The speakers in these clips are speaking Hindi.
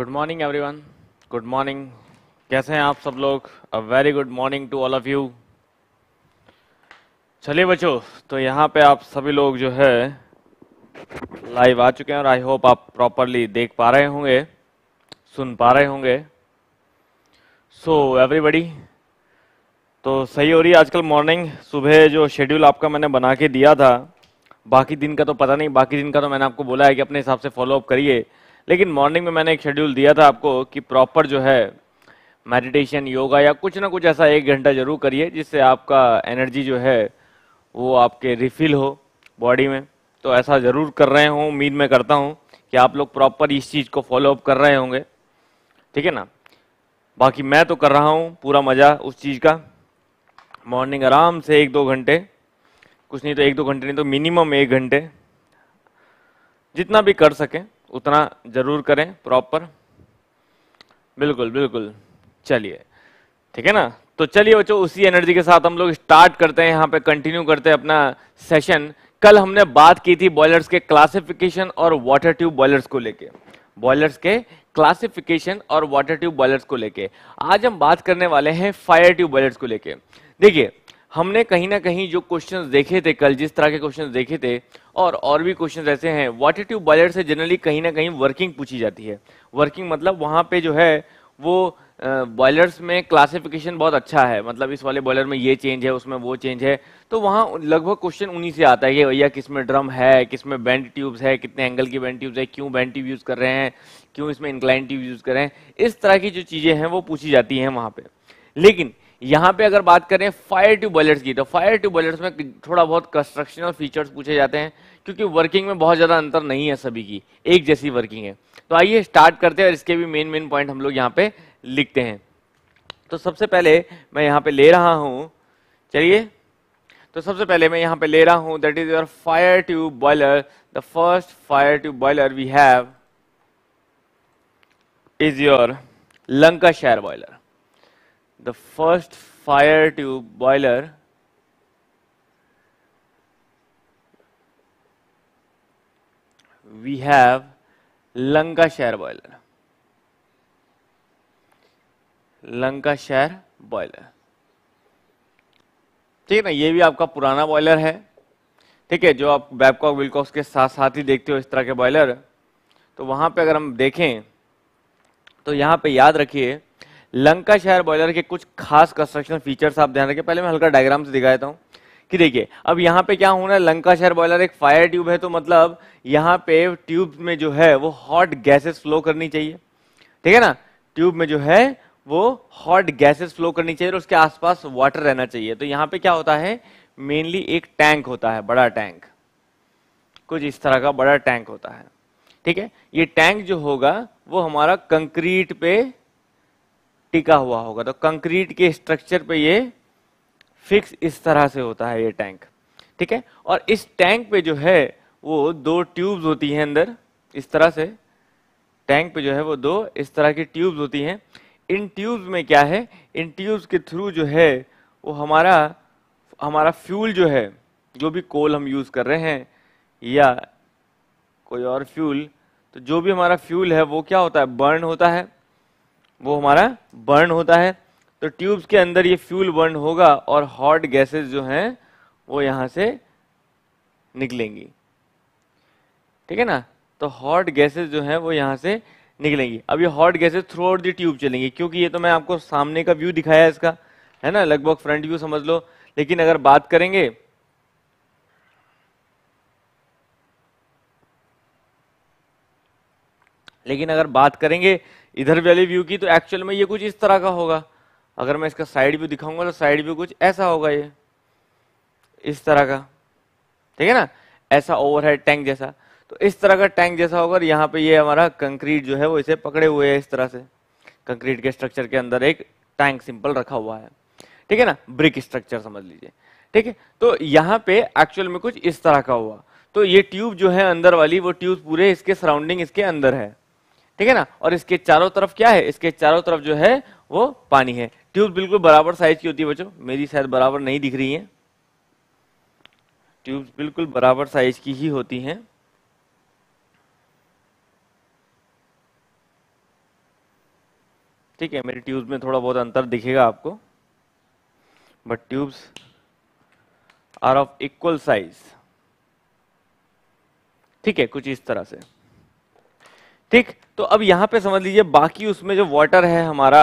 Good morning one good morning कैसे हैं आप सब लोग a very good morning to all of you चलिए बच्चों तो यहाँ पे आप सभी लोग जो है लाइव आ चुके हैं और आई होप आप प्रॉपरली देख पा रहे होंगे सुन पा रहे होंगे सो so, एवरीबडी तो सही हो रही है आजकल मॉर्निंग सुबह जो शेड्यूल आपका मैंने बना के दिया था बाकी दिन का तो पता नहीं बाकी दिन का तो मैंने आपको बोला है कि अपने हिसाब से फॉलो अप करिए लेकिन मॉर्निंग में मैंने एक शेड्यूल दिया था आपको कि प्रॉपर जो है मेडिटेशन योगा या कुछ ना कुछ ऐसा एक घंटा जरूर करिए जिससे आपका एनर्जी जो है वो आपके रिफिल हो बॉडी में तो ऐसा ज़रूर कर रहे हों उम्मीद मैं करता हूँ कि आप लोग प्रॉपर इस चीज़ को फॉलोअप कर रहे होंगे ठीक है ना बाकी मैं तो कर रहा हूँ पूरा मज़ा उस चीज़ का मॉर्निंग आराम से एक दो घंटे कुछ नहीं तो एक दो घंटे नहीं तो मिनिमम एक घंटे जितना भी कर सकें उतना जरूर करें प्रॉपर बिल्कुल बिल्कुल चलिए ठीक है ना तो चलिए बच्चों उसी एनर्जी के साथ हम लोग स्टार्ट करते हैं यहाँ पे कंटिन्यू करते हैं अपना सेशन कल हमने बात की थी बॉयलर्स के क्लासिफिकेशन और वाटर ट्यूब बॉयलर्स को लेके बॉयलर्स के क्लासिफिकेशन और वाटर ट्यूब बॉयलर्स को लेके आज हम बात करने वाले हैं फायर ट्यूब बॉयलर्स को लेके देखिए हमने कहीं ना कहीं जो क्वेश्चंस देखे थे कल जिस तरह के क्वेश्चंस देखे थे और और भी क्वेश्चंस ऐसे हैं वाटर ट्यूब बॉयलर से जनरली कहीं ना कहीं वर्किंग पूछी जाती है वर्किंग मतलब वहाँ पे जो है वो बॉयलर्स में क्लासिफिकेशन बहुत अच्छा है मतलब इस वाले बॉयलर में ये चेंज है उसमें वो चेंज है तो वहाँ लगभग क्वेश्चन उन्हीं से आता है कि भैया किस में ड्रम है किस में बैंड ट्यूब्स है कितने एंगल की बैंड ट्यूब्स है क्यों बैंड ट्यूब यूज़ कर रहे हैं क्यों इसमें इंक्लाइन ट्यूब यूज़ कर रहे हैं इस तरह की जो चीज़ें हैं वो पूछी जाती हैं वहाँ पर लेकिन यहाँ पे अगर बात करें फायर ट्यूब बॉयलर्स की तो फायर ट्यूब बॉयलर्स में थोड़ा बहुत कंस्ट्रक्शनल फीचर्स पूछे जाते हैं क्योंकि वर्किंग में बहुत ज़्यादा अंतर नहीं है सभी की एक जैसी वर्किंग है तो आइए स्टार्ट करते हैं और इसके भी मेन मेन पॉइंट हम लोग यहाँ पे लिखते हैं तो सबसे पहले मैं यहाँ पे ले रहा हूं चलिए तो सबसे पहले मैं यहाँ पे ले रहा हूं that is your fire tube boiler the first fire tube boiler we have is your Lancashire boiler the first fire tube boiler we have share boiler. Lancashire boiler. ठीक है ना ये भी आपका पुराना बॉयलर है ठीक है जो आप बैबकॉक विल्कॉक्स के साथ साथ ही देखते हो इस तरह के बॉयलर तो वहां पे अगर हम देखें तो यहां पे याद रखिए लंका शहर बॉयलर के कुछ खास कंस्ट्रक्शन फीचर्स आप ध्यान रखें पहले मैं हल्का डायग्राम से दिखा देता हूँ कि देखिए अब यहाँ पे क्या होना है लंका शहर बॉयलर एक फायर ट्यूब है तो मतलब यहाँ पे ट्यूब में जो है वो हॉट गैसेस फ्लो करनी चाहिए ठीक है ना ट्यूब में जो है वो हॉट गैसेस फ्लो करनी चाहिए और उसके आसपास वाटर रहना चाहिए तो यहाँ पे क्या होता है मेनली एक टैंक होता है बड़ा टैंक कुछ इस तरह का बड़ा टैंक होता है ठीक है ये टैंक जो होगा वो हमारा कंक्रीट पे टिका हुआ होगा तो कंक्रीट के स्ट्रक्चर पे ये फिक्स इस तरह से होता है ये टैंक ठीक है और इस टैंक पे जो है वो दो ट्यूब्स होती हैं अंदर इस तरह से टैंक पे जो है वो दो इस तरह की ट्यूब्स होती हैं इन ट्यूब्स में क्या है इन ट्यूब्स के थ्रू जो है वो हमारा हमारा फ्यूल जो है जो भी कोल हम यूज़ कर रहे हैं या कोई और फ्यूल तो जो भी हमारा फ्यूल है वो क्या होता है बर्न होता है वो हमारा बर्न होता है तो ट्यूब्स के अंदर ये फ्यूल बर्न होगा और हॉट गैसेस जो हैं वो यहाँ से निकलेंगी ठीक है ना तो हॉट गैसेस जो हैं वो यहाँ से निकलेंगी अब ये hot gases throughout the tube चलेंगी क्योंकि ये तो मैं आपको सामने का व्यू दिखाया है इसका है ना लगभग फ्रंट व्यू समझ लो लेकिन अगर बात करेंगे लेकिन अगर बात करेंगे इधर वाली व्यू की तो एक्चुअल में ये कुछ इस तरह का होगा अगर मैं इसका साइड व्यू दिखाऊंगा तो साइड व्यू कुछ ऐसा होगा ये इस तरह का ठीक है ना ऐसा ओवर है टैंक जैसा तो इस तरह का टैंक जैसा होगा और यहाँ पे ये हमारा कंक्रीट जो है वो इसे पकड़े हुए है इस तरह से कंक्रीट के स्ट्रक्चर के अंदर एक टैंक सिंपल रखा हुआ है ठीक है ना ब्रिक स्ट्रक्चर समझ लीजिए ठीक है तो यहाँ पे एक्चुअल में कुछ इस तरह का हुआ तो ये ट्यूब जो है अंदर वाली वो ट्यूब पूरे इसके सराउंडिंग इसके अंदर है ठीक है ना और इसके चारों तरफ क्या है इसके चारों तरफ जो है वो पानी है ट्यूब बिल्कुल बराबर साइज की होती है बच्चों मेरी शायद बराबर नहीं दिख रही है ट्यूब बिल्कुल बराबर साइज की ही होती हैं ठीक है मेरी ट्यूब्स में थोड़ा बहुत अंतर दिखेगा आपको but tubes are of equal size ठीक है कुछ इस तरह से ठीक तो अब यहाँ पे समझ लीजिए बाकी उसमें जो वाटर है हमारा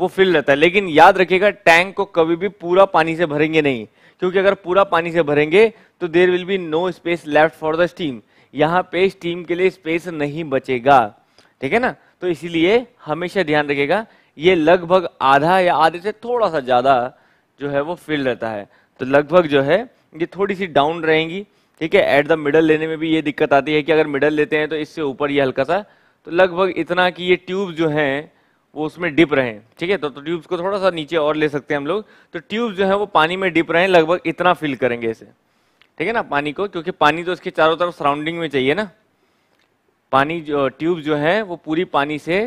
वो फिल रहता है लेकिन याद रखिएगा टैंक को कभी भी पूरा पानी से भरेंगे नहीं क्योंकि अगर पूरा पानी से भरेंगे तो there will be no space left for the steam यहाँ पे स्टीम के लिए स्पेस नहीं बचेगा ठीक है ना तो इसीलिए हमेशा ध्यान रखेगा ये लगभग आधा या आधे से थोड़ा सा ज़्यादा जो है वो फिल रहता है तो लगभग जो है ये थोड़ी सी डाउन रहेंगी ठीक है एट द मिडल लेने में भी ये दिक्कत आती है कि अगर मिडल लेते हैं तो इससे ऊपर ये हल्का सा तो लगभग इतना कि ये ट्यूब जो हैं वो उसमें डिप रहें ठीक है तो, तो ट्यूब्स को थोड़ा सा नीचे और ले सकते हैं हम लोग तो ट्यूब जो है वो पानी में डिप रहें लगभग इतना फिल करेंगे इसे ठीक है ना पानी को क्योंकि पानी तो इसके चारों तरफ सराउंडिंग में चाहिए ना पानी जो ट्यूब जो है वो पूरी पानी से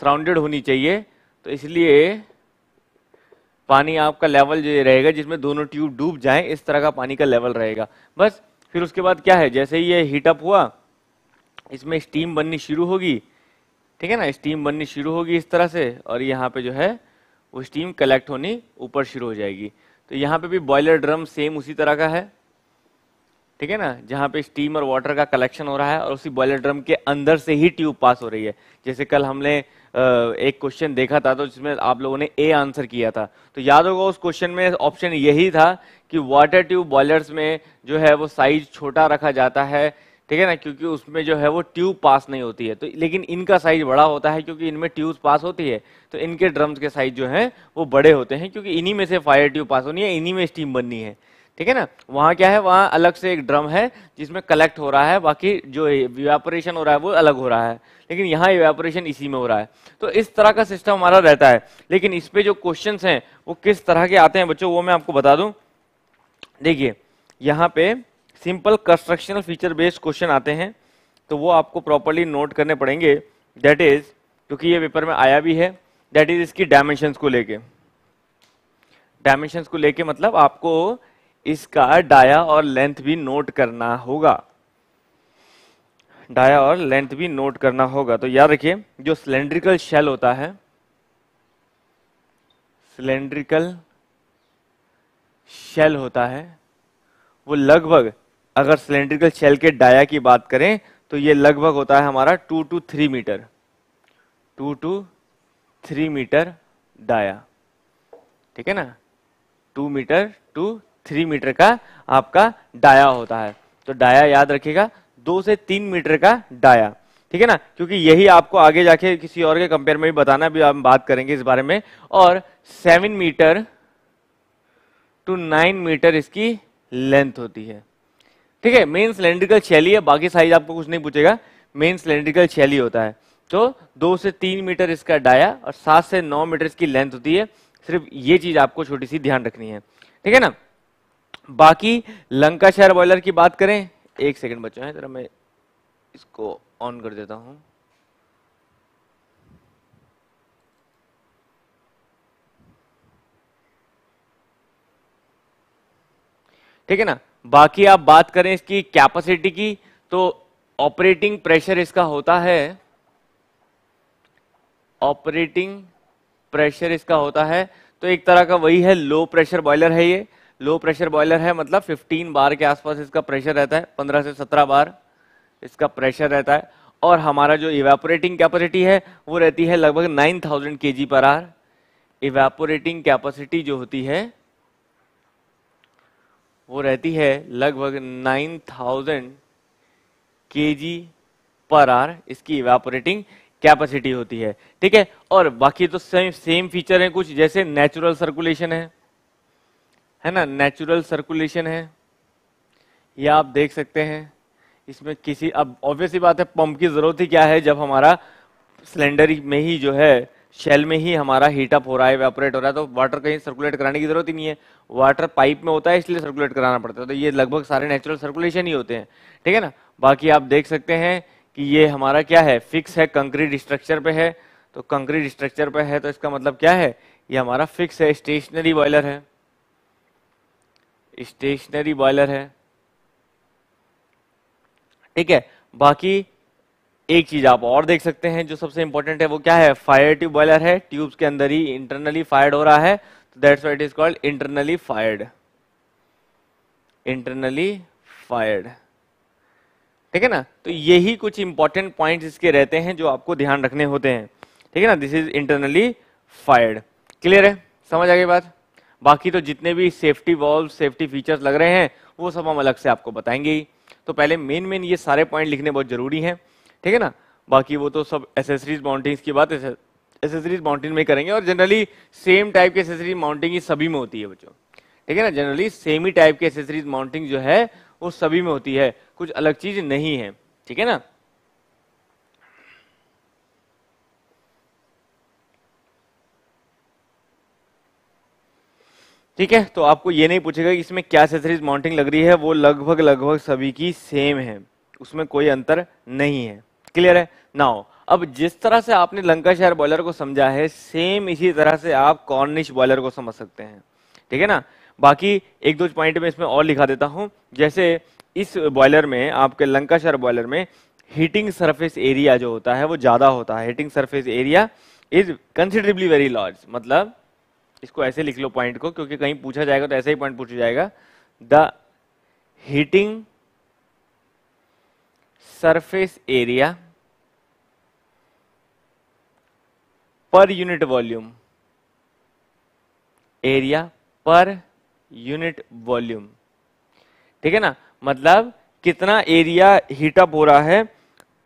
सराउंडेड होनी चाहिए तो इसलिए पानी आपका लेवल जो रहेगा जिसमें दोनों ट्यूब डूब जाएं इस तरह का पानी का लेवल रहेगा बस फिर उसके बाद क्या है जैसे ही ये हीटअप हुआ इसमें स्टीम बननी शुरू होगी ठीक है ना स्टीम बननी शुरू होगी इस तरह से और यहाँ पे जो है वो स्टीम कलेक्ट होनी ऊपर शुरू हो जाएगी तो यहाँ पे भी बॉयलर ड्रम सेम उसी तरह का है ठीक है ना जहाँ पे स्टीम और वाटर का कलेक्शन हो रहा है और उसी बॉयलर ड्रम के अंदर से ही ट्यूब पास हो रही है जैसे कल हमने एक क्वेश्चन देखा था तो जिसमें आप लोगों ने ए आंसर किया था तो याद होगा उस क्वेश्चन में ऑप्शन यही था कि वाटर ट्यूब बॉयलर्स में जो है वो साइज छोटा रखा जाता है ठीक है ना क्योंकि उसमें जो है वो ट्यूब पास नहीं होती है तो लेकिन इनका साइज बड़ा होता है क्योंकि इनमें ट्यूब पास होती है तो इनके ड्रम्स के साइज जो है वो बड़े होते हैं क्योंकि इन्हीं में से फायर ट्यूब पास होनी है इन्हीं में स्टीम बननी है ठीक है ना वहां क्या है वहां अलग से एक ड्रम है जिसमें कलेक्ट हो रहा है बाकी जो व्यापरेशन हो रहा है वो अलग हो रहा है लेकिन यहाँ व्यापरेशन इसी में हो रहा है तो इस तरह का सिस्टम हमारा रहता है लेकिन इस पे जो क्वेश्चन हैं वो किस तरह के आते हैं बच्चों वो मैं आपको बता दू देखिए यहाँ पे simple constructional feature based question आते हैं तो वो आपको प्रॉपरली नोट करने पड़ेंगे दैट इज क्योंकि ये पेपर में आया भी है दैट इज इसकी डायमेंशंस को लेके डायमेंशंस को लेके मतलब आपको इसका डाया और लेंथ भी नोट करना होगा डाया और लेंथ भी नोट करना होगा तो याद रखिए जो सिलेंड्रिकल शेल होता है सिलेंड्रिकल शेल होता है वो लगभग अगर सिलेंड्रिकल शेल के डाया की बात करें तो ये लगभग होता है हमारा two two three meter two two three meter dia ठीक है ना two meter two three meter का आपका डाया होता है तो डाया याद रखिएगा दो से तीन मीटर का डाया ठीक है ना क्योंकि यही आपको आगे जाके किसी और के कंपेयर में भी बताना भी हम बात करेंगे इस बारे में और seven meter two nine meter इसकी लेंथ होती है ठीक है मेन सिलेंड्रिकल शैली है बाकी साइज आपको कुछ नहीं पूछेगा मेन सिलेंड्रिकल शैली होता है तो दो से तीन मीटर इसका डाया और सात से नौ मीटर इसकी लेंथ होती है सिर्फ ये चीज आपको छोटी सी ध्यान रखनी है ठीक है ना बाकी लंका शहर बॉयलर की बात करें एक सेकंड बच्चों हैं जरा मैं इसको ऑन कर देता हूं ठीक है ना बाकी आप बात करें इसकी कैपेसिटी की तो ऑपरेटिंग प्रेशर इसका होता है ऑपरेटिंग प्रेशर इसका होता है तो एक तरह का वही है लो प्रेशर बॉयलर है ये लो प्रेशर बॉयलर है मतलब 15 बार के आसपास इसका प्रेशर रहता है 15 से 17 बार इसका प्रेशर रहता है और हमारा जो इवेपोरेटिंग कैपेसिटी है वो रहती है लगभग 9000 थाउजेंड के जी पर आर इवेपोरेटिंग कैपेसिटी जो होती है वो रहती है लगभग 9000 थाउजेंड के जी पर आर इसकी इवेपोरेटिंग कैपेसिटी होती है ठीक है और बाकी तो सेम सेम फीचर है कुछ जैसे नेचुरल सर्कुलेशन है है ना नेचुरल सर्कुलेशन है ये आप देख सकते हैं इसमें किसी अब ऑब्वियसली बात है पंप की जरूरत ही क्या है जब हमारा सिलेंडर में ही जो है शेल में ही हमारा हीटअप हो रहा है वेपरेट हो रहा है तो वाटर कहीं सर्कुलेट कराने की जरूरत ही नहीं है वाटर पाइप में होता है इसलिए सर्कुलेट कराना पड़ता है तो ये लगभग सारे नेचुरल सर्कुलेशन ही होते हैं ठीक है ना बाकी आप देख सकते हैं कि ये हमारा क्या है फिक्स है कंक्रीट स्ट्रक्चर पे है तो कंक्रीट स्ट्रक्चर पे है तो इसका मतलब क्या है ये हमारा फिक्स है स्टेशनरी बॉयलर है स्टेशनरी बॉयलर है ठीक है बाकी एक चीज आप और देख सकते हैं जो सबसे इंपॉर्टेंट है वो क्या है फायर ट्यूब बॉयलर है ट्यूब्स के अंदर ही इंटरनली फायर्ड हो रहा है तो that's what is called internally fired internally fired ठीक है ना तो यही कुछ इंपॉर्टेंट पॉइंट इसके रहते हैं जो आपको ध्यान रखने होते हैं ठीक है ना this is internally fired clear है समझ आ गई बात बाकी तो जितने भी सेफ्टी वॉल्व सेफ्टी फीचर्स लग रहे हैं वो सब हम अलग से आपको बताएंगे ही तो पहले मेन मेन ये सारे पॉइंट लिखने बहुत जरूरी हैं ठीक है ना बाकी वो तो सब एसेसरीज माउंटिंग्स की बात एसेसरीज माउंटिंग में करेंगे और जनरली सेम टाइप की एसेसरीज माउंटिंग ही सभी में होती है बच्चों ठीक है ना जनरली सेम ही टाइप की एसेसरीज माउंटिंग जो है वो सभी में होती है कुछ अलग चीज नहीं है ठीक है ना ठीक है तो आपको ये नहीं पूछेगा कि इसमें क्या एसेसरीज माउंटिंग लग रही है वो लगभग लगभग सभी की सेम है उसमें कोई अंतर नहीं है क्लियर है नाउ अब जिस तरह से आपने लंका शहर बॉयलर को समझा है सेम इसी तरह से आप कॉर्निश बॉयलर को समझ सकते हैं ठीक है ना बाकी एक दो पॉइंट में इसमें और लिखा देता हूं जैसे इस बॉयलर में आपके लंका शहर बॉयलर में हीटिंग सरफेस एरिया जो होता है वो ज़्यादा होता है heating surface area is considerably very large मतलब इसको ऐसे लिख लो पॉइंट को क्योंकि कहीं पूछा जाएगा तो ऐसा ही पॉइंट पूछा जाएगा the heating surface area per unit volume area per unit volume ठीक है ना मतलब कितना एरिया हीटअप हो रहा है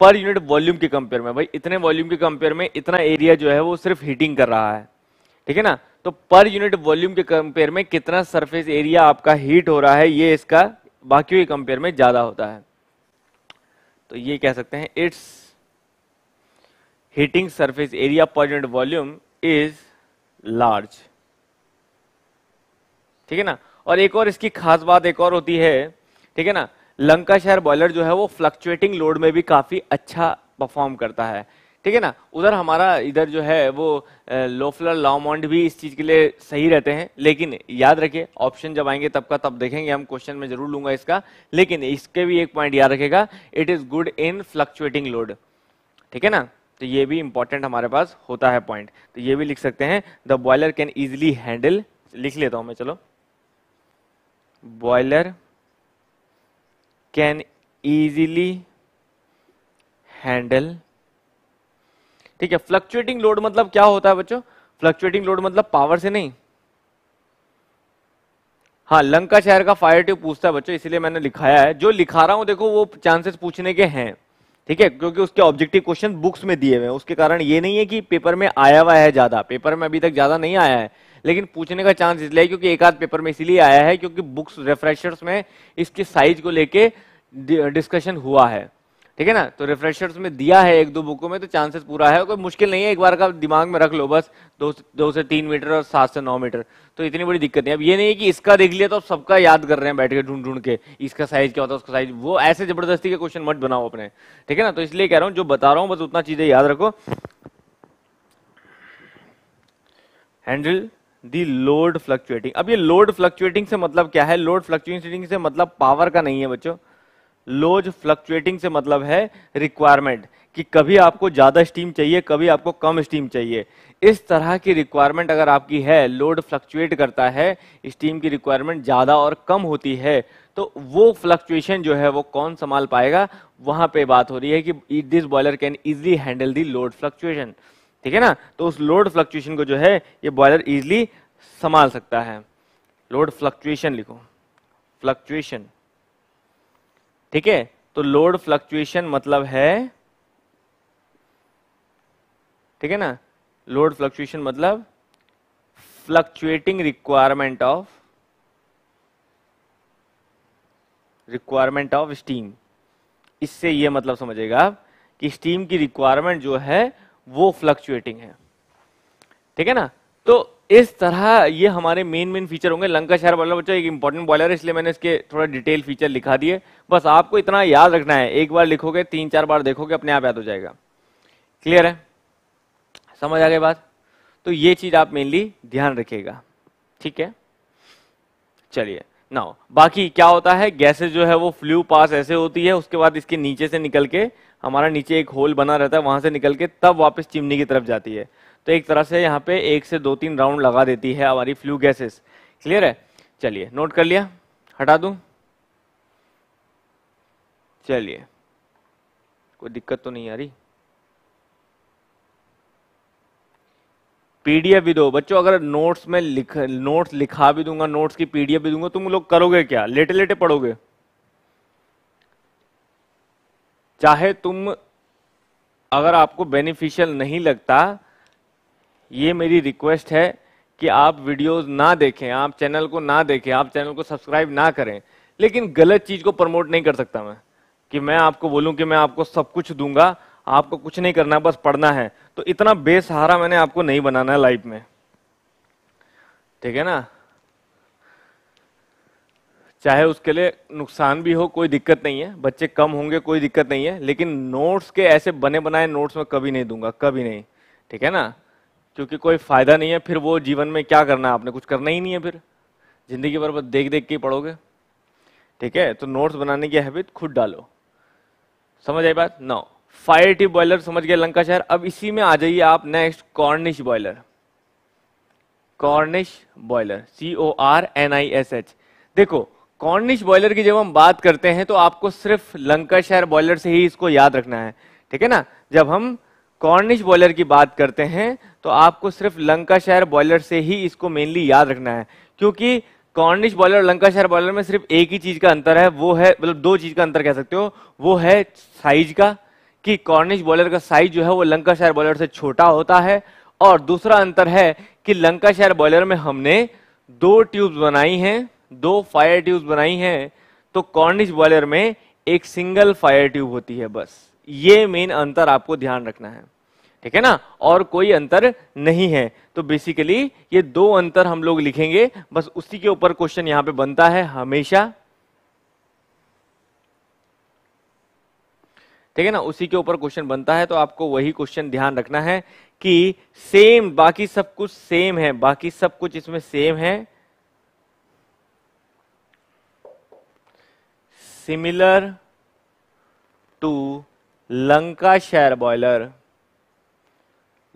पर यूनिट वॉल्यूम के कंपेयर में भाई इतने वॉल्यूम के कंपेयर में इतना एरिया जो है वो सिर्फ हीटिंग कर रहा है ठीक है ना तो पर यूनिट वॉल्यूम के कंपेयर में कितना सरफेस एरिया आपका हीट हो रहा है ये इसका बाकी के कंपेयर में ज़्यादा होता है तो ये कह सकते हैं it's heating surface area per unit volume is large ठीक है ना और एक और इसकी खास बात एक और होती है ठीक है ना लंका शहर बॉयलर जो है वो फ्लक्चुएटिंग लोड में भी काफ़ी अच्छा परफॉर्म करता है ठीक है ना उधर हमारा इधर जो है वो लोफलर लाउमॉन्ड भी इस चीज़ के लिए सही रहते हैं लेकिन याद रखिए ऑप्शन जब आएंगे तब का तब देखेंगे हम क्वेश्चन में जरूर लूंगा इसका लेकिन इसके भी एक पॉइंट याद रखेगा it is good in fluctuating load ठीक है ना तो ये भी इंपॉर्टेंट हमारे पास होता है पॉइंट तो ये भी लिख सकते हैं the boiler can easily handle लिख लेता हूं मैं चलो बॉयलर कैन इजिली हैंडल ठीक है फ्लक्चुएटिंग लोड मतलब क्या होता है बच्चों फ्लक्चुएटिंग लोड मतलब पावर से नहीं हाँ लंका शहर का फायर ट्यूब पूछता है बच्चों इसलिए मैंने लिखाया है जो लिखा रहा हूं देखो वो चांसेस पूछने के हैं ठीक है क्योंकि उसके ऑब्जेक्टिव क्वेश्चन बुक्स में दिए हुए हैं उसके कारण ये नहीं है कि पेपर में आया हुआ है ज्यादा पेपर में अभी तक ज्यादा नहीं आया है लेकिन पूछने का चांस इसलिए है क्योंकि एक आध पेपर में इसलिए आया है क्योंकि बुक्स रेफ्रेशर्स में इसके साइज को लेके डिस्कशन हुआ है ठीक है ना तो रिफ्रेशर्स में दिया है एक दो बुकों में तो चांसेस पूरा है कोई मुश्किल नहीं है एक बार का दिमाग में रख लो बस दो दो से तीन मीटर और सात से नौ मीटर तो इतनी बड़ी दिक्कत नहीं अब ये नहीं है कि इसका देख लिया तो आप सबका याद कर रहे हैं बैठ के ढूंढ ढूंढ के इसका साइज क्या होता है उसका साइज वो ऐसे जबरदस्ती के क्वेश्चन मत बनाओ अपने ठीक है ना तो इसलिए कह रहा हूँ जो बता रहा हूँ बस उतना चीजें याद रखो हैंडल दी लोड फ्लक्चुएटिंग अब ये लोड फ्लक्चुएटिंग से मतलब क्या है लोड फ्लक्चुएटिंग से मतलब पावर का नहीं है बच्चों लोज फ्लक्चुएटिंग से मतलब है रिक्वायरमेंट कि कभी आपको ज़्यादा स्टीम चाहिए कभी आपको कम स्टीम चाहिए इस तरह की रिक्वायरमेंट अगर आपकी है लोड फ्लक्चुएट करता है स्टीम की रिक्वायरमेंट ज़्यादा और कम होती है तो वो फ्लक्चुएशन जो है वो कौन संभाल पाएगा वहाँ पे बात हो रही है कि this boiler can easily handle the load fluctuation ठीक है ना तो उस लोड फ्लक्चुएशन को जो है ये बॉयलर इजिली संभाल सकता है लोड फ्लक्चुएशन लिखो फ्लक्चुएशन ठीक है तो लोड फ्लक्चुएशन मतलब है ठीक है ना लोड फ्लक्चुएशन मतलब fluctuating requirement of requirement of steam इससे यह मतलब समझेगा आप कि स्टीम की रिक्वायरमेंट जो है वो फ्लक्चुएटिंग है ठीक है ना तो इस तरह ये हमारे मेन मेन फीचर होंगे लंका शहर वाला बच्चा एक इंपॉर्टेंट बॉयलर है इसलिए मैंने इसके थोड़ा डिटेल फीचर लिखा दिए बस आपको इतना याद रखना है एक बार लिखोगे तीन चार बार देखोगे अपने आप याद हो जाएगा क्लियर है समझ आ गए बात तो ये चीज आप मेनली ध्यान रखिएगा ठीक है चलिए नाउ बाकी क्या होता है गैसेज जो है वो फ्लू पास ऐसे होती है उसके बाद इसके नीचे से निकल के हमारा नीचे एक होल बना रहता है वहां से निकल के तब वापस चिमनी की तरफ जाती है तो एक तरह से यहाँ पे एक से दो तीन राउंड लगा देती है हमारी फ्लू गैसेस क्लियर है चलिए नोट कर लिया हटा दू चलिए कोई दिक्कत तो नहीं आ रही पीडीएफ भी दो बच्चों अगर नोट्स में लिख नोट्स लिखा भी दूंगा नोट्स की पीडीएफ भी दूंगा तुम लोग करोगे क्या लेटे लेटे पढ़ोगे चाहे तुम अगर आपको बेनिफिशियल नहीं लगता ये मेरी रिक्वेस्ट है कि आप वीडियोस ना देखें आप चैनल को ना देखें आप चैनल को सब्सक्राइब ना करें लेकिन गलत चीज़ को प्रमोट नहीं कर सकता मैं कि मैं आपको बोलूं कि मैं आपको सब कुछ दूंगा आपको कुछ नहीं करना बस पढ़ना है तो इतना बेसहारा मैंने आपको नहीं बनाना है लाइफ में ठीक है ना चाहे उसके लिए नुकसान भी हो कोई दिक्कत नहीं है बच्चे कम होंगे कोई दिक्कत नहीं है लेकिन नोट्स के ऐसे बने बनाए नोट्स में कभी नहीं दूंगा कभी नहीं ठीक है ना क्योंकि कोई फ़ायदा नहीं है फिर वो जीवन में क्या करना है आपने कुछ करना ही नहीं है फिर ज़िंदगी भर बस देख देख के पढ़ोगे ठीक है तो नोट्स बनाने की हैबिट खुद डालो समझ आई बात नो फायर टी बॉयलर समझ गए लंका शहर अब इसी में आ जाइए आप next Cornish boiler Cornish boiler C O R N I S H देखो कॉर्निश बॉयलर की जब हम बात करते हैं तो आपको सिर्फ लंका शहर बॉयलर से ही इसको याद रखना है ठीक है ना जब हम कॉर्निश बॉयलर की बात करते हैं तो आपको सिर्फ लंकाशायर बॉयलर से ही इसको मेनली याद रखना है क्योंकि कॉर्निश बॉयलर और लंकाशायर बॉयलर में सिर्फ एक ही चीज का अंतर है वो है मतलब दो चीज का अंतर कह सकते हो वो है साइज का कि कॉर्निश बॉयलर का साइज जो है वो लंकाशायर बॉयलर से छोटा होता है और दूसरा अंतर है कि लंकाशायर बॉयलर में हमने दो ट्यूब्स बनाई हैं दो फायर ट्यूब्स बनाई हैं तो कॉर्निश बॉयलर में एक सिंगल फायर ट्यूब होती है बस ये मेन अंतर आपको ध्यान रखना है ठीक है ना और कोई अंतर नहीं है तो बेसिकली ये दो अंतर हम लोग लिखेंगे बस उसी के ऊपर क्वेश्चन यहां पे बनता है हमेशा ठीक है ना उसी के ऊपर क्वेश्चन बनता है तो आपको वही क्वेश्चन ध्यान रखना है कि सेम बाकी सब कुछ सेम है बाकी सब कुछ इसमें सेम है similar to Lancashire boiler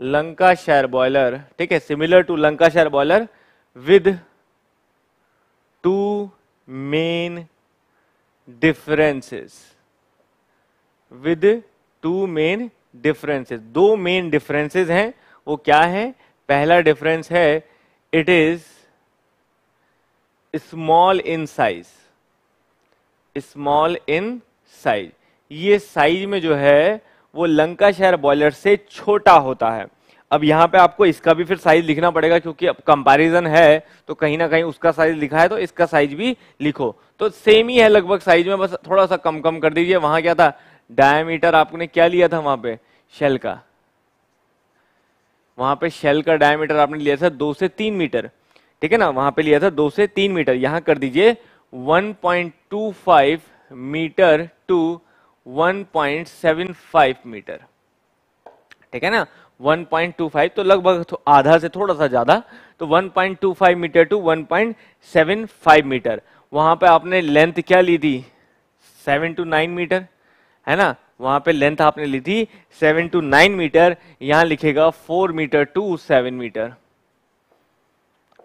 Lancashire boiler ठीक है similar to Lancashire boiler with two main differences with two main differences दो मेन डिफरेंसेस हैं वो क्या है पहला डिफरेंस है it is small in size small in size ये साइज में जो है वो लंका शहर बॉयलर से छोटा होता है अब यहाँ पे आपको इसका भी फिर साइज लिखना पड़ेगा क्योंकि अब कंपैरिजन है तो कहीं ना कहीं उसका साइज लिखा है तो इसका साइज भी लिखो तो सेम ही है लगभग साइज में बस थोड़ा सा कम कम कर दीजिए वहां क्या था डायमीटर आपने क्या लिया था वहां पे शेल का वहां पे शेल का डायमीटर आपने लिया था दो से तीन मीटर ठीक है ना वहां पर लिया था दो से तीन मीटर यहां कर दीजिए वन मीटर टू 1.75 मीटर ठीक है ना 1.25 तो लगभग तो आधा से थोड़ा सा ज्यादा तो 1.25 मीटर टू 1.75 मीटर वहां पे आपने लेंथ क्या ली थी 7 टू 9 मीटर है ना वहां पे लेंथ आपने ली थी 7 टू 9 मीटर यहां लिखेगा 4 meter to 7 meter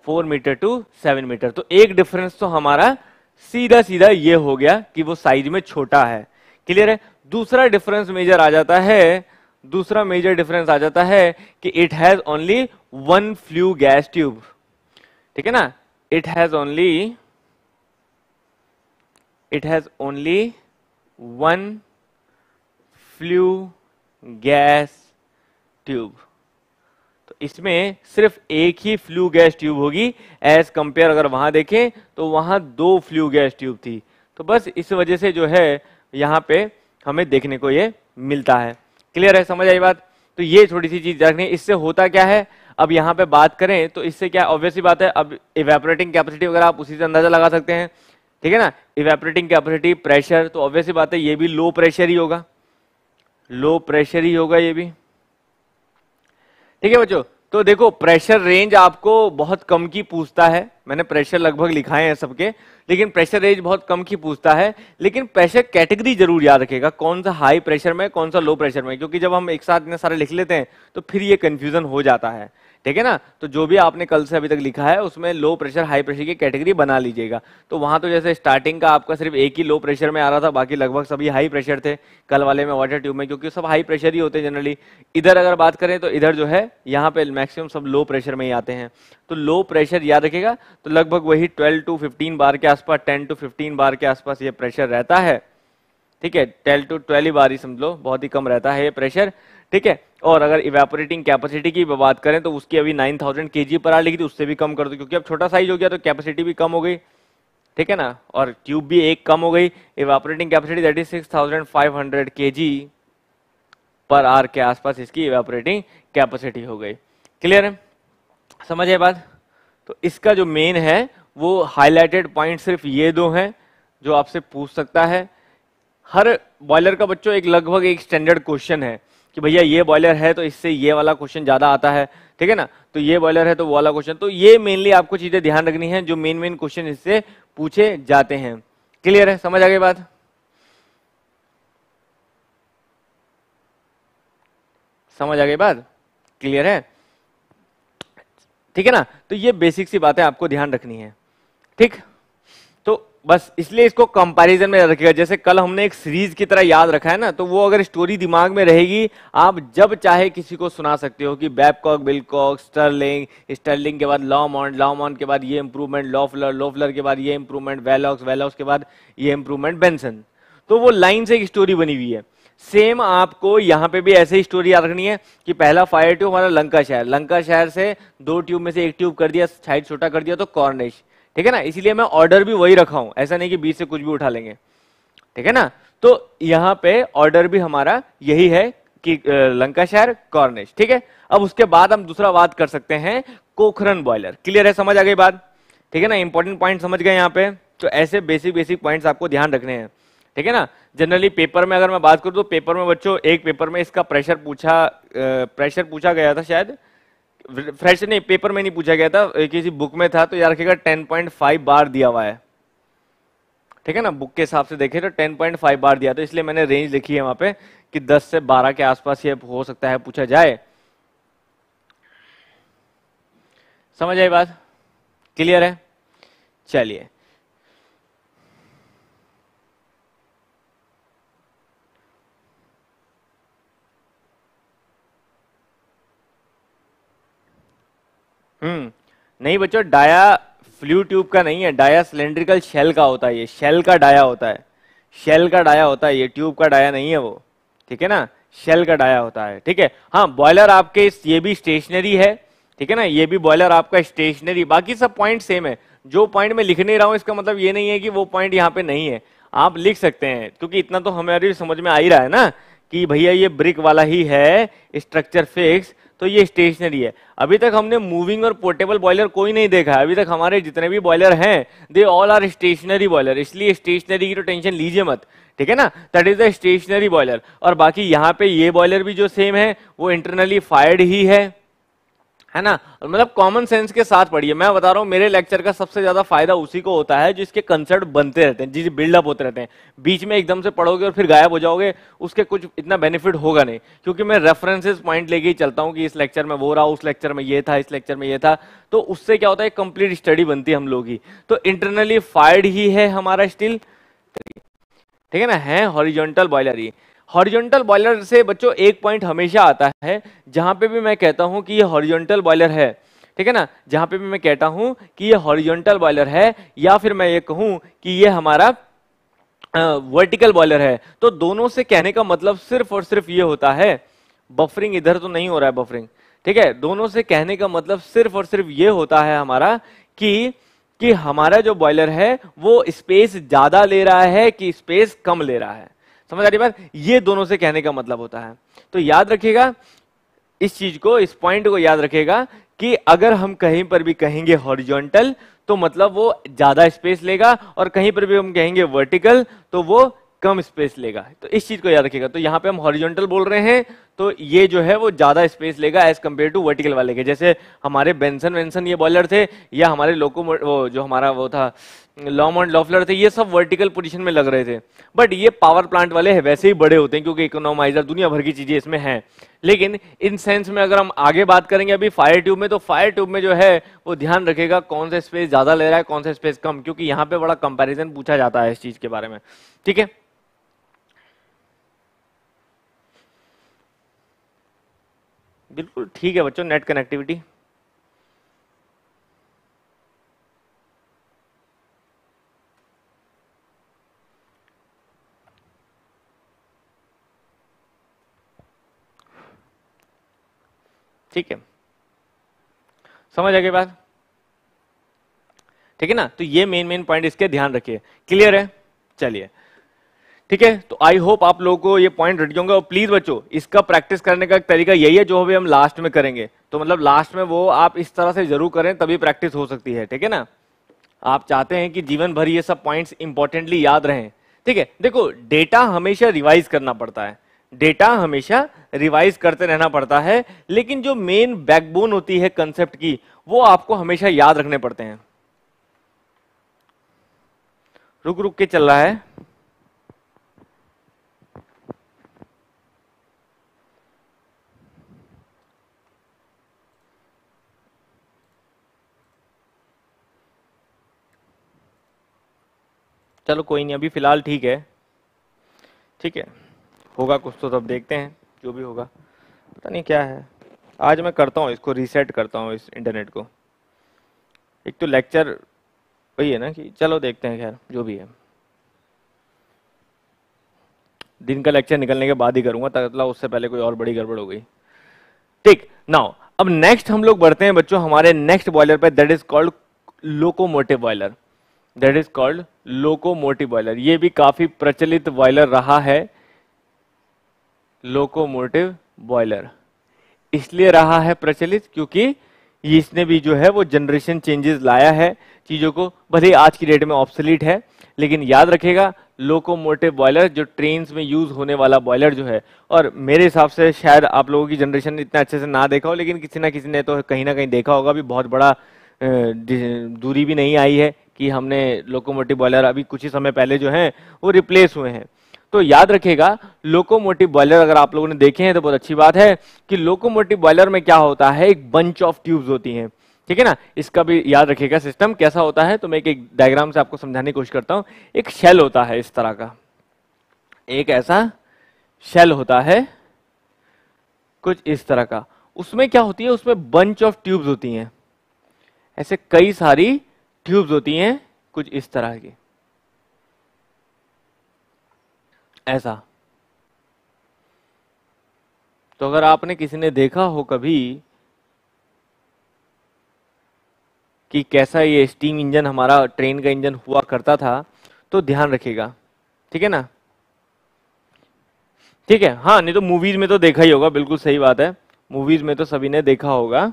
4 meter to 7 meter तो एक डिफरेंस तो हमारा सीधा सीधा ये हो गया कि वो साइज में छोटा है क्लियर है दूसरा डिफरेंस मेजर आ जाता है दूसरा मेजर डिफरेंस आ जाता है कि it has only one flue gas tube ठीक है ना it has only it has only one flue gas tube तो इसमें सिर्फ एक ही फ्लू गैस ट्यूब होगी एज कंपेयर अगर वहां देखें तो वहां दो फ्लू गैस ट्यूब थी तो बस इस वजह से जो है यहाँ पे हमें देखने को ये मिलता है क्लियर है समझ आई बात तो ये छोटी सी चीज रखनी इससे होता क्या है अब यहाँ पे बात करें तो इससे क्या ऑब्वियसली बात है अब इवेपरेटिंग कैपेसिटी वगैरह आप उसी से अंदाजा लगा सकते हैं ठीक है ना इवेपरेटिंग कैपेसिटी प्रेशर तो ऑब्वियसली बात है ये भी लो प्रेशर ही होगा लो प्रेशर ही होगा ये भी ठीक है बच्चों तो देखो प्रेशर रेंज आपको बहुत कम की पूछता है मैंने प्रेशर लगभग लिखाए हैं सबके लेकिन प्रेशर रेंज बहुत कम की पूछता है लेकिन प्रेशर कैटेगरी जरूर याद रखेगा कौन सा हाई प्रेशर में कौन सा लो प्रेशर में क्योंकि जब हम एक साथ इतने सारे लिख लेते हैं तो फिर ये कन्फ्यूजन हो जाता है ठीक है ना तो जो भी आपने कल से अभी तक लिखा है उसमें लो प्रेशर हाई प्रेशर की कैटेगरी बना लीजिएगा तो वहां तो जैसे स्टार्टिंग का आपका सिर्फ एक ही लो प्रेशर में आ रहा था बाकी लगभग सभी हाई प्रेशर थे कल वाले में वाटर ट्यूब में क्योंकि सब हाई प्रेशर ही होते हैं जनरली इधर अगर बात करें तो इधर जो है यहाँ पे मैक्सिमम सब लो प्रेशर में ही आते हैं तो लो प्रेशर याद रखेगा तो लगभग वही ट्वेल्व टू फिफ्टीन बार के आसपास टेन टू फिफ्टीन बार के आसपास ये प्रेशर रहता है ठीक है ट्वेल्व टू ट्वेल्व बार ही समझ लो बहुत ही कम रहता है ये प्रेशर ठीक है और अगर इवेपोरेटिंग कैपेसिटी की बात करें तो उसकी अभी 9000 थाउजेंड के जी पर आ लिखी थी उससे भी कम कर दो क्योंकि अब छोटा साइज हो गया तो कैपेसिटी भी कम हो गई ठीक है ना और ट्यूब भी एक कम हो गई इवेपोरेटिंग कैपेसिटी दैट इज के जी पर आर के आसपास इसकी इवेपोरेटिंग कैपेसिटी हो गई क्लियर है समझ है बात तो इसका जो मेन है वो हाईलाइटेड पॉइंट सिर्फ ये दो हैं जो आपसे पूछ सकता है हर बॉयलर का बच्चों एक लगभग एक स्टैंडर्ड क्वेश्चन है कि भैया ये बॉयलर है तो इससे ये वाला क्वेश्चन ज़्यादा आता है ठीक है ना तो ये बॉयलर है तो वो वाला क्वेश्चन तो ये मेनली आपको चीज़ें ध्यान रखनी है जो मेन मेन क्वेश्चन इससे पूछे जाते हैं क्लियर है समझ आ गई बात समझ आ गई बात क्लियर है ठीक है ना तो ये बेसिक सी बातें आपको ध्यान रखनी है ठीक बस इसलिए इसको कंपैरिजन में रखेगा जैसे कल हमने एक सीरीज की तरह याद रखा है ना तो वो अगर स्टोरी दिमाग में रहेगी आप जब चाहे किसी को सुना सकते हो कि बैबकॉक बिलकॉक स्टर्लिंग स्टर्लिंग के बाद लॉ मॉन्ट के बाद ये इंप्रूवमेंट लॉफलर लॉफलर के बाद ये इंप्रूवमेंट वेलॉक्स वेलॉक्स के बाद ये इंप्रूवमेंट बेंसन तो वो लाइन से एक स्टोरी बनी हुई है सेम आपको यहाँ पे भी ऐसे ही स्टोरी याद रखनी है कि पहला फायर ट्यूब हमारा लंका शहर लंका शहर से दो ट्यूब में से एक ट्यूब कर दिया साइड छोटा कर दिया तो कॉर्निश ठीक है ना इसीलिए मैं ऑर्डर भी वही रखा हूं ऐसा नहीं कि बीच से कुछ भी उठा लेंगे ठीक है ना तो यहाँ पे ऑर्डर भी हमारा यही है कि लंका शहर कॉर्निश ठीक है अब उसके बाद हम दूसरा बात कर सकते हैं कोखरन बॉयलर क्लियर है समझ आ गई बात ठीक है ना इंपॉर्टेंट पॉइंट समझ गए यहाँ पे तो ऐसे बेसिक बेसिक पॉइंट्स आपको ध्यान रखने हैं ठीक है ना जनरली पेपर में अगर मैं बात करूं तो पेपर में बच्चों एक पेपर में इसका प्रेशर पूछा प्रेशर पूछा गया था शायद फ्रेश नहीं पेपर में नहीं पूछा गया था किसी बुक में था तो याद पॉइंट फाइव बार दिया हुआ है ठीक है ना बुक के हिसाब से देखे तो टेन पॉइंट फाइव बार दिया तो इसलिए मैंने रेंज लिखी है वहां पे कि दस से बारह के आसपास ये हो सकता है पूछा जाए समझ आई बात क्लियर है चलिए हम्म नहीं बच्चों डाया फ्लू ट्यूब का नहीं है डाया सिलेंड्रिकल शेल का होता है ये शेल का डाया होता है शेल का डाया होता है ये ट्यूब का डाया नहीं है वो ठीक है ना शेल का डाया होता है ठीक है हाँ बॉयलर आपके ये भी स्टेशनरी है ठीक है ना ये भी बॉयलर आपका स्टेशनरी बाकी सब पॉइंट सेम है जो पॉइंट में लिख नहीं रहा हूँ इसका मतलब ये नहीं है कि वो पॉइंट यहाँ पे नहीं है आप लिख सकते हैं क्योंकि इतना तो हमारी समझ में आ ही रहा है ना कि भैया ये ब्रिक वाला ही है स्ट्रक्चर फिक्स तो ये स्टेशनरी है अभी तक हमने मूविंग और पोर्टेबल बॉयलर कोई नहीं देखा अभी तक हमारे जितने भी बॉयलर हैं they all are stationary boiler इसलिए स्टेशनरी की तो टेंशन लीजिए मत ठीक है ना that is the stationary boiler और बाकी यहाँ पे ये बॉयलर भी जो सेम है वो इंटरनली फायर्ड ही है है ना और मतलब कॉमन सेंस के साथ पढ़िए मैं बता रहा हूँ मेरे लेक्चर का सबसे ज्यादा फायदा उसी को होता है जिसके कंसेप्ट बनते रहते हैं जिस बिल्डअप होते रहते हैं बीच में एकदम से पढ़ोगे और फिर गायब हो जाओगे उसके कुछ इतना बेनिफिट होगा नहीं क्योंकि मैं रेफरेंसेज पॉइंट लेके ही चलता हूँ कि इस लेक्चर में वो रहा उस लेक्चर में ये था इस लेक्चर में ये था तो उससे क्या होता है कंप्लीट स्टडी बनती है हम लोग की तो इंटरनली फायर्ड ही है हमारा स्टिल ठीक है ना है हॉरिजॉन्टल बॉयलर ही हॉरिजॉन्टल बॉयलर से बच्चों एक पॉइंट हमेशा आता है जहां पे भी मैं कहता हूं कि ये हॉरिजॉन्टल बॉयलर है ठीक है ना जहां पे भी मैं कहता हूँ कि ये हॉरिजॉन्टल बॉयलर है या फिर मैं ये कहूं कि ये हमारा वर्टिकल बॉयलर है तो दोनों से कहने का मतलब सिर्फ और सिर्फ ये होता है बफरिंग इधर तो नहीं हो रहा है बफरिंग ठीक है दोनों से कहने का मतलब सिर्फ और सिर्फ ये होता है हमारा कि कि हमारा जो बॉयलर है वो स्पेस ज्यादा ले रहा है कि स्पेस कम ले रहा है समझ आ रही बात ये दोनों से कहने का मतलब होता है तो याद रखिएगा इस चीज को इस पॉइंट को याद रखेगा कि अगर हम कहीं पर भी कहेंगे हॉरिजॉन्टल तो मतलब वो ज्यादा स्पेस लेगा और कहीं पर भी हम कहेंगे वर्टिकल तो वो कम स्पेस लेगा तो इस चीज को याद रखिएगा तो यहां पे हम हॉरिजॉन्टल बोल रहे हैं तो ये जो है वो ज्यादा स्पेस लेगा एज कंपेयर टू वर्टिकल वाले के जैसे हमारे बेंसन वेंसन ये बॉयलर थे या हमारे लोको वो जो हमारा वो था लॉम एंड लॉफलर थे ये सब वर्टिकल पोजिशन में लग रहे थे बट ये पावर प्लांट वाले हैं वैसे ही बड़े होते हैं क्योंकि इकोनोमाइजर दुनिया भर की चीजें इसमें हैं लेकिन इन सेंस में अगर हम आगे बात करेंगे अभी फायर ट्यूब में तो फायर ट्यूब में जो है वो ध्यान रखेगा कौन सा स्पेस ज्यादा ले रहा है कौन सा स्पेस कम क्योंकि यहाँ पे बड़ा कंपेरिजन पूछा जाता है इस चीज के बारे में ठीक है बिल्कुल ठीक है बच्चों नेट कनेक्टिविटी ठीक है समझ आगे बात ठीक है ना तो ये मेन मेन पॉइंट इसके ध्यान रखिए क्लियर है चलिए ठीक है तो आई होप आप लोगों को ये पॉइंट रट होंगे और प्लीज बच्चों इसका प्रैक्टिस करने का तरीका यही है जो अभी हम लास्ट में करेंगे तो मतलब लास्ट में वो आप इस तरह से जरूर करें तभी प्रैक्टिस हो सकती है ठीक है ना आप चाहते हैं कि जीवन भर ये सब पॉइंट्स इंपॉर्टेंटली याद रहें ठीक है देखो डेटा हमेशा रिवाइज करना पड़ता है डेटा हमेशा रिवाइज करते रहना पड़ता है लेकिन जो मेन बैकबोन होती है कंसेप्ट की वो आपको हमेशा याद रखने पड़ते हैं रुक रुक के चल रहा है चलो कोई नहीं अभी फिलहाल ठीक है ठीक है होगा कुछ तो तब देखते हैं जो भी होगा पता नहीं क्या है आज मैं करता हूँ इसको रीसेट करता हूँ इस इंटरनेट को एक तो लेक्चर वही है ना कि चलो देखते हैं खैर जो भी है दिन का लेक्चर निकलने के बाद ही करूंगा तकला मतलब उससे पहले कोई और बड़ी गड़बड़ हो गई ठीक नाउ अब नेक्स्ट हम लोग बढ़ते हैं बच्चों हमारे नेक्स्ट बॉयलर पे that is called locomotive boiler that is called locomotive boiler ये भी काफी प्रचलित बॉयलर रहा है लोकोमोटिव बॉयलर इसलिए रहा है प्रचलित क्योंकि इसने भी जो है वो जनरेशन चेंजेस लाया है चीज़ों को भले आज की डेट में ऑप्सलीट है लेकिन याद रखेगा लोकोमोटिव बॉयलर जो ट्रेन में यूज होने वाला बॉयलर जो है और मेरे हिसाब से शायद आप लोगों की जनरेशन इतना अच्छे से ना देखा हो लेकिन किसी ना किसी ने तो कहीं ना कहीं देखा होगा भी बहुत बड़ा दूरी भी नहीं आई है कि हमने लोकोमोटिव बॉयलर अभी कुछ ही समय पहले जो हैं वो रिप्लेस हुए हैं तो याद रखेगा लोकोमोटिव बॉयलर अगर आप लोगों ने देखे हैं तो बहुत अच्छी बात है कि लोकोमोटिव बॉयलर में क्या होता है एक बंच ऑफ ट्यूब्स होती हैं ठीक है ना इसका भी याद रखेगा सिस्टम कैसा होता है तो मैं एक, एक डायग्राम से आपको समझाने की कोशिश करता हूं एक शेल होता है इस तरह का एक ऐसा शेल होता है कुछ इस तरह का उसमें क्या होती है उसमें बंच ऑफ ट्यूब्स होती हैं ऐसे कई सारी ट्यूब्स होती हैं कुछ इस तरह की ऐसा तो अगर आपने किसी ने देखा हो कभी कि कैसा ये स्टीम इंजन हमारा ट्रेन का इंजन हुआ करता था तो ध्यान रखेगा ठीक है ना ठीक है हाँ नहीं तो मूवीज में तो देखा ही होगा बिल्कुल सही बात है मूवीज में तो सभी ने देखा होगा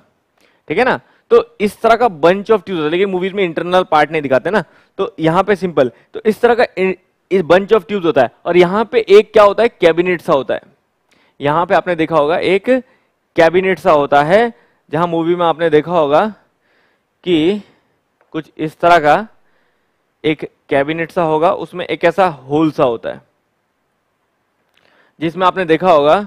ठीक है ना तो इस तरह का बंच ऑफ ट्यूज लेकिन मूवीज में इंटरनल पार्ट नहीं दिखाते ना तो यहां पे सिंपल तो इस तरह का इस बंच ऑफ ट्यूब्स होता है और यहां पे एक क्या होता है कैबिनेट सा होता है यहां पे आपने देखा होगा एक कैबिनेट सा होता है जहां मूवी में आपने देखा होगा कि कुछ इस तरह का एक कैबिनेट सा होगा उसमें एक ऐसा होल सा होता है जिसमें आपने देखा होगा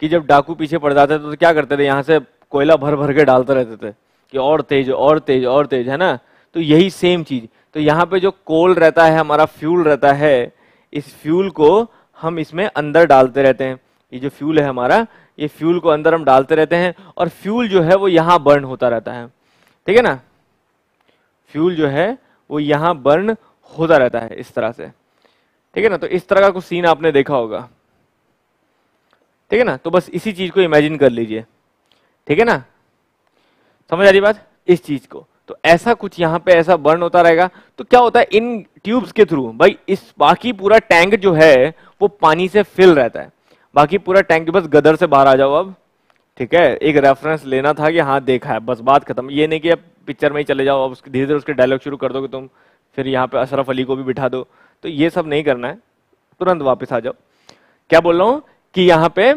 कि जब डाकू पीछे पड़ जाते थे तो क्या करते थे यहां से कोयला भर भर के डालते रहते थे कि और तेज और तेज और तेज है ना तो यही सेम चीज तो यहाँ पे जो कोल रहता है हमारा फ्यूल रहता है इस फ्यूल को हम इसमें अंदर डालते रहते हैं ये जो फ्यूल है हमारा ये फ्यूल को अंदर हम डालते रहते हैं और फ्यूल जो है वो यहाँ बर्न होता रहता है ठीक है ना फ्यूल जो है वो यहाँ बर्न होता रहता है इस तरह से ठीक है ना तो इस तरह का कुछ सीन आपने देखा होगा ठीक है ना तो बस इसी चीज को इमेजिन कर लीजिए ठीक है ना समझ आ रही बात इस चीज को तो ऐसा कुछ यहाँ पे ऐसा बर्न होता रहेगा तो क्या होता है इन ट्यूब्स के थ्रू भाई इस बाकी पूरा टैंक जो है वो पानी से फिल रहता है बाकी पूरा टैंक बस गदर से बाहर आ जाओ अब ठीक है एक रेफरेंस लेना था कि हाँ देखा है बस बात खत्म ये नहीं कि अब पिक्चर में ही चले जाओ अब उसके धीरे धीरे उसके डायलॉग शुरू कर कि तुम फिर यहाँ पे अशरफ अली को भी बिठा दो तो ये सब नहीं करना है तुरंत वापस आ जाओ क्या बोल रहा हूँ कि यहाँ पे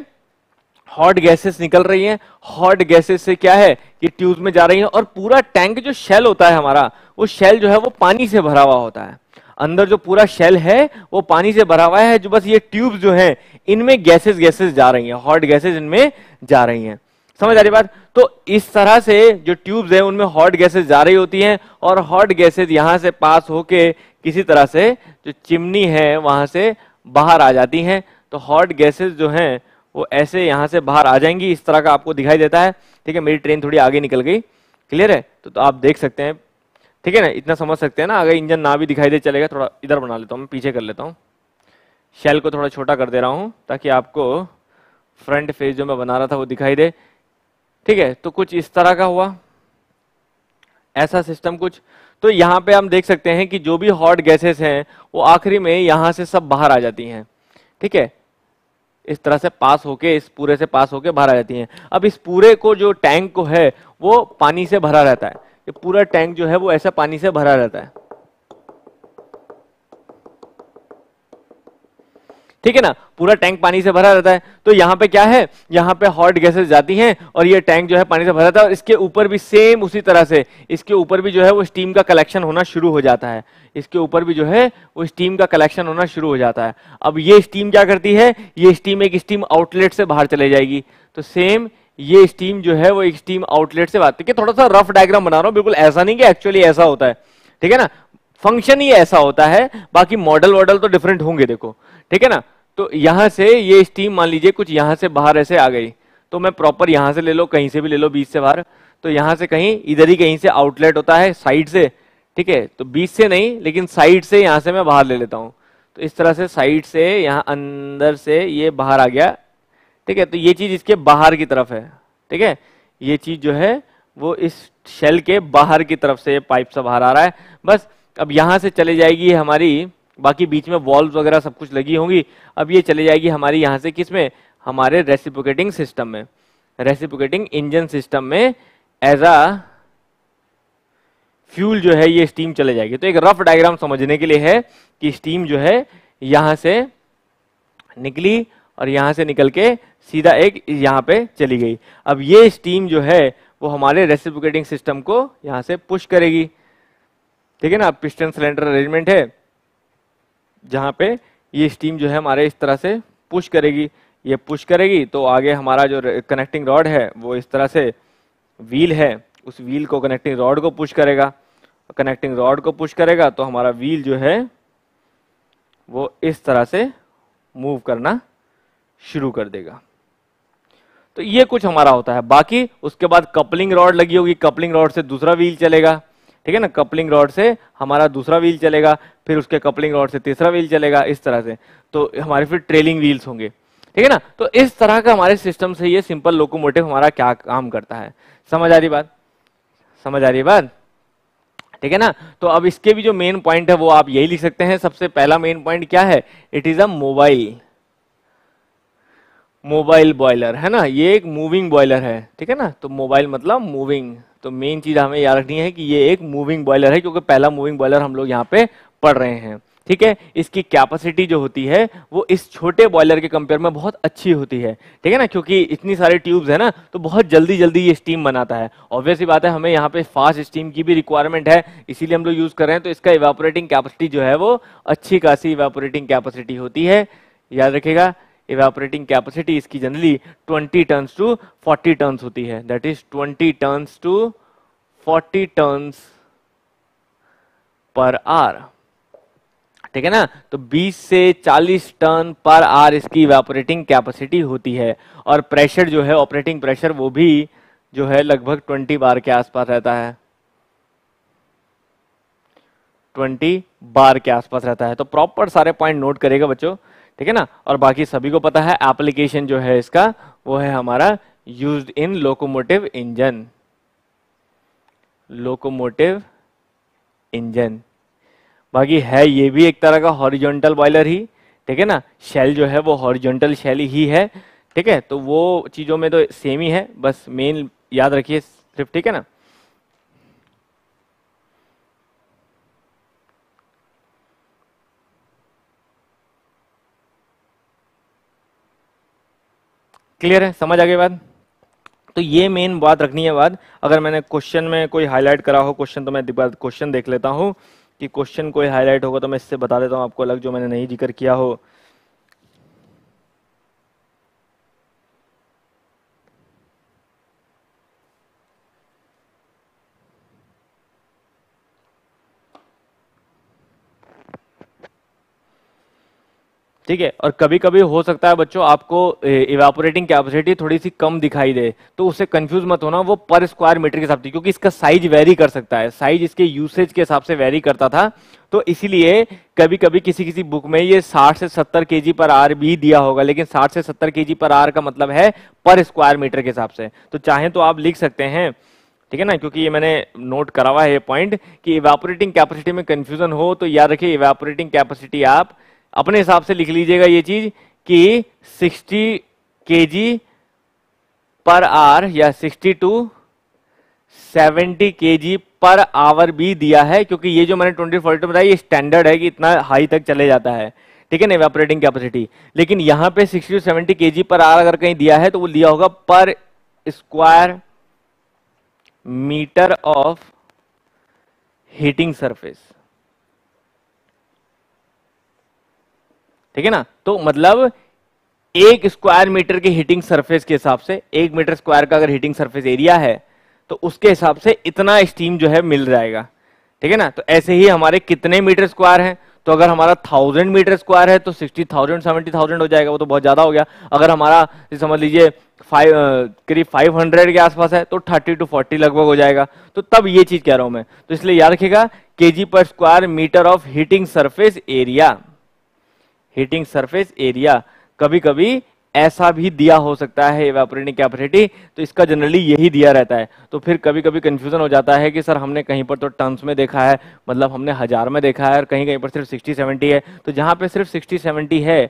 हॉट गैसेस निकल रही हैं हॉट गैसेस से क्या है कि ट्यूब में जा रही हैं और पूरा टैंक जो शेल होता है हमारा वो शेल जो है वो पानी से भरा हुआ होता है अंदर जो पूरा शेल है वो पानी से भरा हुआ है जो बस ये ट्यूब जो है इनमें गैसेस गैसेस जा रही हैं हॉट गैसेस इनमें जा रही हैं समझ आ रही बात तो इस तरह से जो ट्यूब्स हैं उनमें हॉट गैसेस जा रही होती हैं और हॉट गैसेस यहां से पास होके किसी तरह से जो चिमनी है वहां से बाहर आ जाती हैं तो हॉट गैसेस जो हैं वो ऐसे यहाँ से बाहर आ जाएंगी इस तरह का आपको दिखाई देता है ठीक है मेरी ट्रेन थोड़ी आगे निकल गई क्लियर है तो, तो आप देख सकते हैं ठीक है ना इतना समझ सकते हैं ना अगर इंजन ना भी दिखाई दे चलेगा थोड़ा इधर बना लेता हूँ मैं पीछे कर लेता हूँ शेल को थोड़ा छोटा कर दे रहा हूँ ताकि आपको फ्रंट फेस जो मैं बना रहा था वो दिखाई दे ठीक है तो कुछ इस तरह का हुआ ऐसा सिस्टम कुछ तो यहाँ पे हम देख सकते हैं कि जो भी हॉट गैसेस हैं वो आखिरी में यहाँ से सब बाहर आ जाती हैं ठीक है इस तरह से पास होके इस पूरे से पास होके बाहर आ जाती हैं अब इस पूरे को जो टैंक को है वो पानी से भरा रहता है ये पूरा टैंक जो है वो ऐसा पानी से भरा रहता है ठीक है ना पूरा टैंक पानी से भरा रहता है तो यहाँ पे क्या है यहाँ पे हॉट गैसेस जाती हैं और ये टैंक जो है पानी से भरा था और इसके ऊपर भी सेम उसी तरह से इसके ऊपर भी जो है वो स्टीम का कलेक्शन होना शुरू हो जाता है इसके ऊपर भी जो है वो स्टीम का कलेक्शन होना शुरू हो जाता है अब ये स्टीम क्या करती है ये स्टीम एक स्टीम आउटलेट से बाहर चले जाएगी तो सेम ये स्टीम जो है वो एक स्टीम आउटलेट से बात थोड़ा सा रफ डायग्राम बना रहा हूँ बिल्कुल ऐसा नहीं कि एक्चुअली ऐसा होता है ठीक है ना फंक्शन ही ऐसा होता है बाकी मॉडल वॉडल तो डिफरेंट होंगे देखो ठीक है ना तो यहाँ से ये स्टीम मान लीजिए कुछ यहाँ से बाहर ऐसे आ गई तो मैं प्रॉपर यहाँ से ले लो कहीं से भी ले लो बीच से बाहर तो यहाँ से कहीं इधर ही कहीं से आउटलेट होता है साइड से ठीक है तो बीच से नहीं लेकिन साइड से यहाँ से मैं बाहर ले लेता हूँ तो इस तरह से साइड से यहाँ अंदर से ये बाहर आ गया ठीक है तो ये चीज़ इसके बाहर की तरफ है ठीक है ये चीज़ जो है वो इस शेल के बाहर की तरफ से पाइप से बाहर आ रहा है बस अब यहाँ से चले जाएगी हमारी बाकी बीच में वॉल्व वगैरह सब कुछ लगी होंगी अब ये चले जाएगी हमारी यहाँ से किस में हमारे रेसिपोकेटिंग सिस्टम में रेसिपोकेटिंग इंजन सिस्टम में एज अ फ्यूल जो है ये स्टीम चले जाएगी तो एक रफ डायग्राम समझने के लिए है कि स्टीम जो है यहाँ से निकली और यहाँ से निकल के सीधा एक यहाँ पे चली गई अब ये स्टीम जो है वो हमारे रेसिपोकेटिंग सिस्टम को यहाँ से पुश करेगी ठीक है ना पिस्टन सिलेंडर अरेंजमेंट है जहाँ पे ये स्टीम जो है हमारे इस तरह से पुश करेगी ये पुश करेगी तो आगे हमारा जो कनेक्टिंग रॉड है वो इस तरह से व्हील है उस व्हील को कनेक्टिंग रॉड को पुश करेगा कनेक्टिंग रॉड को पुश करेगा तो हमारा व्हील जो है वो इस तरह से मूव करना शुरू कर देगा तो ये कुछ हमारा होता है बाकी उसके बाद कपलिंग रॉड लगी होगी कपलिंग रॉड से दूसरा व्हील चलेगा ठीक है ना कपलिंग रॉड से हमारा दूसरा व्हील चलेगा फिर उसके कपलिंग रॉड से तीसरा व्हील चलेगा इस तरह से तो हमारे फिर ट्रेलिंग व्हील्स होंगे ठीक है ना तो इस तरह का हमारे सिस्टम से ये सिंपल लोकोमोटिव हमारा क्या काम करता है समझ आ रही बात समझ आ रही बात ठीक है ना तो अब इसके भी जो मेन पॉइंट है वो आप यही लिख सकते हैं सबसे पहला मेन पॉइंट क्या है it is a mobile mobile boiler है ना ये एक मूविंग बॉयलर है ठीक है ना तो मोबाइल मतलब मूविंग तो मेन चीज़ हमें याद रखनी है कि ये एक मूविंग बॉयलर है क्योंकि पहला मूविंग बॉयलर हम लोग यहाँ पे पढ़ रहे हैं ठीक है इसकी कैपेसिटी जो होती है वो इस छोटे बॉयलर के कंपेयर में बहुत अच्छी होती है ठीक है ना क्योंकि इतनी सारी ट्यूब्स है ना तो बहुत जल्दी जल्दी ये स्टीम बनाता है ऑब्वियस बात है हमें यहाँ पे फास्ट स्टीम की भी रिक्वायरमेंट है इसीलिए हम लोग यूज़ कर रहे हैं तो इसका इवेपोरेटिंग कैपेसिटी जो है वो अच्छी खासी इवेपोरेटिंग कैपेसिटी होती है याद रखेगा इवेपोरेटिंग कैपेसिटी इसकी जनरली 20 टर्न्स टू 40 टर्न्स होती है that is 20 turns to 40 turns per hour ठीक है ना तो 20 से 40 टर्न पर आर इसकी इवेपोरेटिंग कैपेसिटी होती है और प्रेशर जो है ऑपरेटिंग प्रेशर वो भी जो है लगभग 20 बार के आसपास रहता है 20 बार के आसपास रहता है तो प्रॉपर सारे पॉइंट नोट करेगा बच्चों ठीक है ना और बाकी सभी को पता है एप्लीकेशन जो है इसका वो है हमारा use in locomotive engine locomotive engine बाकी है ये भी एक तरह का हॉरिजॉन्टल बॉयलर ही ठीक है ना शेल जो है वो हॉरिजॉन्टल शेल ही है ठीक है तो वो चीज़ों में तो सेम ही है बस मेन याद रखिए सिर्फ ठीक है ना क्लियर है समझ आगे बात तो ये मेन बात रखनी है बात अगर मैंने क्वेश्चन में कोई हाईलाइट करा हो क्वेश्चन तो मैं क्वेश्चन देख लेता हूँ कि क्वेश्चन कोई हाईलाइट होगा तो मैं इससे बता देता हूँ आपको अलग जो मैंने नहीं जिक्र किया हो ठीक है और कभी कभी हो सकता है बच्चों आपको इवेपोरेटिंग कैपेसिटी थोड़ी सी कम दिखाई दे तो उससे कंफ्यूज मत होना वो पर स्क्वायर मीटर के हिसाब से क्योंकि इसका साइज वेरी कर सकता है साइज इसके यूसेज के हिसाब से वेरी करता था तो इसीलिए कभी कभी किसी किसी बुक में ये 60 से 70 के पर आर भी दिया होगा लेकिन 60 से 70 के पर आर का मतलब है पर स्क्वायर मीटर के हिसाब से तो चाहे तो आप लिख सकते हैं ठीक है ना क्योंकि ये मैंने नोट करा हुआ है ये पॉइंट कि इवेपोरेटिंग कैपेसिटी में कंफ्यूजन हो तो याद रखिए इवेपोरेटिंग कैपेसिटी आप अपने हिसाब से लिख लीजिएगा ये चीज कि 60 जी पर आर या 62 टू सेवेंटी के जी पर आवर भी दिया है क्योंकि ये जो मैंने ट्वेंटी फोर्टी बताया ये स्टैंडर्ड है कि इतना हाई तक चले जाता है ठीक है ना वेपरेटिंग कैपेसिटी लेकिन यहाँ पे 60 टू 70 जी पर आर अगर कहीं दिया है तो वो दिया होगा per square meter of heating surface ठीक है ना तो मतलब एक स्क्वायर मीटर के हीटिंग सरफेस के हिसाब से एक मीटर स्क्वायर का अगर हीटिंग सरफेस एरिया है तो उसके हिसाब से इतना स्टीम जो है मिल जाएगा ठीक है ना तो ऐसे ही हमारे कितने मीटर स्क्वायर हैं तो अगर हमारा थाउजेंड मीटर स्क्वायर है तो सिक्सटी थाउजेंड सेवेंटी थाउजेंड हो जाएगा वो तो बहुत ज्यादा हो गया अगर हमारा समझ लीजिए फाइव करीब फाइव हंड्रेड के आसपास है तो थर्टी टू फोर्टी लगभग हो जाएगा तो तब ये चीज कह रहा हूं मैं तो इसलिए याद रखिएगा K G per square meter of heating surface area heating surface area कभी कभी ऐसा भी दिया हो सकता है एवेपोरेटिंग कैपेसिटी तो इसका जनरली यही दिया रहता है तो फिर कभी कभी कंफ्यूजन हो जाता है कि सर हमने कहीं पर तो टर्म्स में देखा है मतलब हमने हज़ार में देखा है और कहीं कहीं पर सिर्फ सिक्सटी सेवेंटी है तो जहां पे सिर्फ सिक्सटी सेवेंटी है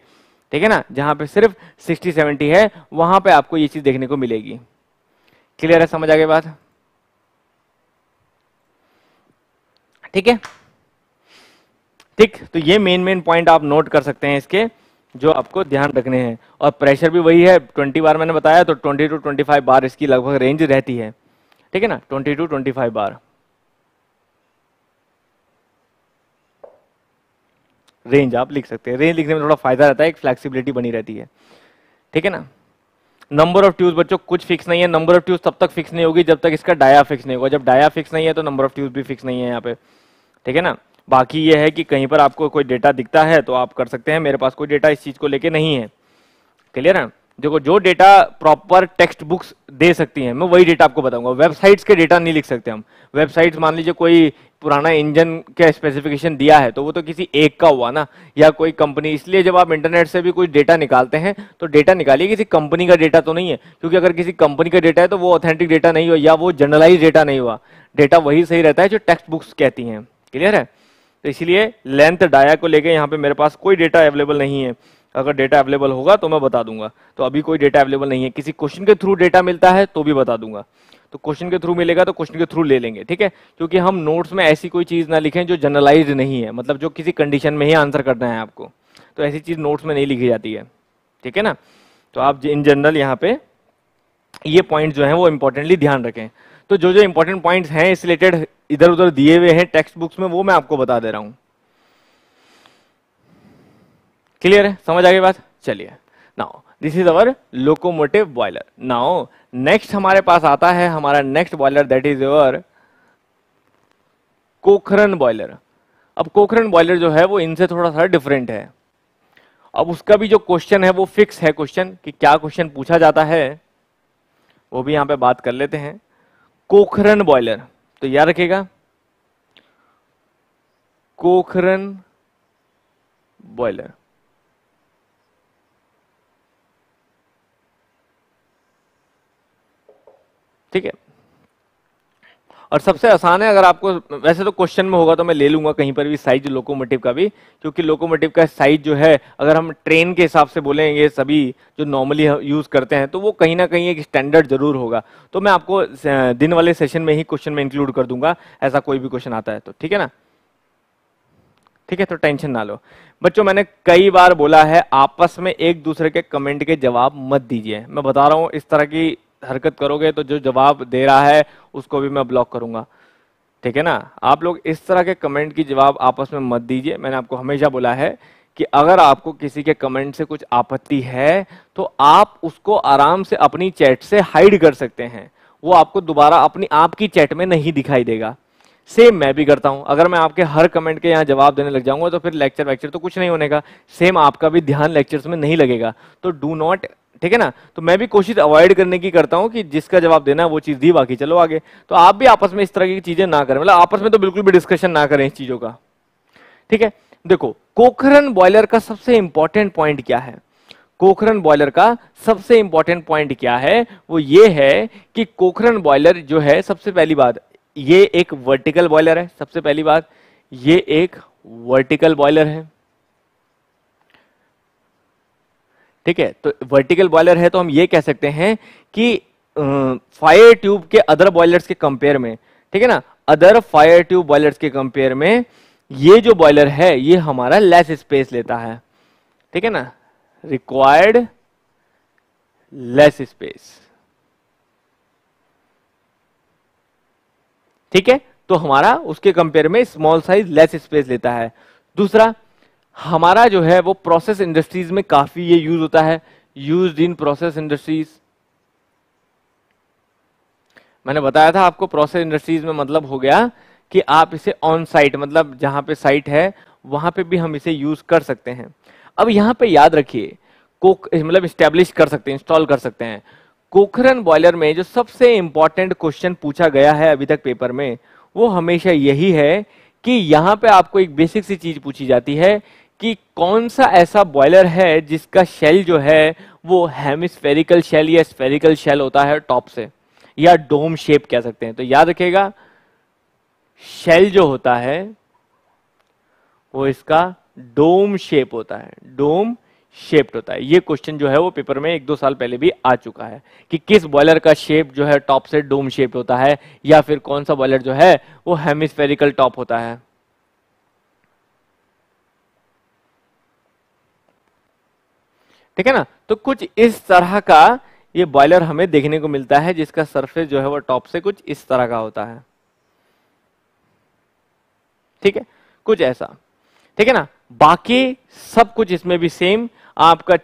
ठीक है ना जहां पे सिर्फ सिक्सटी सेवेंटी है वहां पर आपको ये चीज़ देखने को मिलेगी क्लियर है समझ आगे बात ठीक है ठीक तो ये मेन मेन पॉइंट आप नोट कर सकते हैं इसके जो आपको ध्यान रखने हैं और प्रेशर भी वही है 20 बार मैंने बताया तो 20 टू 25 बार इसकी लगभग रेंज रहती है ठीक है ना 20 टू 25 बार रेंज आप लिख सकते हैं रेंज लिखने में थोड़ा फायदा रहता है एक फ्लेक्सिबिलिटी बनी रहती है ठीक है ना नंबर ऑफ ट्यूज बच्चों कुछ फिक्स नहीं है नंबर ऑफ ट्यूज तब तक फिक्स नहीं होगी जब तक इसका डाया फिक्स नहीं होगा जब डाया फिक्स नहीं है तो नंबर ऑफ ट्यूज भी फिक्स नहीं है यहाँ पे ठीक है ना बाकी ये है कि कहीं पर आपको कोई डेटा दिखता है तो आप कर सकते हैं मेरे पास कोई डेटा इस चीज़ को लेके नहीं है क्लियर है देखो जो डेटा प्रॉपर टेक्स्ट बुक्स दे सकती हैं मैं वही डेटा आपको बताऊंगा वेबसाइट्स के डेटा नहीं लिख सकते हम वेबसाइट्स मान लीजिए कोई पुराना इंजन का स्पेसिफिकेशन दिया है तो वो तो किसी एक का हुआ ना या कोई कंपनी इसलिए जब आप इंटरनेट से भी कोई डेटा निकालते हैं तो डेटा निकालिए किसी कंपनी का डेटा तो नहीं है क्योंकि अगर किसी कंपनी का डेटा है तो वो ऑथेंटिक डेटा नहीं हुआ या वो जनरलाइज डेटा नहीं हुआ डेटा वही सही रहता है जो टेक्स्ट बुक्स कहती हैं क्लियर है तो इसलिए लेंथ डाया को लेके यहाँ पे मेरे पास कोई डेटा अवेलेबल नहीं है अगर डेटा अवेलेबल होगा तो मैं बता दूंगा तो अभी कोई डेटा अवेलेबल नहीं है किसी क्वेश्चन के थ्रू डेटा मिलता है तो भी बता दूंगा तो क्वेश्चन के थ्रू मिलेगा तो क्वेश्चन के थ्रू ले लेंगे ठीक है क्योंकि हम नोट्स में ऐसी कोई चीज़ ना लिखें जो जनरलाइज नहीं है मतलब जो किसी कंडीशन में ही आंसर करना है आपको तो ऐसी चीज़ नोट्स में नहीं लिखी जाती है ठीक है ना तो आप इन जनरल यहाँ पे ये पॉइंट जो है वो इंपॉर्टेंटली ध्यान रखें तो जो जो इंपॉर्टेंट पॉइंट्स हैं इस रिलेटेड इधर उधर दिए हुए हैं टेक्स्ट बुक्स में वो मैं आपको बता दे रहा हूं क्लियर है समझ आ गई बात चलिए now this is our locomotive boiler now next हमारे पास आता है हमारा next boiler that is our Cochran boiler अब कोखरन बॉयलर जो है वो इनसे थोड़ा सा डिफरेंट है अब उसका भी जो क्वेश्चन है वो फिक्स है क्वेश्चन कि क्या क्वेश्चन पूछा जाता है वो भी यहाँ पे बात कर लेते हैं कोखरन बॉयलर तो याद रखेगा कोखरन बॉयलर ठीक है और सबसे आसान है अगर आपको वैसे तो क्वेश्चन में होगा तो मैं ले लूंगा कहीं पर भी साइज लोकोमोटिव का भी क्योंकि लोकोमोटिव का साइज जो है अगर हम ट्रेन के हिसाब से ये सभी जो नॉर्मली यूज़ करते हैं तो वो कहीं ना कहीं एक स्टैंडर्ड जरूर होगा तो मैं आपको दिन वाले सेशन में ही क्वेश्चन में इंक्लूड कर दूंगा ऐसा कोई भी क्वेश्चन आता है तो ठीक है ना ठीक है तो टेंशन ना लो बच्चों मैंने कई बार बोला है आपस में एक दूसरे के कमेंट के जवाब मत दीजिए मैं बता रहा हूँ इस तरह की हरकत करोगे तो जो जवाब दे रहा है उसको भी मैं ब्लॉक करूंगा ठीक है ना आप लोग इस तरह के कमेंट की जवाब आपस में मत दीजिए मैंने आपको हमेशा बोला है कि अगर आपको किसी के कमेंट से कुछ आपत्ति है तो आप उसको आराम से अपनी चैट से हाइड कर सकते हैं वो आपको दोबारा अपनी आपकी चैट में नहीं दिखाई देगा सेम मैं भी करता हूं अगर मैं आपके हर कमेंट के यहाँ जवाब देने लग जाऊंगा तो फिर लेक्चर वेक्चर तो कुछ नहीं होने का सेम आपका भी ध्यान लेक्चर्स में नहीं लगेगा तो डू नॉट ठीक है ना तो मैं भी कोशिश अवॉइड करने की करता हूँ कि जिसका जवाब देना है वो चीज़ दी बाकी चलो आगे तो आप भी आपस में इस तरह की चीज़ें ना करें मतलब आपस में तो बिल्कुल भी डिस्कशन ना करें इस चीज़ों का ठीक है देखो कोखरन बॉयलर का सबसे इंपॉर्टेंट पॉइंट क्या है कोखरन बॉयलर का सबसे इंपॉर्टेंट पॉइंट क्या है वो ये है कि कोखरन बॉयलर जो है सबसे पहली बात ये एक वर्टिकल बॉयलर है सबसे पहली बात ये एक वर्टिकल बॉयलर है ठीक है तो वर्टिकल बॉयलर है तो हम ये कह सकते हैं कि फायर ट्यूब के अदर बॉयलर्स के कंपेयर में ठीक है ना अदर फायर ट्यूब बॉयलर्स के कंपेयर में ये जो बॉयलर है ये हमारा लेस स्पेस लेता है ठीक है ना रिक्वायर्ड लेस स्पेस ठीक है तो हमारा उसके कंपेयर में स्मॉल साइज लेस स्पेस लेता है दूसरा हमारा जो है वो प्रोसेस इंडस्ट्रीज में काफी ये यूज होता है यूज इन प्रोसेस इंडस्ट्रीज मैंने बताया था आपको प्रोसेस इंडस्ट्रीज में मतलब हो गया कि आप इसे ऑन साइट मतलब जहां पे साइट है वहां पे भी हम इसे यूज कर सकते हैं अब यहां पे याद रखिए कोक मतलब स्टेब्लिश कर सकते हैं इंस्टॉल कर सकते हैं कोखरन बॉयलर में जो सबसे इंपॉर्टेंट क्वेश्चन पूछा गया है अभी तक पेपर में वो हमेशा यही है कि यहां पे आपको एक बेसिक सी चीज पूछी जाती है कि कौन सा ऐसा बॉयलर है जिसका शेल जो है वो हेमिस्फेरिकल शेल या स्फेरिकल शेल होता है टॉप से या डोम शेप कह सकते हैं तो याद रखिएगा शेल जो होता है वो इसका डोम शेप होता है डोम शेप्ड होता है ये क्वेश्चन जो है वो पेपर में एक दो साल पहले भी आ चुका है कि किस बॉयलर का शेप जो है टॉप से डोम शेप होता है या फिर कौन सा बॉयलर जो है वो हेमिस्फेरिकल टॉप होता है ठीक है ना तो कुछ इस तरह का ये बॉयलर हमें देखने को मिलता है जिसका सरफेस जो है वो टॉप से कुछ इस तरह का होता है ठीक है कुछ ऐसा ठीक है ना बाकी सब कुछ इसमें भी सेम आपका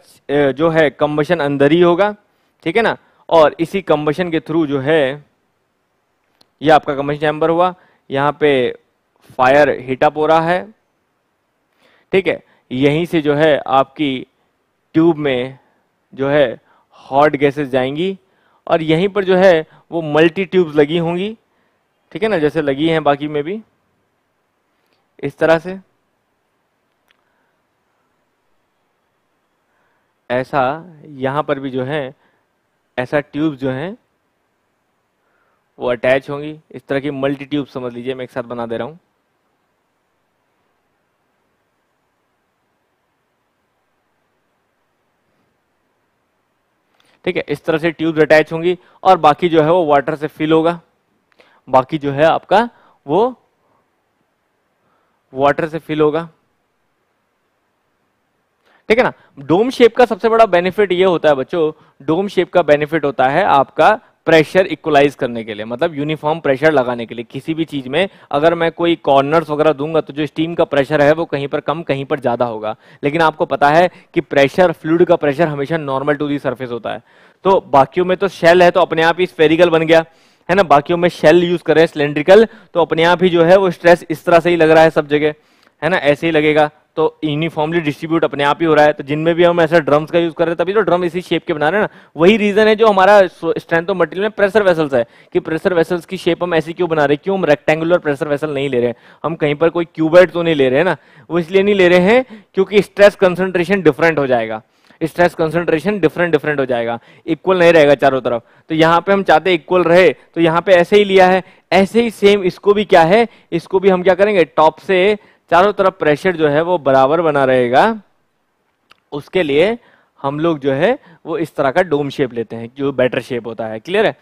जो है कंबशन अंदर ही होगा ठीक है ना और इसी कंबशन के थ्रू जो है ये आपका कंबशन चैम्बर हुआ यहां पे फायर हीटअप हो रहा है ठीक है यहीं से जो है आपकी ट्यूब में जो है हॉट गैसेस जाएंगी और यहीं पर जो है वो मल्टी ट्यूब्स लगी होंगी ठीक है ना जैसे लगी हैं बाकी में भी इस तरह से ऐसा यहां पर भी जो है ऐसा ट्यूब जो है वो अटैच होंगी इस तरह की मल्टी ट्यूब समझ लीजिए मैं एक साथ बना दे रहा हूँ ठीक है इस तरह से ट्यूब्स अटैच होंगी और बाकी जो है वो वाटर से फिल होगा बाकी जो है आपका वो वाटर से फिल होगा ठीक है ना डोम शेप का सबसे बड़ा बेनिफिट ये होता है बच्चों डोम शेप का बेनिफिट होता है आपका प्रेशर इक्वलाइज करने के लिए मतलब यूनिफॉर्म प्रेशर लगाने के लिए किसी भी चीज़ में अगर मैं कोई कॉर्नर्स वगैरह दूंगा तो जो स्टीम का प्रेशर है वो कहीं पर कम कहीं पर ज़्यादा होगा लेकिन आपको पता है कि प्रेशर फ्लूड का प्रेशर हमेशा नॉर्मल टू दी सर्फेस होता है तो बाकियों में तो शेल है तो अपने आप ही स्पेरिकल बन गया है ना बाकियों में शेल यूज़ करें सिलेंड्रिकल तो अपने आप ही जो है वो स्ट्रेस इस तरह से ही लग रहा है सब जगह है ना ऐसे ही लगेगा तो यूनिफॉर्मली डिस्ट्रीब्यूट अपने आप ही हो रहा है तो जिनमें भी हम ऐसा ड्रम्स का यूज कर रहे हैं तभी तो ड्रम इसी शेप के बना रहे हैं ना वही रीजन है जो हमारा स्ट्रेंथ ऑफ मटेरियल में प्रेशर वेसल्स है कि प्रेशर वेसल्स की शेप हम ऐसी क्यों बना रहे हैं क्यों हम रेक्टेंगुलर प्रेशर वेसल नहीं ले रहे हैं हम कहीं पर कोई क्यूबेड तो नहीं ले रहे हैं ना वो इसलिए नहीं ले रहे हैं क्योंकि स्ट्रेस कंसेंट्रेशन डिफरेंट हो जाएगा स्ट्रेस कंसेंट्रेशन डिफरेंट डिफरेंट हो जाएगा इक्वल नहीं रहेगा चारों तरफ तो यहाँ पे हम चाहते इक्वल रहे तो यहाँ पे ऐसे ही लिया है ऐसे ही सेम इसको भी क्या है इसको भी हम क्या करेंगे टॉप से चारों तरफ प्रेशर जो है वो बराबर बना रहेगा उसके लिए हम लोग जो है वो इस तरह का डोम शेप लेते हैं जो बेटर शेप होता है क्लियर है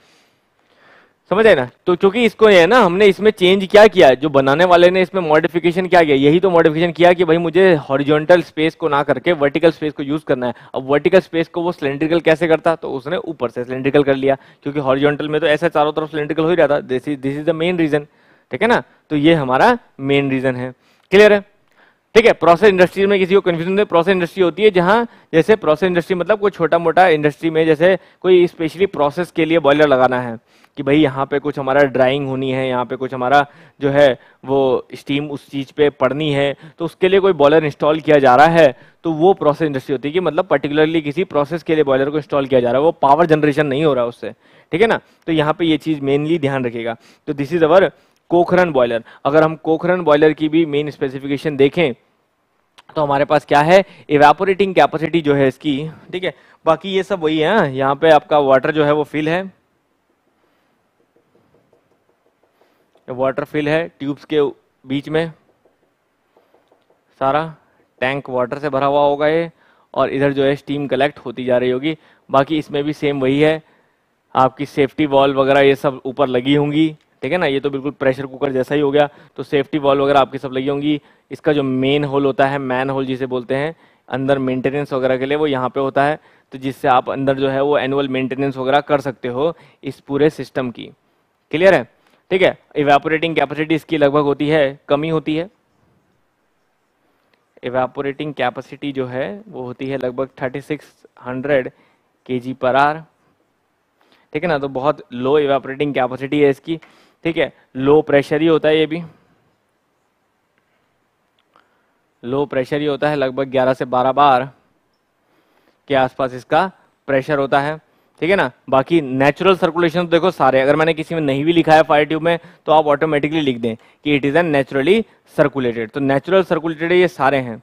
समझ आए ना तो क्योंकि इसको है ना हमने इसमें चेंज क्या किया जो बनाने वाले ने इसमें मॉडिफिकेशन क्या किया यही तो मॉडिफिकेशन किया कि भाई मुझे हॉरिजॉन्टल स्पेस को ना करके वर्टिकल स्पेस को यूज करना है अब वर्टिकल स्पेस को वो सिलेंड्रिकल कैसे करता तो उसने ऊपर से सिलेंड्रिकल कर लिया क्योंकि हॉरिजॉन्टल में तो ऐसा चारों तरफ सिलेंड्रिकल हो ही रहा था this is the main reason ठीक है ना तो ये हमारा मेन रीजन है क्लियर है ठीक है प्रोसेस इंडस्ट्री में किसी को कन्फ्यूजन दे प्रोसेस इंडस्ट्री होती है जहां जैसे प्रोसेस इंडस्ट्री मतलब कोई छोटा मोटा इंडस्ट्री में जैसे कोई स्पेशली प्रोसेस के लिए बॉयलर लगाना है कि भाई यहाँ पे कुछ हमारा ड्राइंग होनी है यहाँ पे कुछ हमारा जो है वो स्टीम उस चीज़ पे पड़नी है तो उसके लिए कोई बॉयलर इंस्टॉल किया जा रहा है तो वो प्रोसेस इंडस्ट्री होती है कि मतलब पर्टिकुलरली किसी प्रोसेस के लिए बॉयलर को इंस्टॉल किया जा रहा है वो पावर जनरेशन नहीं हो रहा उससे ठीक है ना तो यहाँ पे ये चीज़ मेनली ध्यान रखेगा तो this is our Cochran boiler अगर हम कोखरन बॉयलर की भी मेन स्पेसिफिकेशन देखें तो हमारे पास क्या है इवेपोरेटिंग कैपेसिटी जो है इसकी ठीक है बाकी ये सब वही है हाँ। यहाँ पे आपका वाटर जो है वो फिल है वाटर फिल है ट्यूब्स के बीच में सारा टैंक वाटर से भरा हुआ होगा ये और इधर जो है स्टीम कलेक्ट होती जा रही होगी बाकी इसमें भी सेम वही है आपकी सेफ्टी वॉल वगैरह ये सब ऊपर लगी होंगी ठीक है ना ये तो बिल्कुल प्रेशर कुकर जैसा ही हो गया तो सेफ्टी वॉल वगैरह आपकी सब लगी होंगी इसका जो मेन होल होता है मैन होल जिसे बोलते हैं अंदर मेंटेनेंस वगैरह के लिए वो यहाँ पे होता है तो जिससे आप अंदर जो है वो एनुअल मेंटेनेंस वगैरह कर सकते हो इस पूरे सिस्टम की क्लियर है ठीक है इवेपोरेटिंग कैपेसिटी इसकी लगभग होती है कमी होती है इवेपोरेटिंग कैपेसिटी जो है वो होती है लगभग 3600 जी पर आर ठीक है ना तो बहुत लो इवेपोरेटिंग कैपेसिटी है इसकी ठीक है लो प्रेशर ही होता है ये भी लो प्रेशर ही होता है लगभग 11 से 12 बार के आसपास इसका प्रेशर होता है ठीक है ना बाकी नेचुरल सर्कुलेशन तो देखो सारे अगर मैंने किसी में नहीं भी लिखा है फायर ट्यूब में तो आप ऑटोमेटिकली लिख दें कि it is an naturally circulated तो नेचुरल सर्कुलेटेड ये सारे हैं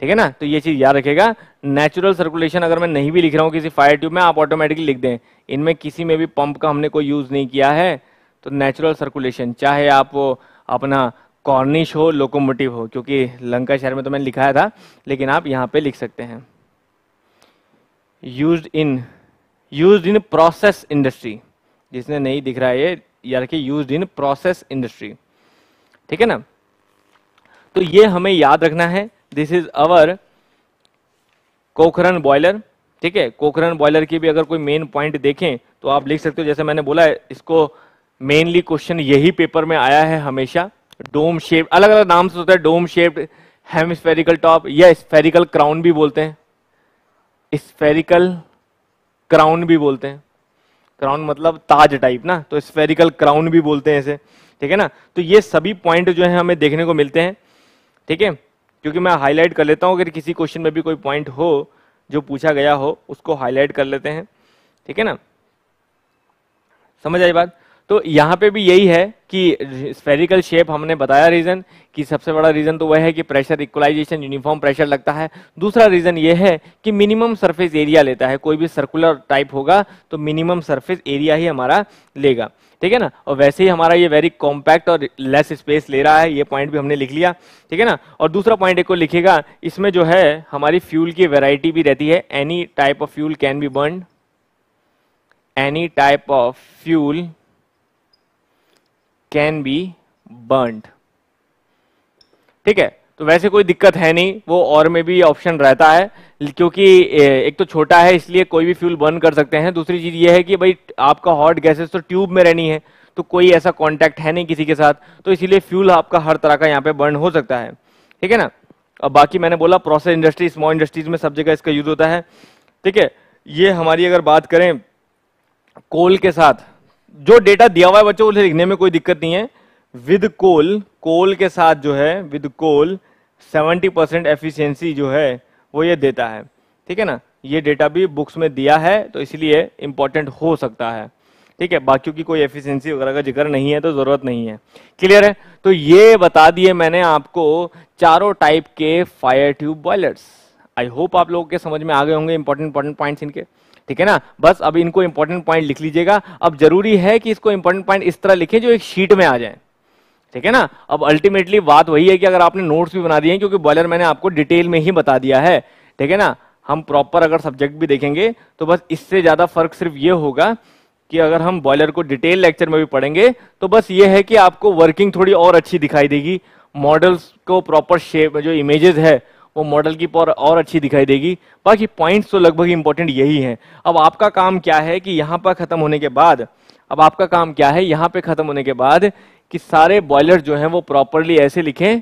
ठीक है ना तो ये चीज़ याद रखेगा नेचुरल सर्कुलेशन अगर मैं नहीं भी लिख रहा हूँ किसी फायर ट्यूब में आप ऑटोमेटिकली लिख दें इनमें किसी में भी पंप का हमने कोई यूज़ नहीं किया है तो नेचुरल सर्कुलेशन चाहे आप वो अपना कॉर्निश हो लोकोमोटिव हो क्योंकि लंका शहर में तो मैंने लिखाया था लेकिन आप यहाँ पे लिख सकते हैं use in use in process industry जिसने नहीं दिख रहा है ये यार कि यूज इन प्रोसेस इंडस्ट्री ठीक है ना तो ये हमें याद रखना है this is our Cochran boiler ठीक है कोखरन बॉयलर की भी अगर कोई मेन पॉइंट देखें तो आप लिख सकते हो जैसे मैंने बोला है इसको मेनली क्वेश्चन यही पेपर में आया है हमेशा डोम शेप अलग अलग नाम से होता है डोम शेप्ड हेमस्फेरिकल टॉप या स्फेरिकल क्राउन भी बोलते हैं स्फेरिकल क्राउन भी बोलते हैं क्राउन मतलब ताज टाइप ना तो स्फेरिकल क्राउन भी बोलते हैं इसे ठीक है ना तो ये सभी पॉइंट जो है हमें देखने को मिलते हैं ठीक है क्योंकि मैं हाईलाइट कर लेता हूँ अगर किसी क्वेश्चन में भी कोई पॉइंट हो जो पूछा गया हो उसको हाईलाइट कर लेते हैं ठीक है ना समझ आई बात तो यहाँ पे भी यही है कि स्पेरिकल शेप हमने बताया रीज़न कि सबसे बड़ा रीज़न तो वह है कि प्रेशर इक्वलाइजेशन यूनिफॉर्म प्रेशर लगता है दूसरा रीज़न यह है कि मिनिमम सरफेस एरिया लेता है कोई भी सर्कुलर टाइप होगा तो मिनिमम सरफेस एरिया ही हमारा लेगा ठीक है ना और वैसे ही हमारा ये वेरी कॉम्पैक्ट और लेस स्पेस ले रहा है ये पॉइंट भी हमने लिख लिया ठीक है ना और दूसरा पॉइंट एक को लिखेगा इसमें जो है हमारी फ्यूल की वेराइटी भी रहती है any type of fuel can be burn any type of fuel can be burned ठीक है तो वैसे कोई दिक्कत है नहीं वो और में भी ऑप्शन रहता है क्योंकि एक तो छोटा है इसलिए कोई भी फ्यूल बर्न कर सकते हैं दूसरी चीज़ ये है कि भाई आपका हॉट गैसेस तो ट्यूब में रहनी है तो कोई ऐसा कांटेक्ट है नहीं किसी के साथ तो इसीलिए फ्यूल आपका हर तरह का यहाँ पे बर्न हो सकता है ठीक है ना और बाकी मैंने बोला प्रोसेस इंडस्ट्री स्मॉल इंडस्ट्रीज में सब जगह इसका यूज होता है ठीक है ये हमारी अगर बात करें कोल के साथ जो डेटा दिया हुआ है बच्चों उसे लिखने में कोई दिक्कत नहीं है विद कोल कोल के साथ जो है विद कोल 70 परसेंट एफिशियंसी जो है वो ये देता है ठीक है ना ये डेटा भी बुक्स में दिया है तो इसलिए इंपॉर्टेंट हो सकता है ठीक है बाकियों की कोई एफिशिएंसी वगैरह का जिक्र नहीं है तो ज़रूरत नहीं है क्लियर है तो ये बता दिए मैंने आपको चारों टाइप के fire tube boilers I hope आप लोगों के समझ में आ गए होंगे इंपॉर्टेंट इंपॉर्टेंट पॉइंट्स इनके ठीक है ना बस अब इनको इंपॉर्टेंट पॉइंट लिख लीजिएगा अब जरूरी है कि इसको इंपॉर्टेंट पॉइंट इस तरह लिखें जो एक शीट में आ जाए ठीक है ना अब अल्टीमेटली बात वही है कि अगर आपने नोट्स भी बना दिए क्योंकि बॉयलर मैंने आपको डिटेल में ही बता दिया है ठीक है ना हम प्रॉपर अगर सब्जेक्ट भी देखेंगे तो बस इससे ज्यादा फर्क सिर्फ ये होगा कि अगर हम बॉयलर को डिटेल लेक्चर में भी पढ़ेंगे तो बस ये है कि आपको वर्किंग थोड़ी और अच्छी दिखाई देगी मॉडल्स को प्रॉपर शेप जो इमेजेस है वो मॉडल की पर और अच्छी दिखाई देगी बाकी पॉइंट्स तो लगभग इंपॉर्टेंट यही हैं अब आपका काम क्या है कि यहाँ पर ख़त्म होने के बाद अब आपका काम क्या है यहाँ पे ख़त्म होने के बाद कि सारे बॉयलर जो हैं वो प्रॉपरली ऐसे लिखें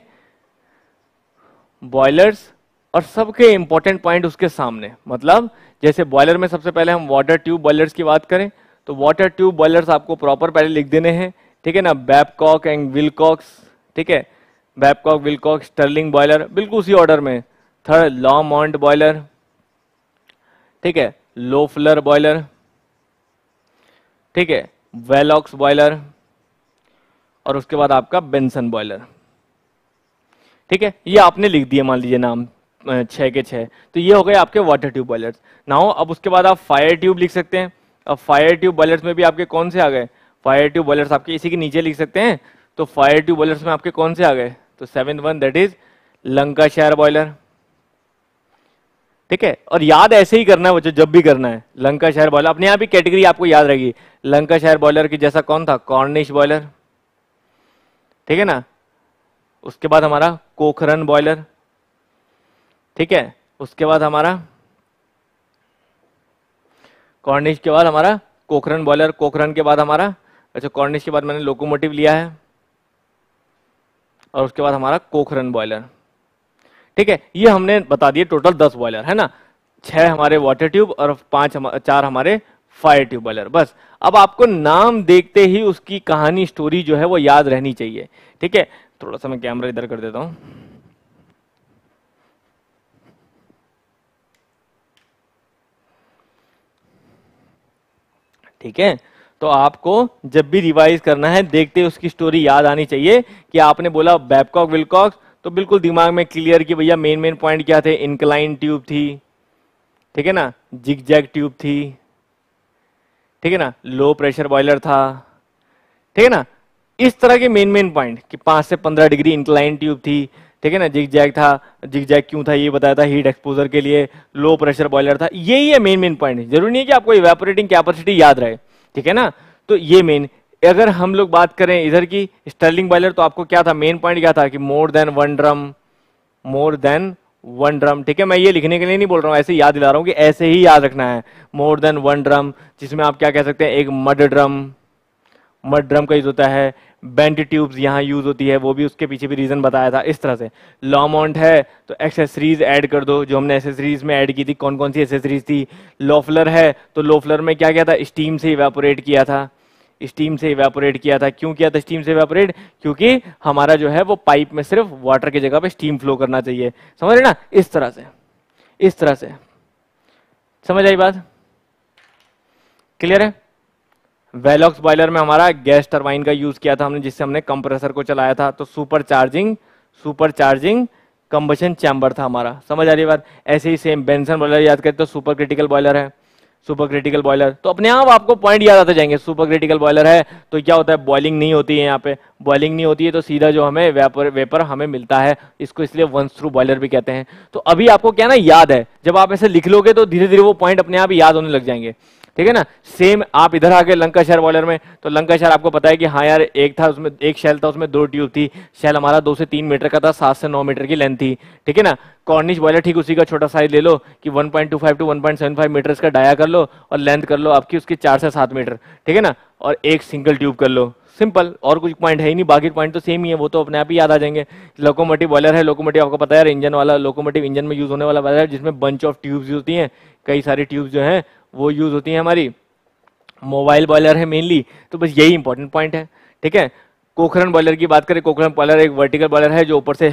बॉयलर्स और सबके इंपॉर्टेंट पॉइंट उसके सामने मतलब जैसे बॉयलर में सबसे पहले हम वाटर ट्यूब बॉयलर्स की बात करें तो वाटर ट्यूब बॉयलर्स आपको प्रॉपर पहले लिख देने हैं ठीक है ना बैबकॉक एंड विलकॉक्स ठीक है बैबकॉक विलकॉक स्टर्लिंग बॉयलर बिल्कुल उसी ऑर्डर में थर्ड मॉन्ट बॉयलर ठीक है लोफलर बॉयलर ठीक है वेलॉक्स बॉयलर और उसके बाद आपका बेंसन बॉयलर ठीक है ये आपने लिख दिए मान लीजिए नाम छः के छः तो ये हो गए आपके वाटर ट्यूब बॉयलर ना हो अब उसके बाद आप फायर ट्यूब लिख सकते हैं अब फायर ट्यूब बॉयलर्स में भी आपके कौन से आ गए फायर ट्यूब बॉयलर्स आपके इसी के नीचे लिख सकते हैं तो फायर ट्यूब बॉयलर्स में आपके कौन से आ गए तो seven one that is Lancashire boiler ठीक है और याद ऐसे ही करना है बच्चों जब भी करना है लंका शहर बॉयलर अपने आप ही कैटेगरी आपको याद रहेगी लंका शहर बॉयलर की जैसा कौन था कॉर्निश बॉयलर ठीक है ना उसके बाद हमारा कोखरन बॉयलर ठीक है उसके बाद हमारा कॉर्निश के बाद हमारा कोखरन बॉयलर कोखरन के बाद हमारा अच्छा कॉर्निश के बाद मैंने लोकोमोटिव लिया है और उसके बाद हमारा कोखरन बॉयलर ठीक है ये हमने बता दिए टोटल दस बॉयलर है ना छह हमारे वाटर ट्यूब और पांच हम, चार हमारे फायर ट्यूब बॉयलर बस अब आपको नाम देखते ही उसकी कहानी स्टोरी जो है वो याद रहनी चाहिए ठीक है थोड़ा सा मैं कैमरा इधर कर देता हूं ठीक है तो आपको जब भी रिवाइज करना है देखते उसकी स्टोरी याद आनी चाहिए कि आपने बोला बैबकॉक विलकॉक तो बिल्कुल दिमाग में क्लियर कि भैया मेन मेन पॉइंट क्या थे इनक्लाइन ट्यूब थी ठीक है ना जिग जैग ट्यूब थी ठीक है ना लो प्रेशर बॉयलर था ठीक है ना इस तरह के मेन मेन पॉइंट कि पांच से पंद्रह डिग्री इंक्लाइन ट्यूब थी ठीक है ना जिग जैग था जिग जैग क्यों था ये बताया था हीट एक्सपोजर के लिए लो प्रेशर बॉयलर था यही है मेन मेन पॉइंट जरूरी नहीं है कि आपको इवेपोरेटिंग कैपेसिटी याद रहे ठीक है ना तो ये मेन अगर हम लोग बात करें इधर की स्टर्लिंग बॉयलर तो आपको क्या था मेन पॉइंट क्या था कि more than one drum more than one drum ठीक है मैं ये लिखने के लिए नहीं बोल रहा हूँ ऐसे याद दिला रहा हूँ कि ऐसे ही याद रखना है मोर देन वन ड्रम जिसमें आप क्या कह सकते हैं एक मड ड्रम मड ड्रम का यूज होता है बेंड ट्यूब्स यहाँ यूज़ होती है वो भी उसके पीछे भी रीज़न बताया था इस तरह से लॉमोंट है तो एक्सेसरीज ऐड कर दो जो हमने एसेसरीज में ऐड की थी कौन कौन सी एसेसरीज थी लोफलर है तो लोफलर में क्या किया था स्टीम से इवेपोरेट किया था स्टीम से इवेपोरेट किया था क्यों किया था स्टीम से इवेपोरेट क्योंकि हमारा जो है वो पाइप में सिर्फ वाटर की जगह पर स्टीम फ्लो करना चाहिए समझ रहे ना इस तरह से इस तरह से समझ आई बात क्लियर है वेलॉक्स बॉयलर में हमारा गैस टरबाइन का यूज किया था हमने जिससे हमने कंप्रेसर को चलाया था तो super charging super charging combustion chamber था हमारा समझ आ रही बात ऐसे ही सेम बेंसन बॉयलर याद करें तो सुपर क्रिटिकल बॉयलर है सुपर क्रिटिकल बॉयलर तो अपने आप आपको पॉइंट याद आते जाएंगे सुपर क्रिटिकल बॉयलर है तो क्या होता है बॉइलिंग नहीं होती है यहाँ पे बॉइलिंग नहीं होती है तो सीधा जो हमें वेपर वेपर हमें मिलता है इसको इसलिए वन थ्रू बॉयलर भी कहते हैं तो अभी आपको क्या ना याद है जब आप ऐसे लिख लोगे तो धीरे धीरे वो पॉइंट अपने आप याद होने लग जाएंगे ठीक है ना सेम आप इधर आ गए लंका शहर बॉलर में तो लंका शहर आपको पता है कि हाँ यार एक था उसमें एक शैल था उसमें दो ट्यूब थी शैल हमारा दो से तीन मीटर का था सात से नौ मीटर की लेंथ थी ठीक है ना कॉर्निश बॉयलर ठीक उसी का छोटा साइज ले लो कि 1.25 टू 1.75 मीटर का डाया कर लो और लेंथ कर लो आपकी उसकी चार से सात मीटर ठीक है ना और एक सिंगल ट्यूब कर लो सिंपल और कुछ पॉइंट है ही नहीं बाकी पॉइंट तो सेम ही है वो तो अपने आप ही याद आ जाएंगे लोकोमोटिव बॉयलर है लोकोमोटिव आपको पता है इंजन वाला लोकोमोटिव इंजन में यूज़ होने वाला बॉयलर जिसमें बंच ऑफ ट्यूब्स होती हैं कई सारी ट्यूब्स जो हैं वो यूज़ होती हैं हमारी मोबाइल बॉयलर है मेनली तो बस यही इंपॉर्टेंट पॉइंट है ठीक है कोखरन बॉयलर की बात करें कोखरन बॉयलर एक वर्टिकल बॉयलर है जो ऊपर से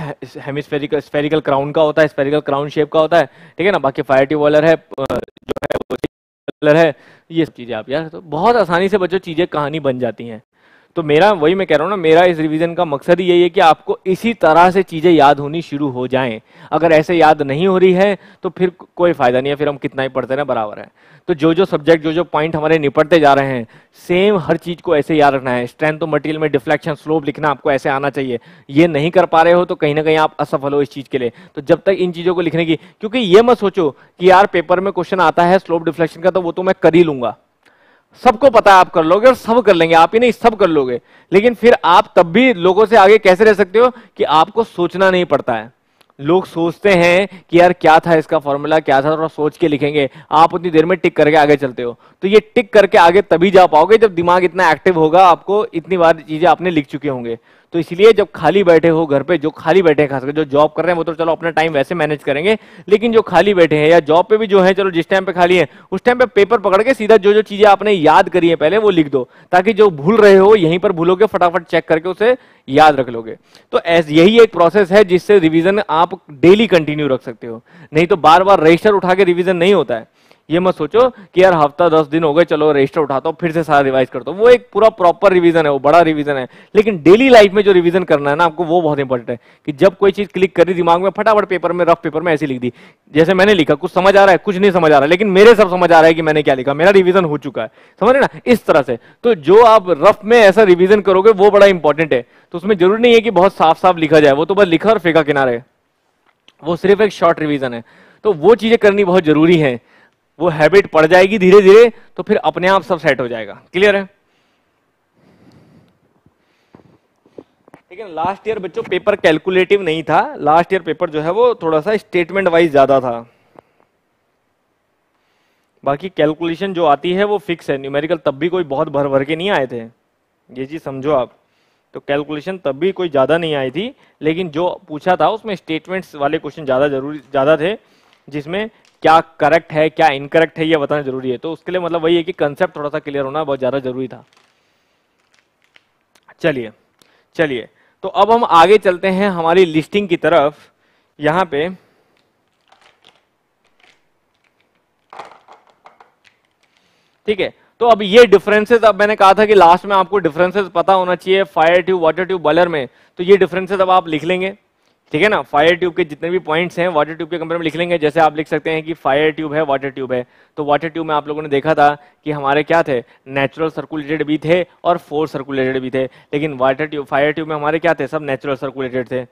हेमिस्फेरिकल स्फेरिकल क्राउन का होता है स्फेरिकल क्राउन शेप का होता है ठीक है ना बाकी फायर ट्यूब बॉयलर है जो है वो है ये सब चीज़ें आप यार तो बहुत आसानी से बच्चों चीज़ें कहानी बन जाती हैं तो मेरा वही मैं कह रहा हूँ ना मेरा इस रिवीजन का मकसद ही यही है कि आपको इसी तरह से चीज़ें याद होनी शुरू हो जाएं अगर ऐसे याद नहीं हो रही है तो फिर कोई फ़ायदा नहीं है फिर हम कितना ही पढ़ते रहें बराबर है तो जो जो सब्जेक्ट जो जो पॉइंट हमारे निपटते जा रहे हैं सेम हर चीज़ को ऐसे याद रखना है स्ट्रेंथ तो मटेरियल में डिफ्लेक्शन स्लोप लिखना आपको ऐसे आना चाहिए ये नहीं कर पा रहे हो तो कहीं ना कहीं आप असफल हो इस चीज़ के लिए तो जब तक इन चीज़ों को लिखने की क्योंकि ये मत सोचो कि यार पेपर में क्वेश्चन आता है स्लोप डिफ्लेक्शन का तो वो तो मैं कर ही लूँगा सबको पता है आप कर लोगे और सब कर लेंगे आप ही नहीं सब कर लोगे लेकिन फिर आप तब भी लोगों से आगे कैसे रह सकते हो कि आपको सोचना नहीं पड़ता है लोग सोचते हैं कि यार क्या था इसका फॉर्मूला क्या था थोड़ा सोच के लिखेंगे आप उतनी देर में टिक करके आगे चलते हो तो ये टिक करके आगे तभी जा पाओगे जब दिमाग इतना एक्टिव होगा आपको इतनी बार चीजें आपने लिख चुके होंगे तो इसलिए जब खाली बैठे हो घर पे जो खाली बैठे हैं खासकर जो जॉब कर रहे हैं वो तो चलो अपना टाइम वैसे मैनेज करेंगे लेकिन जो खाली बैठे हैं या जॉब पे भी जो है चलो जिस टाइम पे खाली है उस टाइम पे पेपर पकड़ के सीधा जो जो चीजें आपने याद करी है पहले वो लिख दो ताकि जो भूल रहे हो यहीं पर भूलोगे फटाफट चेक करके उसे याद रख लोगे तो यही एक प्रोसेस है जिससे रिविजन आप डेली कंटिन्यू रख सकते हो नहीं तो बार बार रजिस्टर उठा के रिविजन नहीं होता है ये मत सोचो कि यार हफ्ता दस दिन हो गए चलो रजिस्टर उठाता हूँ फिर से सारा रिवाइज करता हूँ वो एक पूरा प्रॉपर रिविजन है वो बड़ा रिविजन है लेकिन डेली लाइफ में जो रिविजन करना है ना आपको वो बहुत इंपॉर्टेंट है कि जब कोई चीज क्लिक करी दिमाग में फटाफट पेपर में रफ पेपर में ऐसी लिख दी जैसे मैंने लिखा कुछ समझ आ रहा है कुछ नहीं समझ आ रहा है लेकिन मेरे सब समझ आ रहा है कि मैंने क्या लिखा मेरा रिविजन हो चुका है समझ रहे ना इस तरह से तो जो आप रफ में ऐसा रिविजन करोगे वो बड़ा इंपॉर्टेंट है तो उसमें जरूरी नहीं है कि बहुत साफ साफ लिखा जाए वो तो बस लिखा और फेंका किनारे वो सिर्फ एक शॉर्ट रिविजन है तो वो चीजें करनी बहुत जरूरी है वो हैबिट पड़ जाएगी धीरे धीरे तो फिर अपने आप सब सेट हो जाएगा क्लियर है ठीक है लास्ट ईयर बच्चों पेपर कैलकुलेटिव नहीं था लास्ट ईयर पेपर जो है वो थोड़ा सा स्टेटमेंट वाइज ज्यादा था बाकी कैलकुलेशन जो आती है वो फिक्स है न्यूमेरिकल तब भी कोई बहुत भर भर के नहीं आए थे ये चीज समझो आप तो कैलकुलेशन तब भी कोई ज़्यादा नहीं आई थी लेकिन जो पूछा था उसमें स्टेटमेंट्स वाले क्वेश्चन ज़्यादा जरूरी ज़्यादा थे जिसमें क्या करेक्ट है क्या इनकरेक्ट है ये बताना जरूरी है तो उसके लिए मतलब वही है कि कंसेप्ट थोड़ा सा क्लियर होना बहुत ज़्यादा जरूरी था चलिए चलिए तो अब हम आगे चलते हैं हमारी लिस्टिंग की तरफ यहाँ पे ठीक है तो अब ये डिफरेंसेस अब मैंने कहा था कि लास्ट में आपको डिफरेंसेस पता होना चाहिए fire tube water tube boiler में तो ये डिफरेंसेस अब आप लिख लेंगे ठीक है ना फायर ट्यूब के जितने भी पॉइंट्स हैं वाटर ट्यूब के कंपेयर में लिख लेंगे जैसे आप लिख सकते हैं कि फायर ट्यूब है वाटर ट्यूब है तो वाटर ट्यूब में आप लोगों ने देखा था कि हमारे क्या थे नेचुरल सर्कुलेटेड भी थे और फोर सर्कुलेटेड भी थे लेकिन वाटर ट्यूब फायर ट्यूब में हमारे क्या थे सब नेचुरल सर्कुलेटेड थे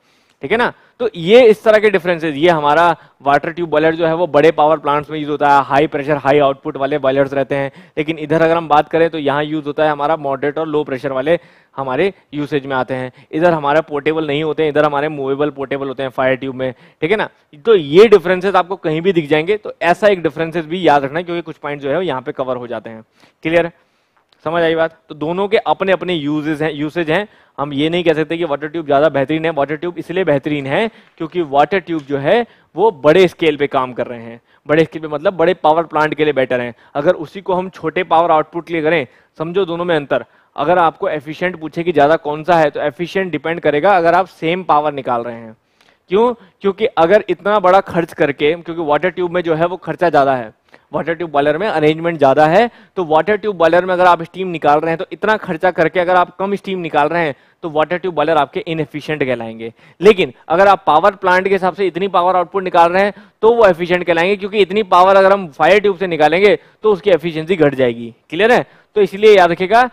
ठीक है ना तो ये इस तरह के डिफरेंसेस ये हमारा वाटर ट्यूब बॉयलर जो है वो बड़े पावर प्लांट्स में यूज होता है हाई प्रेशर हाई आउटपुट वाले बॉयलर्स रहते हैं लेकिन इधर अगर हम बात करें तो यहाँ यूज होता है हमारा मॉडरेट और लो प्रेशर वाले हमारे यूसेज में आते हैं इधर हमारे पोर्टेबल नहीं होते हैं इधर हमारे मूवेबल पोर्टेबल होते हैं फायर ट्यूब में ठीक है ना तो ये डिफरेंसेस आपको कहीं भी दिख जाएंगे तो ऐसा एक डिफरेंसेज भी याद रखना क्योंकि कुछ पॉइंट जो है यहाँ पे कवर हो जाते हैं क्लियर है समझ आई बात तो दोनों के अपने अपने यूजेज हैं यूसेज हैं हम ये नहीं कह सकते कि वाटर ट्यूब ज़्यादा बेहतरीन है वाटर ट्यूब इसलिए बेहतरीन है क्योंकि वाटर ट्यूब जो है वो बड़े स्केल पे काम कर रहे हैं बड़े स्केल पे मतलब बड़े पावर प्लांट के लिए बेटर हैं अगर उसी को हम छोटे पावर आउटपुट के लिए करें समझो दोनों में अंतर अगर आपको एफिशिएंट पूछे कि ज़्यादा कौन सा है तो एफिशिएंट डिपेंड करेगा अगर आप सेम पावर निकाल रहे हैं क्यों क्योंकि अगर इतना बड़ा खर्च करके क्योंकि वाटर ट्यूब में जो है वो खर्चा ज़्यादा है वाटर ट्यूब बॉयलर में अरेंजमेंट ज़्यादा है तो वाटर ट्यूब बॉयलर में अगर आप स्टीम निकाल रहे हैं तो इतना खर्चा करके अगर आप कम स्टीम निकाल रहे हैं तो वाटर ट्यूब बॉयलर आपके इनएफिशिएंट कहलाएंगे लेकिन अगर आप पावर प्लांट के हिसाब से इतनी पावर आउटपुट निकाल रहे हैं तो वो एफिशिएंट कहलाएंगे क्योंकि इतनी पावर अगर हम फायर ट्यूब से निकालेंगे तो उसकी एफिशियंसी घट जाएगी क्लियर है तो इसलिए याद रखेगा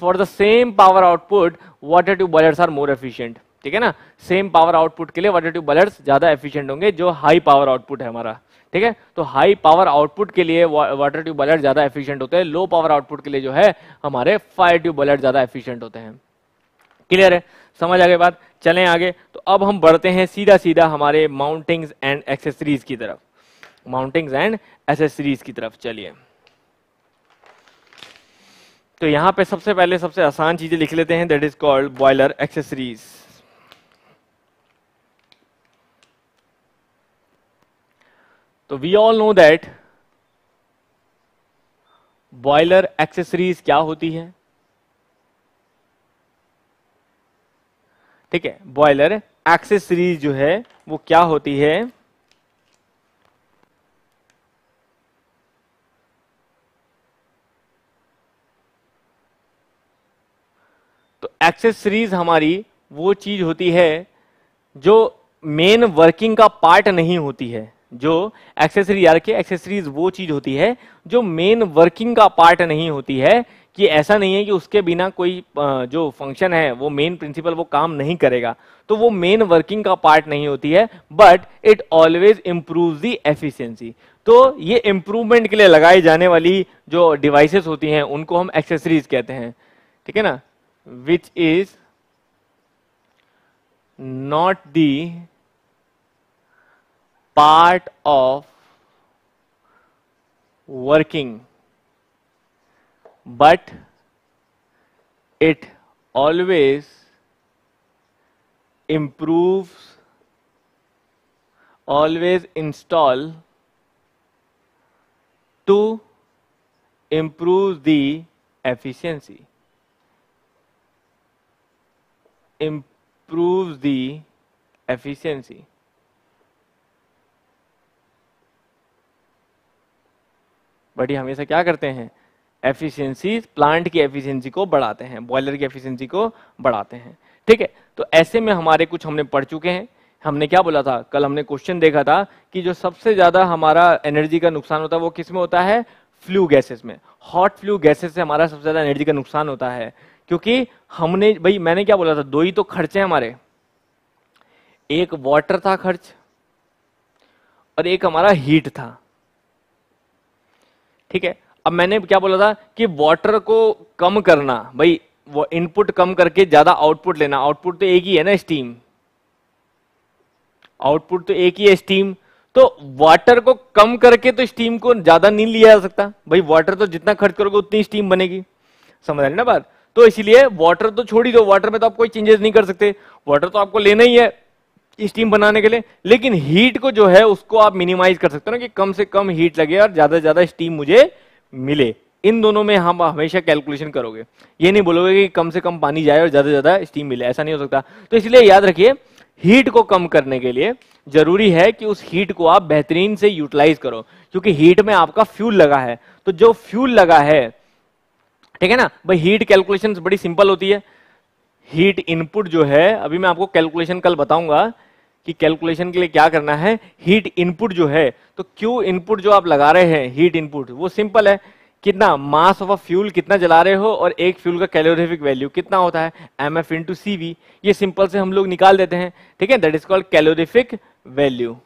for the same power output water tube boiler are more efficient ठीक है ना सेम पावर आउटपुट के लिए वाटर ट्यूब बलर्स ज्यादा एफिशिएंट होंगे जो हाई पावर आउटपुट है हमारा ठीक है तो हाई पावर आउटपुट के लिए वाटर ट्यूब बलर ज्यादा एफिशिएंट होते हैं लो पावर आउटपुट के लिए जो है हमारे फायर ट्यूब बलर ज्यादा एफिशिएंट होते हैं क्लियर है समझ आगे बात चले आगे तो अब हम बढ़ते हैं सीधा सीधा हमारे माउंटिंग्स एंड एक्सेसरीज की तरफ माउंटिंग्स एंड एसेसरीज की तरफ चलिए तो यहां पे सबसे पहले सबसे आसान चीजें लिख लेते हैं that is called boiler accessories तो we all know that boiler accessories क्या होती है ठीक है बॉयलर एक्सेसरीज जो है वो क्या होती है तो एक्सेसरीज हमारी वो चीज होती है जो मेन वर्किंग का पार्ट नहीं होती है जो एक्सेसरी यार के एक्सेसरीज वो चीज होती है जो मेन वर्किंग का पार्ट नहीं होती है कि ऐसा नहीं है कि उसके बिना कोई जो फंक्शन है वो मेन प्रिंसिपल वो काम नहीं करेगा तो वो मेन वर्किंग का पार्ट नहीं होती है but it always improve the efficiency तो ये इम्प्रूवमेंट के लिए लगाई जाने वाली जो डिवाइसेस होती हैं उनको हम एक्सेसरीज कहते हैं ठीक है ना which is not the part of working but it always improves always install to improve the efficiency improves the efficiency but ये हमेशा क्या करते हैं एफिशिएंसी प्लांट की एफिशिएंसी को बढ़ाते हैं बॉयलर की एफिशिएंसी को बढ़ाते हैं ठीक है तो ऐसे में हमारे कुछ हमने पढ़ चुके हैं हमने क्या बोला था कल हमने क्वेश्चन देखा था कि जो सबसे ज्यादा हमारा एनर्जी का नुकसान होता है वो किस में होता है फ्लू गैसेस में हॉट फ्लू गैसेस से हमारा सबसे ज्यादा एनर्जी का नुकसान होता है क्योंकि हमने भाई मैंने क्या बोला था दो ही तो खर्चे हैं हमारे एक वाटर था खर्च और एक हमारा हीट था ठीक है अब मैंने क्या बोला था कि वाटर को कम करना भाई वो इनपुट कम करके ज्यादा आउटपुट लेना आउटपुट तो एक ही है ना स्टीम आउटपुट तो एक ही है स्टीम तो वाटर को कम करके तो स्टीम को ज्यादा नहीं लिया जा सकता भाई वाटर तो जितना खर्च करोगे उतनी स्टीम बनेगी समझ रहे ना बात तो इसीलिए वाटर तो छोड़ ही दो वाटर में तो आप कोई चेंजेस नहीं कर सकते वाटर तो आपको लेना ही है स्टीम बनाने के लिए लेकिन हीट को जो है उसको आप मिनिमाइज कर सकते हो ना कि कम से कम हीट लगे और ज्यादा से ज्यादा स्टीम मुझे मिले इन दोनों में हम हमेशा कैलकुलेशन करोगे ये नहीं बोलोगे कि कम से कम पानी जाए और ज्यादा से ज्यादा स्टीम मिले ऐसा नहीं हो सकता तो इसलिए याद रखिए हीट को कम करने के लिए जरूरी है कि उस हीट को आप बेहतरीन से यूटिलाइज करो क्योंकि हीट में आपका फ्यूल लगा है तो जो फ्यूल लगा है ठीक है ना भाई हीट कैलकुलेशन बड़ी सिंपल होती है हीट इनपुट जो है अभी मैं आपको कैलकुलेशन कल बताऊंगा कि कैलकुलेशन के लिए क्या करना है हीट इनपुट जो है तो क्यू इनपुट जो आप लगा रहे हैं हीट इनपुट वो सिंपल है कितना मास ऑफ अ फ्यूल कितना जला रहे हो और एक फ्यूल का कैलोरीफिक वैल्यू कितना होता है M F into C V ये सिंपल से हम लोग निकाल देते हैं ठीक है that is called calorific value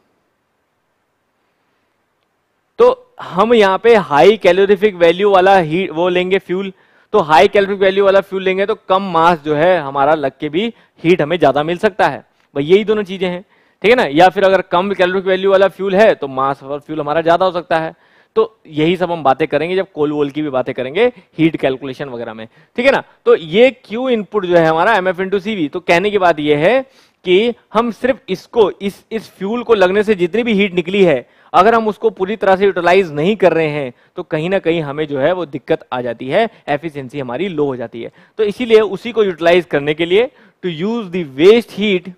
तो हम यहाँ पे हाई कैलोरीफिक वैल्यू वाला ही वो लेंगे फ्यूल तो हाई कैलोरिक वैल्यू वाला फ्यूल लेंगे तो कम मास जो है हमारा लग के भी हीट हमें ज्यादा मिल सकता है भाई यही दोनों चीजें हैं ठीक है ना या फिर अगर कम कैलोरिक वैल्यू वाला फ्यूल है तो मास और फ्यूल हमारा ज्यादा हो सकता है तो यही सब हम बातें करेंगे जब कोल वोल की भी बातें करेंगे हीट कैलकुलेशन वगैरह में ठीक है ना तो ये क्यू इनपुट जो है हमारा एम एफ इन तो कहने की बात यह है कि हम सिर्फ इसको इस इस फ्यूल को लगने से जितनी भी हीट निकली है अगर हम उसको पूरी तरह से यूटिलाइज नहीं कर रहे हैं तो कहीं ना कहीं हमें जो है वो दिक्कत आ जाती है एफिशिएंसी हमारी लो हो जाती है तो इसीलिए उसी को यूटिलाइज करने के लिए to use the waste heat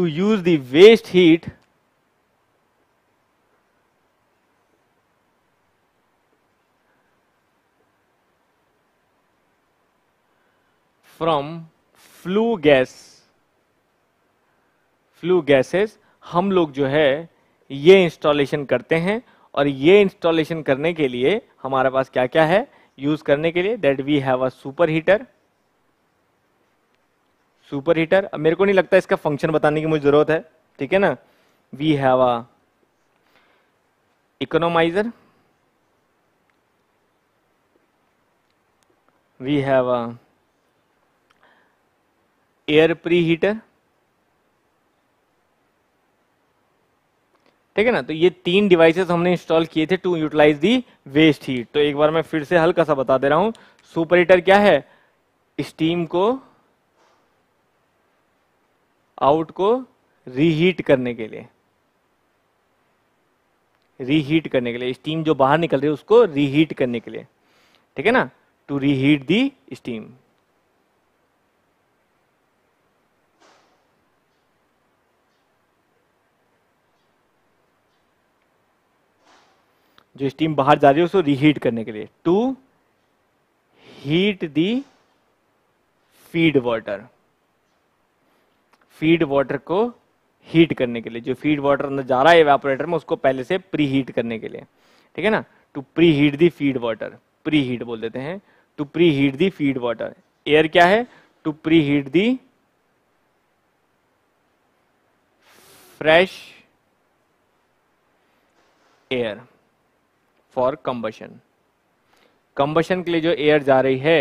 to use the waste heat from flue gas flue gases हम लोग जो है ये इंस्टॉलेशन करते हैं और ये इंस्टॉलेशन करने के लिए हमारे पास क्या क्या है यूज करने के लिए that we have a super heater super heater अब मेरे को नहीं लगता इसका फंक्शन बताने की मुझे ज़रूरत है ठीक है ना we have a economiser have a air pre heater ठीक है ना तो ये तीन डिवाइसेस हमने इंस्टॉल किए थे to utilise the waste heat तो एक बार मैं फिर से हल्का सा बता दे रहा हूं सुपर हीटर क्या है स्टीम को आउट को रीहीट करने के लिए रीहीट करने के लिए स्टीम जो बाहर निकल रही है उसको रीहीट करने के लिए ठीक है ना टू रीहीट दी स्टीम जो स्टीम बाहर जा रही है उसको रीहीट करने के लिए to heat the feed water feed water को हीट करने के लिए जो फीड वाटर अंदर जा रहा है वेपोरेटर में उसको पहले से प्री हीट करने के लिए ठीक है ना to pre heat the feed water pre heat बोल देते हैं to pre heat the feed water air क्या है to pre heat the fresh air for combustion combustion के लिए जो एयर जा रही है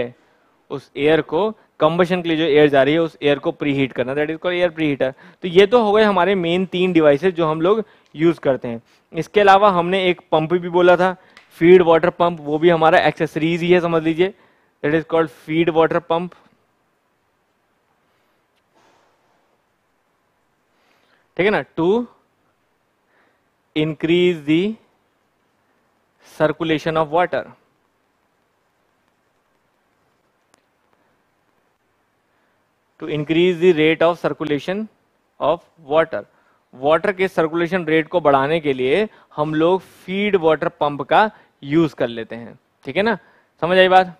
उस एयर को कंबशन के लिए जो एयर जा रही है उस एयर को प्री हीट करना that is called air pre heater तो ये तो हो गए हमारे मेन तीन डिवाइसेज जो हम लोग यूज़ करते हैं इसके अलावा हमने एक पंप भी बोला था फीड वाटर पंप वो भी हमारा एक्सेसरीज ही है समझ लीजिए that is called feed water pump ठीक है ना to increase the circulation of water to increase the rate of circulation of water water के सर्कुलेशन रेट को बढ़ाने के लिए हम लोग फीड वाटर पंप का यूज कर लेते हैं ठीक है ना समझ आई बात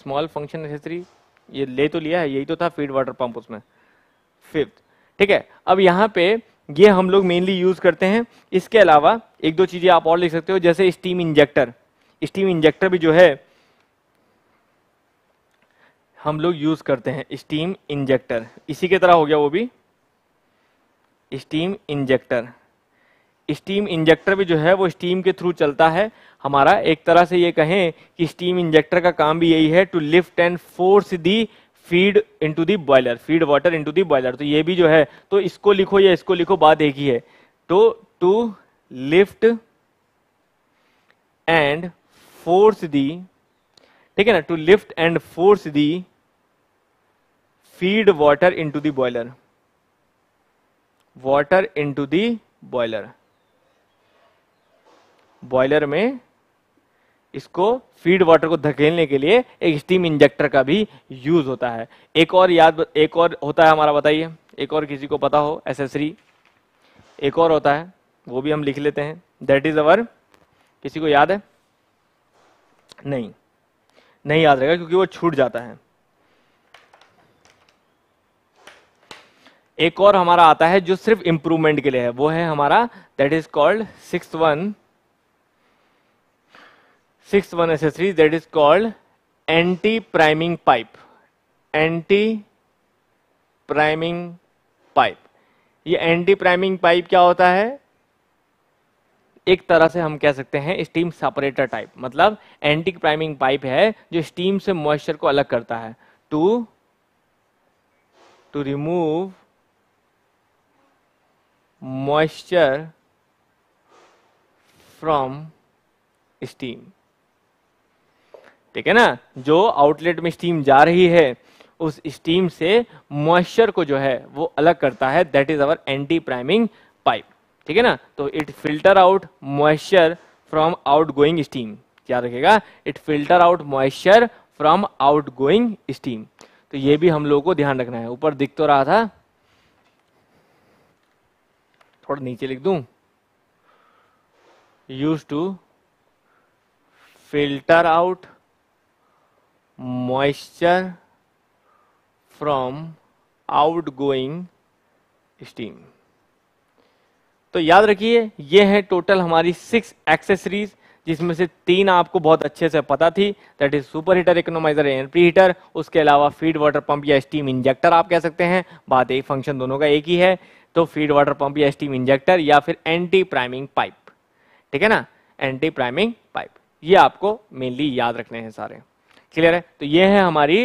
स्मॉल फंक्शन नेसेसरी ये ले तो लिया है यही तो था फीड वाटर पंप उसमें फिफ्थ ठीक है अब यहां पे ये हम लोग मेनली यूज करते हैं इसके अलावा एक दो चीजें आप और लिख सकते हो जैसे स्टीम इंजेक्टर स्टीम इंजेक्टर भी जो है हम लोग यूज करते हैं स्टीम इंजेक्टर इसी के तरह हो गया वो भी स्टीम इंजेक्टर स्टीम इंजेक्टर भी जो है वो स्टीम के थ्रू चलता है हमारा एक तरह से ये कहें कि स्टीम इंजेक्टर का काम भी यही है to lift and force the feed into the boiler feed water into the boiler तो ये भी जो है तो इसको लिखो या इसको लिखो बात एक ही है तो to lift and force the ठीक है ना to lift and force the feed water into the boiler water into the boiler boiler में इसको फीड वाटर को धकेलने के लिए एक स्टीम इंजेक्टर का भी यूज होता है एक और याद एक और होता है हमारा बताइए एक और किसी को पता हो एसेसरी एक और होता है वो भी हम लिख लेते हैं दैट इज अवर किसी को याद है नहीं नहीं याद रहेगा क्योंकि वो छूट जाता है एक और हमारा आता है जो सिर्फ इंप्रूवमेंट के लिए है वो है हमारा that is called six one six one accessory that is called anti priming pipe anti priming pipe ये एंटी प्राइमिंग पाइप क्या होता है एक तरह से हम कह सकते हैं स्टीम सेपरेटर टाइप मतलब एंटी प्राइमिंग पाइप है जो स्टीम से मॉइस्चर को अलग करता है to to remove moisture from steam ठीक है ना जो आउटलेट में स्टीम जा रही है उस स्टीम से मॉइस्चर को जो है वो अलग करता है that is our anti priming pipe ठीक है ना तो it filter out moisture from out going steam क्या रखेगा it filter out moisture from out going steam तो ये भी हम लोगों को ध्यान रखना है ऊपर दिख तो रहा था थोड़ा नीचे लिख दू use to filter out moisture from outgoing steam. तो याद रखिए ये है टोटल हमारी सिक्स एक्सेसरीज जिसमें से तीन आपको बहुत अच्छे से पता थी that is super heater economiser एनपी प्री हीटर उसके अलावा फीड वाटर पंप या स्टीम इंजेक्टर आप कह सकते हैं बात एक फंक्शन दोनों का एक ही है तो फीड वाटर पंप या स्टीम इंजेक्टर या फिर एंटी प्राइमिंग पाइप ठीक है ना एंटी प्राइमिंग पाइप ये आपको मेनली याद रखने हैं सारे क्लियर है तो ये है हमारी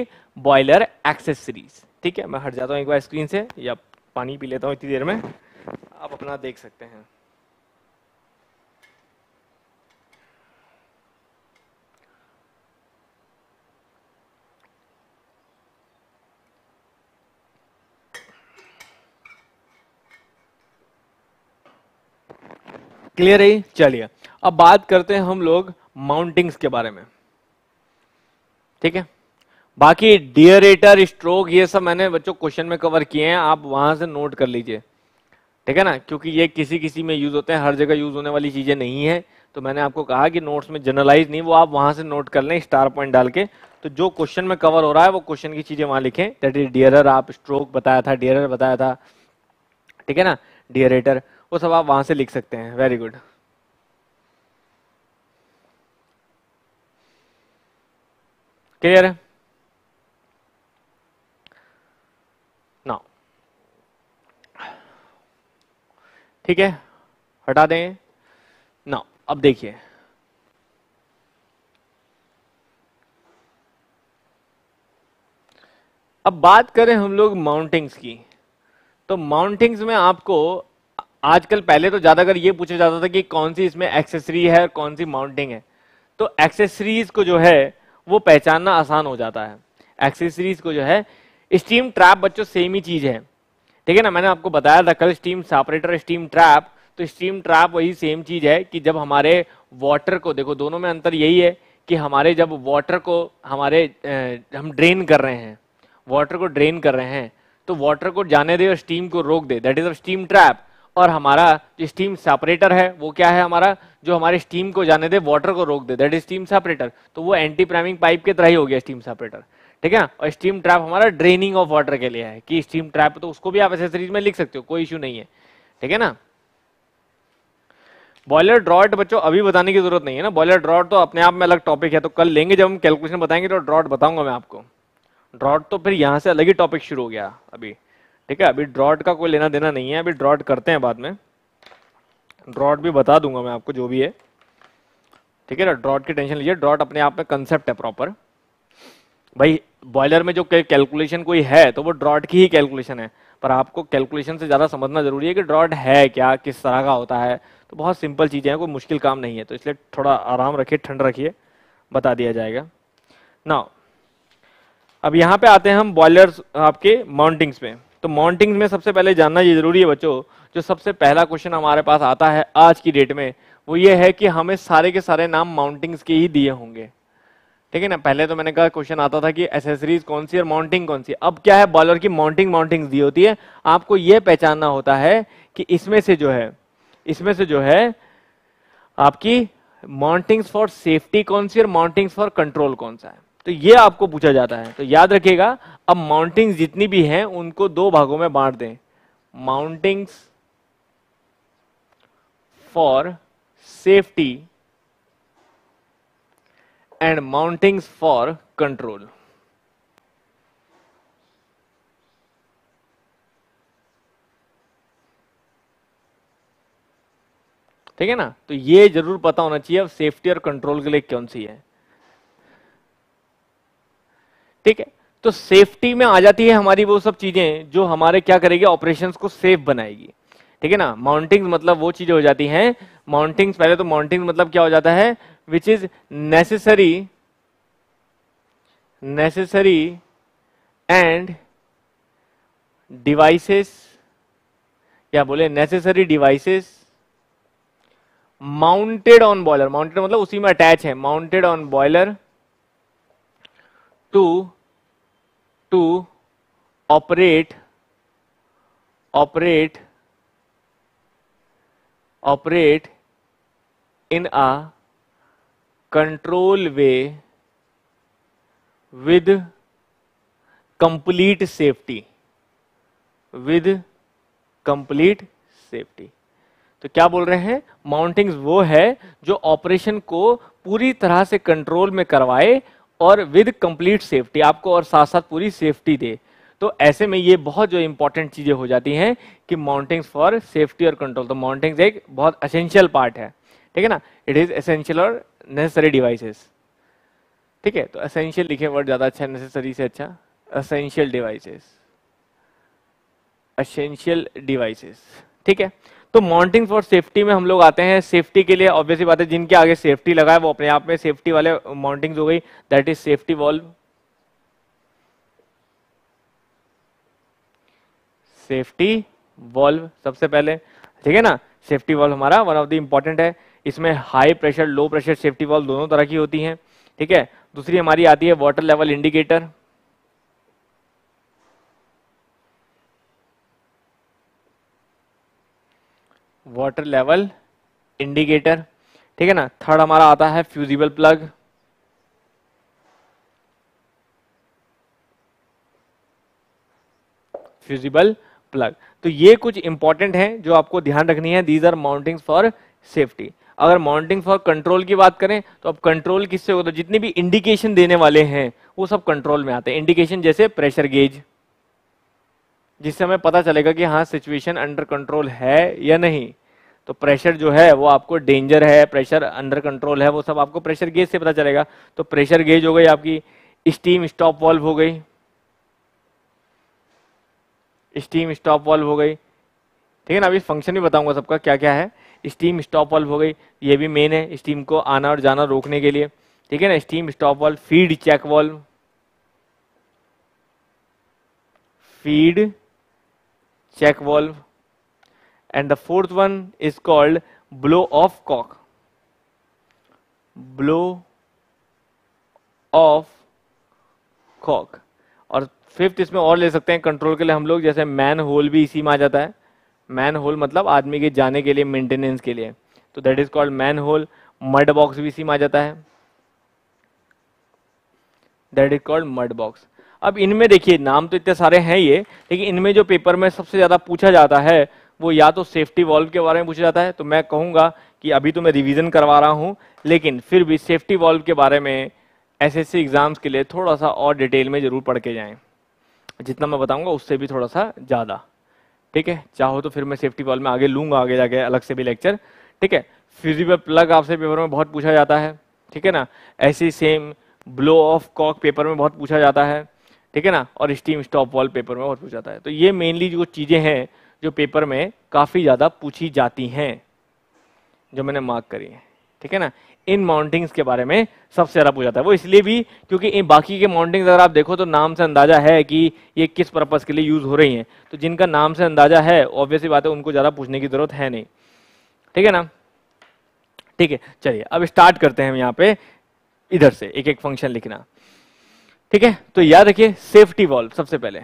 बॉयलर एक्सेसरीज ठीक है मैं हट जाता हूँ एक बार स्क्रीन से या पानी पी लेता हूँ इतनी देर में आप अपना देख सकते हैं क्लियर है चलिए अब बात करते हैं हम लोग माउंटिंग्स के बारे में ठीक है बाकी डियरेटर स्ट्रोक ये सब मैंने बच्चों क्वेश्चन में कवर किए हैं आप वहां से नोट कर लीजिए ठीक है ना क्योंकि ये किसी किसी में यूज होते हैं हर जगह यूज होने वाली चीजें नहीं है तो मैंने आपको कहा कि नोट्स में जनरलाइज नहीं वो आप वहां से नोट कर लें स्टार पॉइंट डाल के तो जो क्वेश्चन में कवर हो रहा है वो क्वेश्चन की चीजें वहां लिखें दैट इज डियरर आप स्ट्रोक बताया था डियरर बताया था ठीक है ना डियरेटर वो सब आप वहां से लिख सकते हैं वेरी गुड है ना ठीक है हटा दें ना अब देखिए अब बात करें हम लोग माउंटिंग्स की तो माउंटिंग्स में आपको आजकल पहले तो ज्यादातर ये पूछा जाता था कि कौन सी इसमें एक्सेसरी है और कौन सी माउंटिंग है तो एक्सेसरीज को जो है वो पहचानना आसान हो जाता है एक्सेसरीज को जो है स्टीम ट्रैप बच्चों सेम ही चीज़ है ठीक है ना मैंने आपको बताया था कल स्टीम सेपरेटर स्टीम ट्रैप तो स्टीम ट्रैप वही सेम चीज़ है कि जब हमारे वाटर को देखो दोनों में अंतर यही है कि हमारे जब वाटर को हमारे हम ड्रेन कर रहे हैं वाटर को ड्रेन कर रहे हैं तो वाटर को जाने दे और स्टीम को रोक दे that is a steam trap और हमारा जो स्टीम सेपरेटर है वो क्या है हमारा जो हमारे स्टीम को जाने दे वाटर को रोक दे दैट इज स्टीम सेपरेटर तो वो एंटी प्राइमिंग पाइप के तरह ही हो गया स्टीम सेपरेटर ठीक है और स्टीम ट्रैप हमारा ड्रेनिंग ऑफ वाटर के लिए है कि स्टीम ट्रैप तो उसको भी आप एसेसरीज में लिख सकते हो कोई इशू नहीं है ठीक है ना बॉयलर ड्रॉट बच्चों अभी बताने की जरूरत नहीं है ना बॉयलर ड्रॉट तो अपने आप में अलग टॉपिक है तो कल लेंगे जब हम कैलकुलेशन बताएंगे तो ड्रॉट बताऊंगा मैं आपको ड्रॉट तो फिर यहाँ से अलग ही टॉपिक शुरू हो गया अभी ठीक है अभी ड्रॉट का कोई लेना देना नहीं है अभी ड्रॉट करते हैं बाद में ड्रॉट भी बता दूंगा मैं आपको जो भी है ठीक है ना ड्रॉट की टेंशन लीजिए ड्रॉट अपने आप में कंसेप्ट है प्रॉपर भाई बॉयलर में जो कैलकुलेशन कोई है तो वो ड्रॉट की ही कैलकुलेशन है पर आपको कैलकुलेशन से ज़्यादा समझना जरूरी है कि ड्रॉट है क्या किस तरह का होता है तो बहुत सिंपल चीज़ें हैं कोई मुश्किल काम नहीं है तो इसलिए थोड़ा आराम रखिए ठंड रखिए बता दिया जाएगा ना अब यहाँ पे आते हैं हम बॉयलर्स आपके माउंटिंग्स में तो माउंटिंग में सबसे पहले जानना ये जरूरी है बच्चों जो सबसे पहला क्वेश्चन हमारे पास आता है आज की डेट में वो ये है कि हमें सारे के सारे नाम माउंटिंग्स के ही दिए होंगे ठीक है ना पहले तो मैंने कहा क्वेश्चन आता था कि एसेसरीज कौन सी और माउंटिंग कौन सी अब क्या है बॉलर की माउंटिंग माउंटिंग दी होती है आपको यह पहचानना होता है कि इसमें से जो है इसमें से जो है आपकी माउंटिंग्स फॉर सेफ्टी कौन सी और माउंटिंग्स फॉर कंट्रोल कौन सा है तो ये आपको पूछा जाता है तो याद रखिएगा अब माउंटिंग जितनी भी हैं उनको दो भागों में बांट दें mountings for safety and mountings for control ठीक है ना तो ये जरूर पता होना चाहिए अब सेफ्टी और कंट्रोल के लिए कौन सी है ठीक है तो सेफ्टी में आ जाती है हमारी वो सब चीजें जो हमारे क्या करेगी ऑपरेशंस को सेफ बनाएगी ठीक है ना माउंटिंग मतलब वो चीजें हो जाती हैं माउंटिंग पहले तो माउंटिंग मतलब क्या हो जाता है which is necessary necessary and devices क्या बोले necessary devices mounted on boiler mounted मतलब उसी में अटैच है mounted on boiler to to operate operate operate in a control way with complete safety with complete safety तो क्या बोल रहे हैं माउंटिंग्स वो है जो ऑपरेशन को पूरी तरह से कंट्रोल में करवाए और विद कंप्लीट सेफ्टी आपको और साथ साथ पूरी सेफ्टी दे तो ऐसे में ये बहुत जो इंपॉर्टेंट चीज़ें हो जाती हैं कि माउंटिंग्स फॉर सेफ्टी और कंट्रोल तो माउंटिंग्स एक बहुत असेंशियल पार्ट है ठीक है ना इट इज़ असेंशियल और नेसेसरी डिवाइसेस ठीक है तो असेंशियल लिखे वर्ड ज़्यादा अच्छा है नेसेसरी से अच्छा असेंशियल डिवाइसेस असेंशियल डिवाइसेस ठीक है तो माउंटिंग फॉर सेफ्टी में हम लोग आते हैं सेफ्टी के लिए ऑब्वियसली बात है जिनके आगे सेफ्टी लगा है वो अपने आप में सेफ्टी वाले माउंटिंग हो गई that is safety valve safety valve सबसे पहले ठीक है ना सेफ्टी वॉल्व हमारा वन ऑफ द इंपॉर्टेंट है इसमें high pressure low pressure safety valve दोनों तरह की होती है ठीक है दूसरी हमारी आती है water level indicator water level indicator ठीक है ना थर्ड हमारा आता है फ्यूजिबल प्लग फ्यूजिबल प्लग तो ये कुछ इंपॉर्टेंट हैं जो आपको ध्यान रखनी है these are mounting for safety अगर माउंटिंग फॉर कंट्रोल की बात करें तो अब कंट्रोल किससे होता है जितने भी इंडिकेशन देने वाले हैं वो सब कंट्रोल में आते हैं इंडिकेशन जैसे प्रेशर गेज जिससे हमें पता चलेगा कि हाँ सिचुएशन अंडर कंट्रोल है या नहीं तो प्रेशर जो है वो आपको डेंजर है प्रेशर अंडर कंट्रोल है वो सब आपको प्रेशर गेज से पता चलेगा तो प्रेशर गेज हो गई आपकी स्टीम स्टॉप वॉल्व हो गई स्टीम स्टॉप वॉल्व हो गई ठीक है ना अभी फंक्शन भी बताऊंगा सबका क्या क्या है स्टीम स्टॉप वॉल्व हो गई ये भी मेन है स्टीम को आना और जाना रोकने के लिए ठीक है ना steam stop valve feed check valve feed check valve and the fourth one is called blow off cock blow off cock और फिफ्थ इसमें और ले सकते हैं कंट्रोल के लिए हम लोग जैसे मैन होल भी इसी में आ जाता है मैन होल मतलब आदमी के जाने के लिए मेंटेनेंस के लिए तो that is called manhole mud box भी इसी में आ जाता है that is called mud box अब इनमें देखिए नाम तो इतने सारे हैं ये लेकिन इनमें जो पेपर में सबसे ज्यादा पूछा जाता है वो या तो सेफ्टी वॉल्व के बारे में पूछा जाता है तो मैं कहूँगा कि अभी तो मैं रिविज़न करवा रहा हूँ लेकिन फिर भी सेफ्टी वॉल्व के बारे में एसएससी एग्ज़ाम्स के लिए थोड़ा सा और डिटेल में ज़रूर पढ़ के जाएँ जितना मैं बताऊँगा उससे भी थोड़ा सा ज़्यादा ठीक है चाहो तो फिर मैं सेफ्टी वॉल्व में आगे लूँगा आगे जाके अलग से भी लेक्चर ठीक है फिजिकल प्लग आपसे पेपर में बहुत पूछा जाता है ठीक है ना ऐसे same blow off cock paper में बहुत पूछा जाता है ठीक है ना और स्टीम स्टॉप वॉल पेपर में बहुत पूछा जाता है तो ये मेनली जो चीज़ें हैं जो पेपर में काफ़ी ज़्यादा पूछी जाती हैं जो मैंने मार्क करी है ठीक है ना इन माउंटिंग्स के बारे में सबसे ज़्यादा पूछा जाता है वो इसलिए भी क्योंकि बाकी के माउंटिंग्स अगर आप देखो तो नाम से अंदाजा है कि ये किस पर्पज़ के लिए यूज़ हो रही हैं तो जिनका नाम से अंदाजा है ऑब्वियसली बात है उनको ज़्यादा पूछने की ज़रूरत है नहीं ठीक है ना ठीक है चलिए अब स्टार्ट करते हैं हम यहाँ पे इधर से एक एक फंक्शन लिखना ठीक है तो याद रखिए सेफ्टी वॉल्व सबसे पहले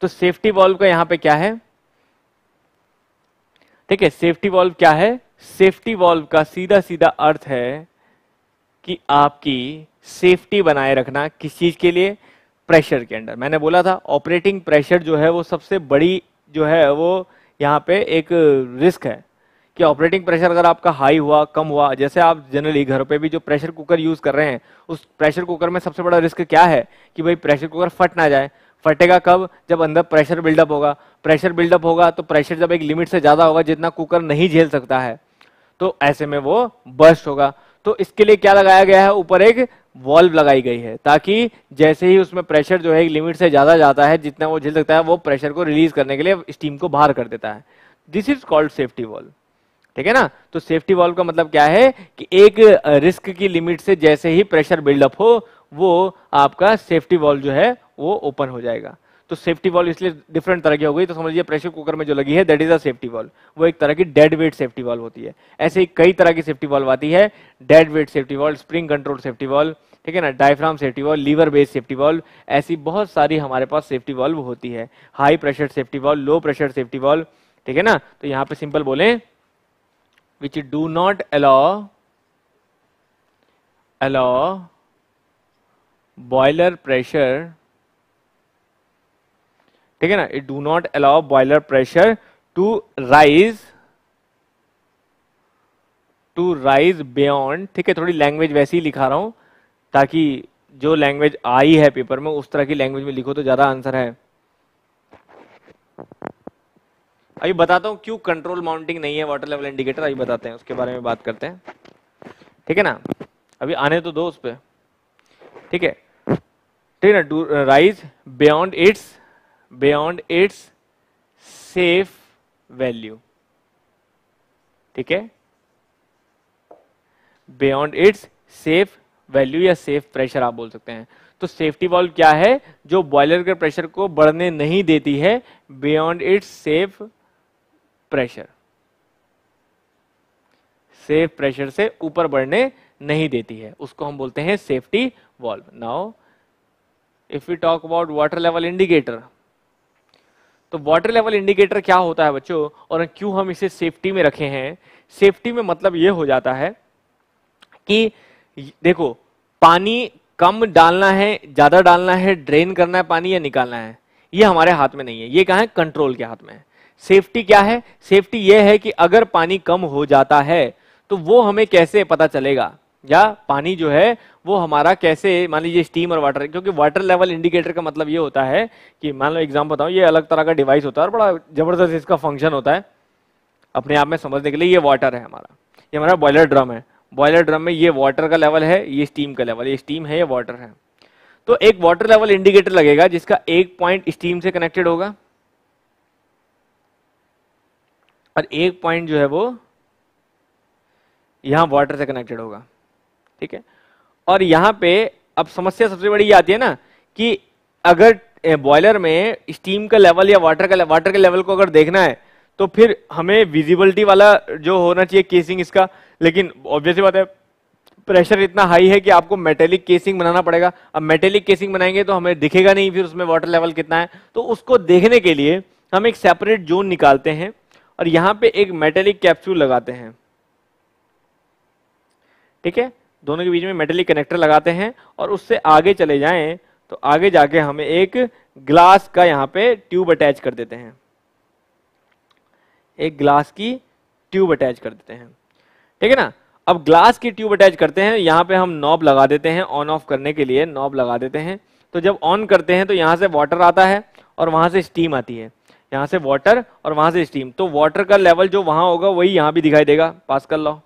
तो सेफ्टी वॉल्व का यहाँ पे क्या है ठीक है सेफ्टी वॉल्व क्या है सेफ्टी वॉल्व का सीधा सीधा अर्थ है कि आपकी सेफ्टी बनाए रखना किस चीज के लिए प्रेशर के अंडर मैंने बोला था ऑपरेटिंग प्रेशर जो है वो सबसे बड़ी जो है वो यहाँ पे एक रिस्क है कि ऑपरेटिंग प्रेशर अगर आपका हाई हुआ कम हुआ जैसे आप जनरली घर पे भी जो प्रेशर कुकर यूज कर रहे हैं उस प्रेशर कुकर में सबसे बड़ा रिस्क क्या है कि भाई प्रेशर कुकर फट ना जाए फटेगा कब जब अंदर प्रेशर बिल्डअप होगा प्रेशर बिल्डअप होगा तो प्रेशर जब एक लिमिट से ज़्यादा होगा जितना कुकर नहीं झेल सकता है तो ऐसे में वो बर्स्ट होगा तो इसके लिए क्या लगाया गया है ऊपर एक वॉल्व लगाई गई है ताकि जैसे ही उसमें प्रेशर जो है लिमिट से ज़्यादा जाता है जितना वो झेल सकता है वो प्रेशर को रिलीज करने के लिए स्टीम को बाहर कर देता है this is called safety valve ठीक है ना तो सेफ्टी वॉल्व का मतलब क्या है कि एक रिस्क uh, की लिमिट से जैसे ही प्रेशर बिल्डअप हो वो आपका सेफ्टी वॉल्व जो है वो ओपन हो जाएगा तो सेफ्टी वॉल इसलिए डिफरेंट तरह की हो गई तो समझिए प्रेशर कुकर में जो लगी है that is a safety valve वो एक तरह की डेड वेट सेफ्टी वॉल होती है ऐसे ही कई तरह की सेफ्टी वॉल आती है dead weight safety valve spring control safety valve ठीक है ना diaphragm safety valve lever base safety valve ऐसी बहुत सारी हमारे पास सेफ्टी वॉल्व होती है high pressure safety valve low pressure safety valve ठीक है ना तो यहां पर सिंपल बोले which do not allow allow boiler pressure ठीक है ना it do not allow boiler pressure to rise to rise beyond ठीक है थोड़ी लैंग्वेज वैसे ही लिखा रहा हूं ताकि जो लैंग्वेज आई है पेपर में उस तरह की लैंग्वेज में लिखो तो ज़्यादा आंसर है अभी बताता हूं क्यों कंट्रोल माउंटिंग नहीं है वाटर लेवल इंडिकेटर अभी बताते हैं उसके बारे में बात करते हैं ठीक है ना अभी आने तो दो उस पर ठीक है ठीक है ना rise beyond its beyond its safe value ठीक है बियॉन्ड इट्स सेफ वैल्यू या सेफ प्रेशर आप बोल सकते हैं तो सेफ्टी वॉल्व क्या है जो बॉयलर के प्रेशर को बढ़ने नहीं देती है beyond its safe pressure safe pressure से ऊपर बढ़ने नहीं देती है उसको हम बोलते हैं safety valve now if you talk about water level indicator तो वाटर लेवल इंडिकेटर क्या होता है बच्चों और क्यों हम इसे सेफ्टी में रखे हैं सेफ्टी में मतलब ये हो जाता है कि देखो पानी कम डालना है ज्यादा डालना है ड्रेन करना है पानी या निकालना है ये हमारे हाथ में नहीं है ये कहा है कंट्रोल के हाथ में है सेफ्टी क्या है सेफ्टी यह है कि अगर पानी कम हो जाता है तो वो हमें कैसे पता चलेगा या पानी जो है वो हमारा कैसे मान लीजिए स्टीम और वाटर क्योंकि वाटर लेवल इंडिकेटर का मतलब ये होता है कि मान लो एग्जाम्पल बताऊँ ये अलग तरह का डिवाइस होता है और बड़ा जबरदस्त इसका फंक्शन होता है अपने आप में समझने के लिए ये वाटर है हमारा ये हमारा बॉयलर ड्रम है बॉयलर ड्रम में ये वाटर का लेवल है ये स्टीम का लेवल ये स्टीम है ये वाटर है तो एक वाटर लेवल इंडिकेटर लगेगा जिसका एक पॉइंट स्टीम से कनेक्टेड होगा और एक पॉइंट जो है वो यहां वाटर से कनेक्टेड होगा ठीक है और यहां पे अब समस्या सबसे बड़ी ये आती है ना कि अगर बॉयलर में स्टीम का लेवल या वाटर का वाटर के लेवल को अगर देखना है तो फिर हमें विजिबिलिटी वाला जो होना चाहिए केसिंग इसका लेकिन ऑब्वियस बात है प्रेशर इतना हाई है कि आपको मेटेलिक केसिंग बनाना पड़ेगा अब मेटेलिक केसिंग बनाएंगे तो हमें दिखेगा नहीं फिर उसमें वाटर लेवल कितना है तो उसको देखने के लिए हम एक सेपरेट जोन निकालते हैं और यहां पे एक मेटेलिक कैप्सूल लगाते हैं ठीक है दोनों के बीच में मेटलिक कनेक्टर लगाते हैं और उससे आगे चले जाएं तो आगे जाके हम एक ग्लास का यहाँ पे ट्यूब अटैच कर देते हैं एक ग्लास की ट्यूब अटैच कर देते हैं ठीक है ना अब ग्लास की ट्यूब अटैच करते हैं यहाँ पे हम नॉब लगा देते हैं ऑन ऑफ करने के लिए नॉब लगा देते हैं तो जब ऑन करते हैं तो यहाँ से वाटर आता है और वहाँ से स्टीम आती है यहाँ से वाटर और वहाँ से स्टीम तो वाटर का लेवल जो वहाँ होगा वही यहाँ भी दिखाई देगा पास कर लो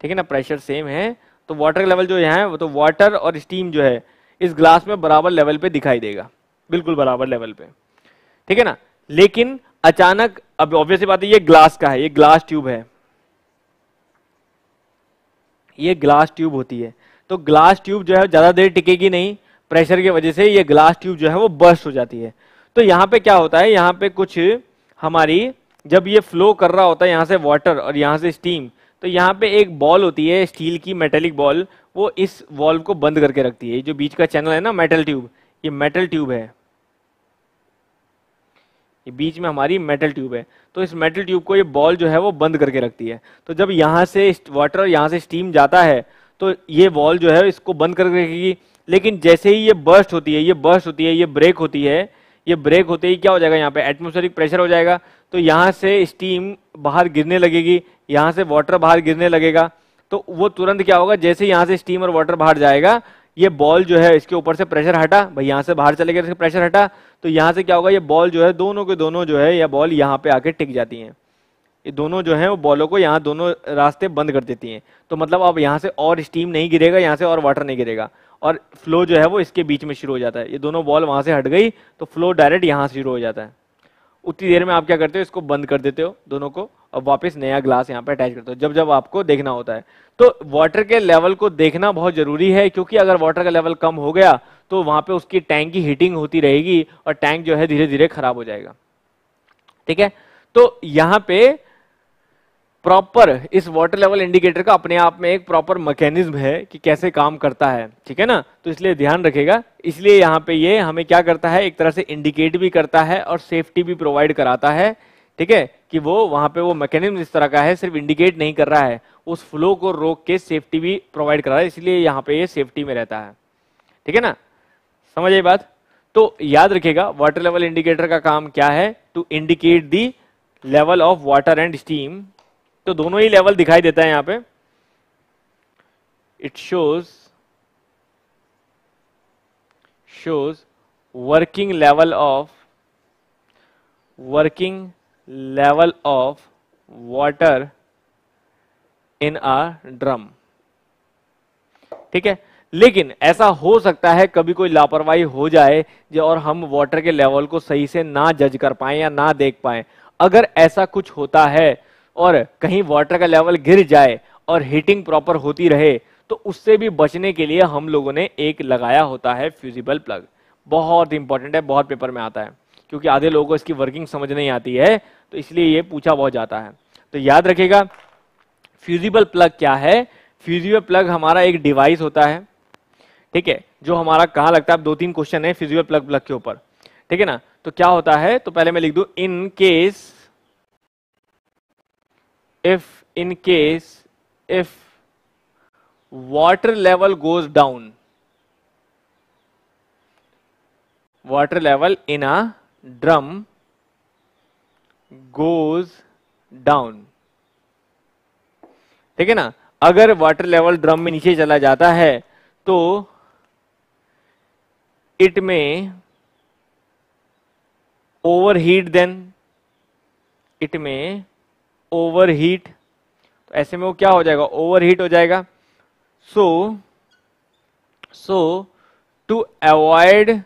ठीक है ना प्रेशर सेम है तो वाटर लेवल जो यहाँ है वो तो वाटर और स्टीम जो है इस ग्लास में बराबर लेवल पे दिखाई देगा बिल्कुल बराबर लेवल पे ठीक है ना लेकिन अचानक अब ऑब्वियसली बात है ये ग्लास का है ये ग्लास ट्यूब है ये ग्लास ट्यूब होती है तो ग्लास ट्यूब जो है ज्यादा देर टिकेगी नहीं प्रेशर की वजह से ये ग्लास ट्यूब जो है वो बर्स्ट हो जाती है तो यहाँ पे क्या होता है यहाँ पे कुछ हमारी जब ये फ्लो कर रहा होता है यहाँ से वाटर और यहाँ से स्टीम तो यहाँ पे एक बॉल होती है स्टील की मेटेलिक बॉल वो इस वॉल्व को बंद करके रखती है जो बीच का चैनल है ना मेटल ट्यूब ये मेटल ट्यूब है ये बीच में हमारी मेटल ट्यूब है तो इस मेटल ट्यूब को ये बॉल जो है वो बंद करके रखती है तो जब यहाँ से वाटर यहाँ से स्टीम जाता है तो ये बॉल जो है इसको बंद करके रखेगी लेकिन जैसे ही ये बर्स्ट होती है ये बर्स्ट होती है ये ब्रेक होती है ये ब्रेक होते ही क्या हो जाएगा यहाँ पे एटमोस्फेरिक प्रेशर हो जाएगा तो यहाँ से स्टीम बाहर गिरने लगेगी यहाँ से वाटर बाहर गिरने लगेगा तो वो तुरंत क्या होगा जैसे यहाँ से स्टीम और वाटर बाहर जाएगा ये बॉल जो है इसके ऊपर से प्रेशर हटा भाई यहाँ से बाहर चले गए प्रेशर तो हटा तो यहाँ से क्या होगा ये बॉल जो है दोनों के दोनों जो है यह बॉल यहाँ पे आके टिक जाती हैं ये दोनों जो है वो बॉलों को यहाँ दोनों रास्ते बंद कर देती हैं तो मतलब अब यहाँ से और स्टीम नहीं गिरेगा यहाँ से और वाटर नहीं गिरेगा और फ्लो जो है वो इसके बीच में शुरू हो जाता है ये दोनों बॉल वहाँ से हट गई तो फ्लो डायरेक्ट यहाँ शुरू हो जाता है उतनी देर में आप क्या करते हो इसको बंद कर देते हो दोनों को और वापस नया ग्लास यहाँ पे अटैच करते हो जब जब आपको देखना होता है तो वाटर के लेवल को देखना बहुत जरूरी है क्योंकि अगर वाटर का लेवल कम हो गया तो वहां पे उसकी टैंक की हीटिंग होती रहेगी और टैंक जो है धीरे धीरे खराब हो जाएगा ठीक है तो यहाँ पे प्रॉपर इस वाटर लेवल इंडिकेटर का अपने आप में एक प्रॉपर मैकेनिज्म है कि कैसे काम करता है ठीक है ना तो इसलिए ध्यान रखेगा इसलिए यहाँ पे ये हमें क्या करता है एक तरह से इंडिकेट भी करता है और सेफ्टी भी प्रोवाइड कराता है ठीक है कि वो वहां पे वो मैकेनिज्म इस तरह का है सिर्फ इंडिकेट नहीं कर रहा है उस फ्लो को रोक के सेफ्टी भी प्रोवाइड करा रहा है इसलिए यहाँ पे ये सेफ्टी में रहता है ठीक है ना समझ बात तो याद रखेगा वाटर लेवल इंडिकेटर का काम क्या है to indicate the level of water and steam तो दोनों ही लेवल दिखाई देता है यहां पे it shows shows working level of working level of water in a drum ठीक है लेकिन ऐसा हो सकता है कभी कोई लापरवाही हो जाए जो और हम वाटर के लेवल को सही से ना जज कर पाए या ना देख पाए अगर ऐसा कुछ होता है और कहीं वाटर का लेवल गिर जाए और हीटिंग प्रॉपर होती रहे तो उससे भी बचने के लिए हम लोगों ने एक लगाया होता है फ्यूजिबल प्लग बहुत इंपॉर्टेंट है बहुत पेपर में आता है क्योंकि आधे लोगों को इसकी वर्किंग समझ नहीं आती है तो इसलिए ये पूछा बहुत जाता है तो याद रखेगा फ्यूजिबल प्लग क्या है फ्यूजिबल प्लग हमारा एक डिवाइस होता है ठीक है जो हमारा कहाँ लगता है दो तीन क्वेश्चन है फ्यूजिबल प्लग प्लग के ऊपर ठीक है ना तो क्या होता है तो पहले मैं लिख दू in case if in case if water level goes down water level in a drum goes down ठीक है ना अगर वाटर लेवल ड्रम में नीचे चला जाता है तो it may overheat then it may overheat तो ऐसे में वो क्या हो जाएगा ओवर हीट हो जाएगा सो सो टू अवॉइड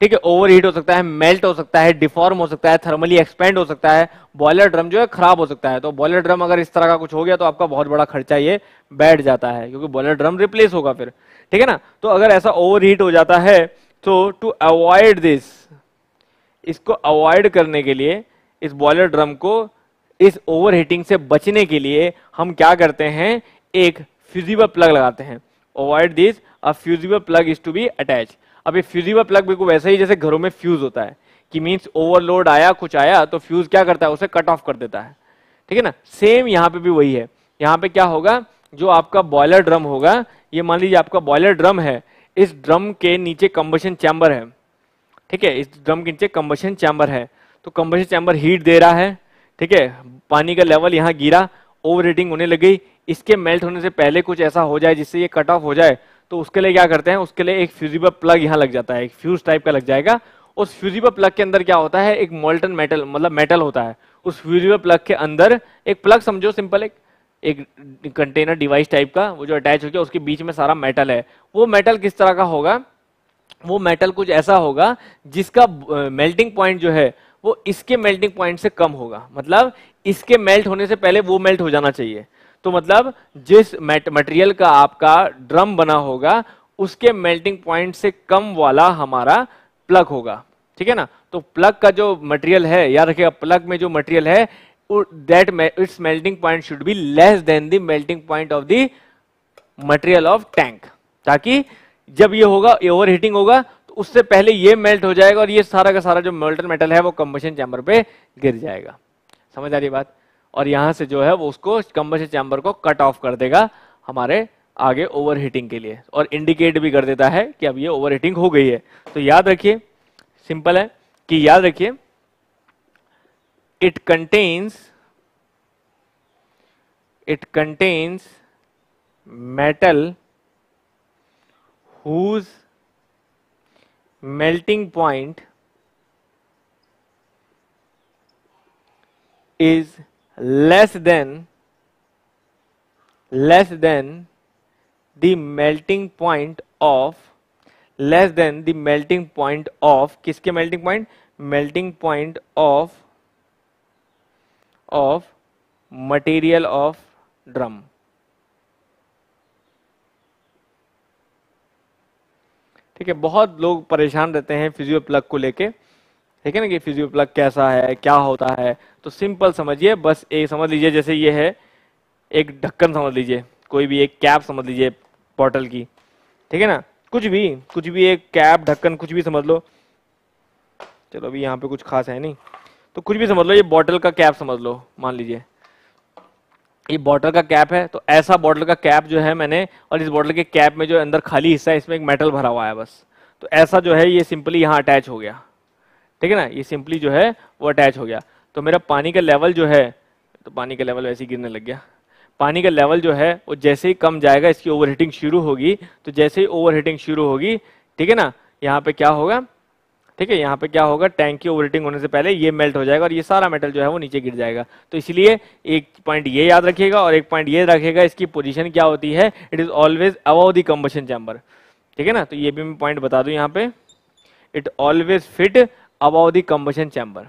ठीक है ओवर हीट हो सकता है मेल्ट हो सकता है डिफॉर्म हो सकता है थर्मली एक्सपेंड हो सकता है बॉयलर ड्रम जो है खराब हो सकता है तो बॉयलर ड्रम अगर इस तरह का कुछ हो गया तो आपका बहुत बड़ा खर्चा ये बैठ जाता है क्योंकि बॉयलर ड्रम रिप्लेस होगा फिर ठीक है ना तो अगर ऐसा ओवर हीट हो जाता है तो टू अवॉइड दिस इसको अवॉइड करने के लिए इस बॉयलर ड्रम को इस ओवरहीटिंग से बचने के लिए हम क्या करते हैं एक फ्यूजिबल प्लग लगाते हैं avoid this a fusible plug is to be attach अब ये फ्यूजिबल प्लग बिल्कुल वैसे ही जैसे घरों में फ्यूज होता है कि मीन्स ओवरलोड आया कुछ आया तो फ्यूज क्या करता है उसे कट ऑफ कर देता है ठीक है ना सेम यहाँ पे भी वही है यहाँ पे क्या होगा जो आपका बॉयलर ड्रम होगा ये मान लीजिए आपका बॉयलर ड्रम है इस ड्रम के नीचे कम्बशन चैम्बर है ठीक है इस ड्रम के नीचे कम्बशन चैम्बर है तो कम्बशन चैम्बर हीट दे रहा है ठीक है पानी का लेवल यहाँ गिरा ओवर हीटिंग होने गई इसके मेल्ट होने से पहले कुछ ऐसा हो जाए जिससे ये कट ऑफ हो जाए तो उसके लिए क्या करते हैं उसके लिए एक फ्यूजिबल प्लग यहाँ लग जाता है एक फ्यूज टाइप का लग जाएगा उस फ्यूजिबल प्लग के अंदर क्या होता है एक मोल्टन मेटल मतलब मेटल होता है उस फ्यूजिबल प्लग के अंदर एक प्लग समझो सिंपल एक एक कंटेनर डिवाइस टाइप का वो जो अटैच हो गया उसके बीच में सारा मेटल है वो मेटल किस तरह का होगा वो मेटल कुछ ऐसा होगा जिसका मेल्टिंग पॉइंट जो है वो इसके मेल्टिंग पॉइंट से कम होगा मतलब इसके मेल्ट होने से पहले वो मेल्ट हो जाना चाहिए तो मतलब जिस मटेरियल का आपका ड्रम बना होगा उसके मेल्टिंग पॉइंट से कम वाला हमारा प्लग होगा ठीक है ना तो प्लग का जो मटेरियल है याद रखिएगा प्लग में जो मटेरियल है that its melting point should be less than the melting point of the material of tank ताकि जब ये होगा ओवर हीटिंग होगा उससे पहले ये मेल्ट हो जाएगा और ये सारा का सारा जो मोल्टन मेटल है वो कम्बशन चैम्बर पे गिर जाएगा समझ आ रही बात और यहां से जो है वो उसको कम्बशन चैम्बर को कट ऑफ कर देगा हमारे आगे ओवरहीटिंग के लिए और इंडिकेट भी कर देता है कि अब ये ओवरहीटिंग हो गई है तो याद रखिए सिंपल है कि याद रखिए it contains it contains metal whose melting point is less than less than the melting point of less than the melting point of किसके melting point melting point of of material of drum ठीक है बहुत लोग परेशान रहते हैं फिजियो प्लग को लेके ठीक है ना कि फिजियो प्लग कैसा है क्या होता है तो सिंपल समझिए बस एक समझ लीजिए जैसे ये है एक ढक्कन समझ लीजिए कोई भी एक कैप समझ लीजिए बॉटल की ठीक है ना कुछ भी कुछ भी एक कैप ढक्कन कुछ भी समझ लो चलो अभी यहाँ पे कुछ खास है नहीं तो कुछ भी समझ लो ये बॉटल का कैप समझ लो मान लीजिए ये बॉटल का कैप है तो ऐसा बॉटल का कैप जो है मैंने और इस बॉटल के कैप में जो अंदर खाली हिस्सा है इसमें एक मेटल भरा हुआ है बस तो ऐसा जो है ये सिंपली यहाँ अटैच हो गया ठीक है ना ये सिंपली जो है वो अटैच हो गया तो मेरा पानी का लेवल जो है तो पानी का लेवल वैसे ही गिरने लग गया पानी का लेवल जो है वो जैसे ही कम जाएगा इसकी ओवर शुरू होगी तो जैसे ही ओवर शुरू होगी ठीक है ना यहाँ पे क्या होगा ठीक है यहाँ पे क्या होगा टैंक की ओवरटिंग होने से पहले ये मेल्ट हो जाएगा और ये सारा मेटल जो है वो नीचे गिर जाएगा तो इसलिए एक पॉइंट ये याद रखिएगा और एक पॉइंट ये रखेगा इसकी पोजिशन क्या होती है it is always above the combustion chamber ठीक है ना तो ये भी मैं पॉइंट बता दू यहाँ पे it always fit above the combustion chamber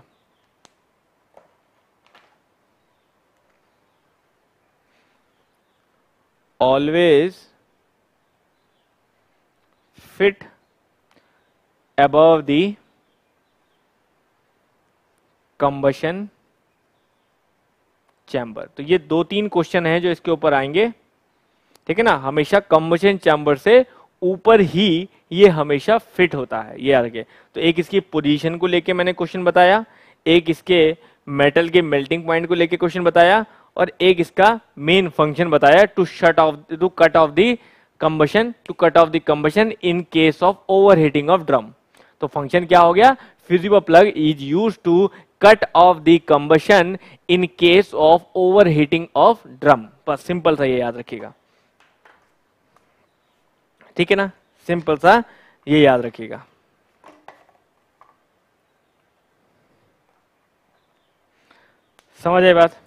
always fit above the combustion chamber तो ये दो तीन क्वेश्चन हैं जो इसके ऊपर आएंगे ठीक है ना हमेशा कंबशन चैम्बर से ऊपर ही ये हमेशा फिट होता है ये आगे तो एक इसकी पोजीशन को लेके मैंने क्वेश्चन बताया एक इसके मेटल के मेल्टिंग पॉइंट को लेके क्वेश्चन बताया और एक इसका मेन फंक्शन बताया to shut off to cut off the combustion to cut off the combustion in case of overheating of drum तो फंक्शन क्या हो गया fusible plug is use to cut off the combustion in case of overheating of drum बस सिंपल सा ये याद रखिएगा ठीक है ना सिंपल सा ये याद रखिएगा समझ आई बात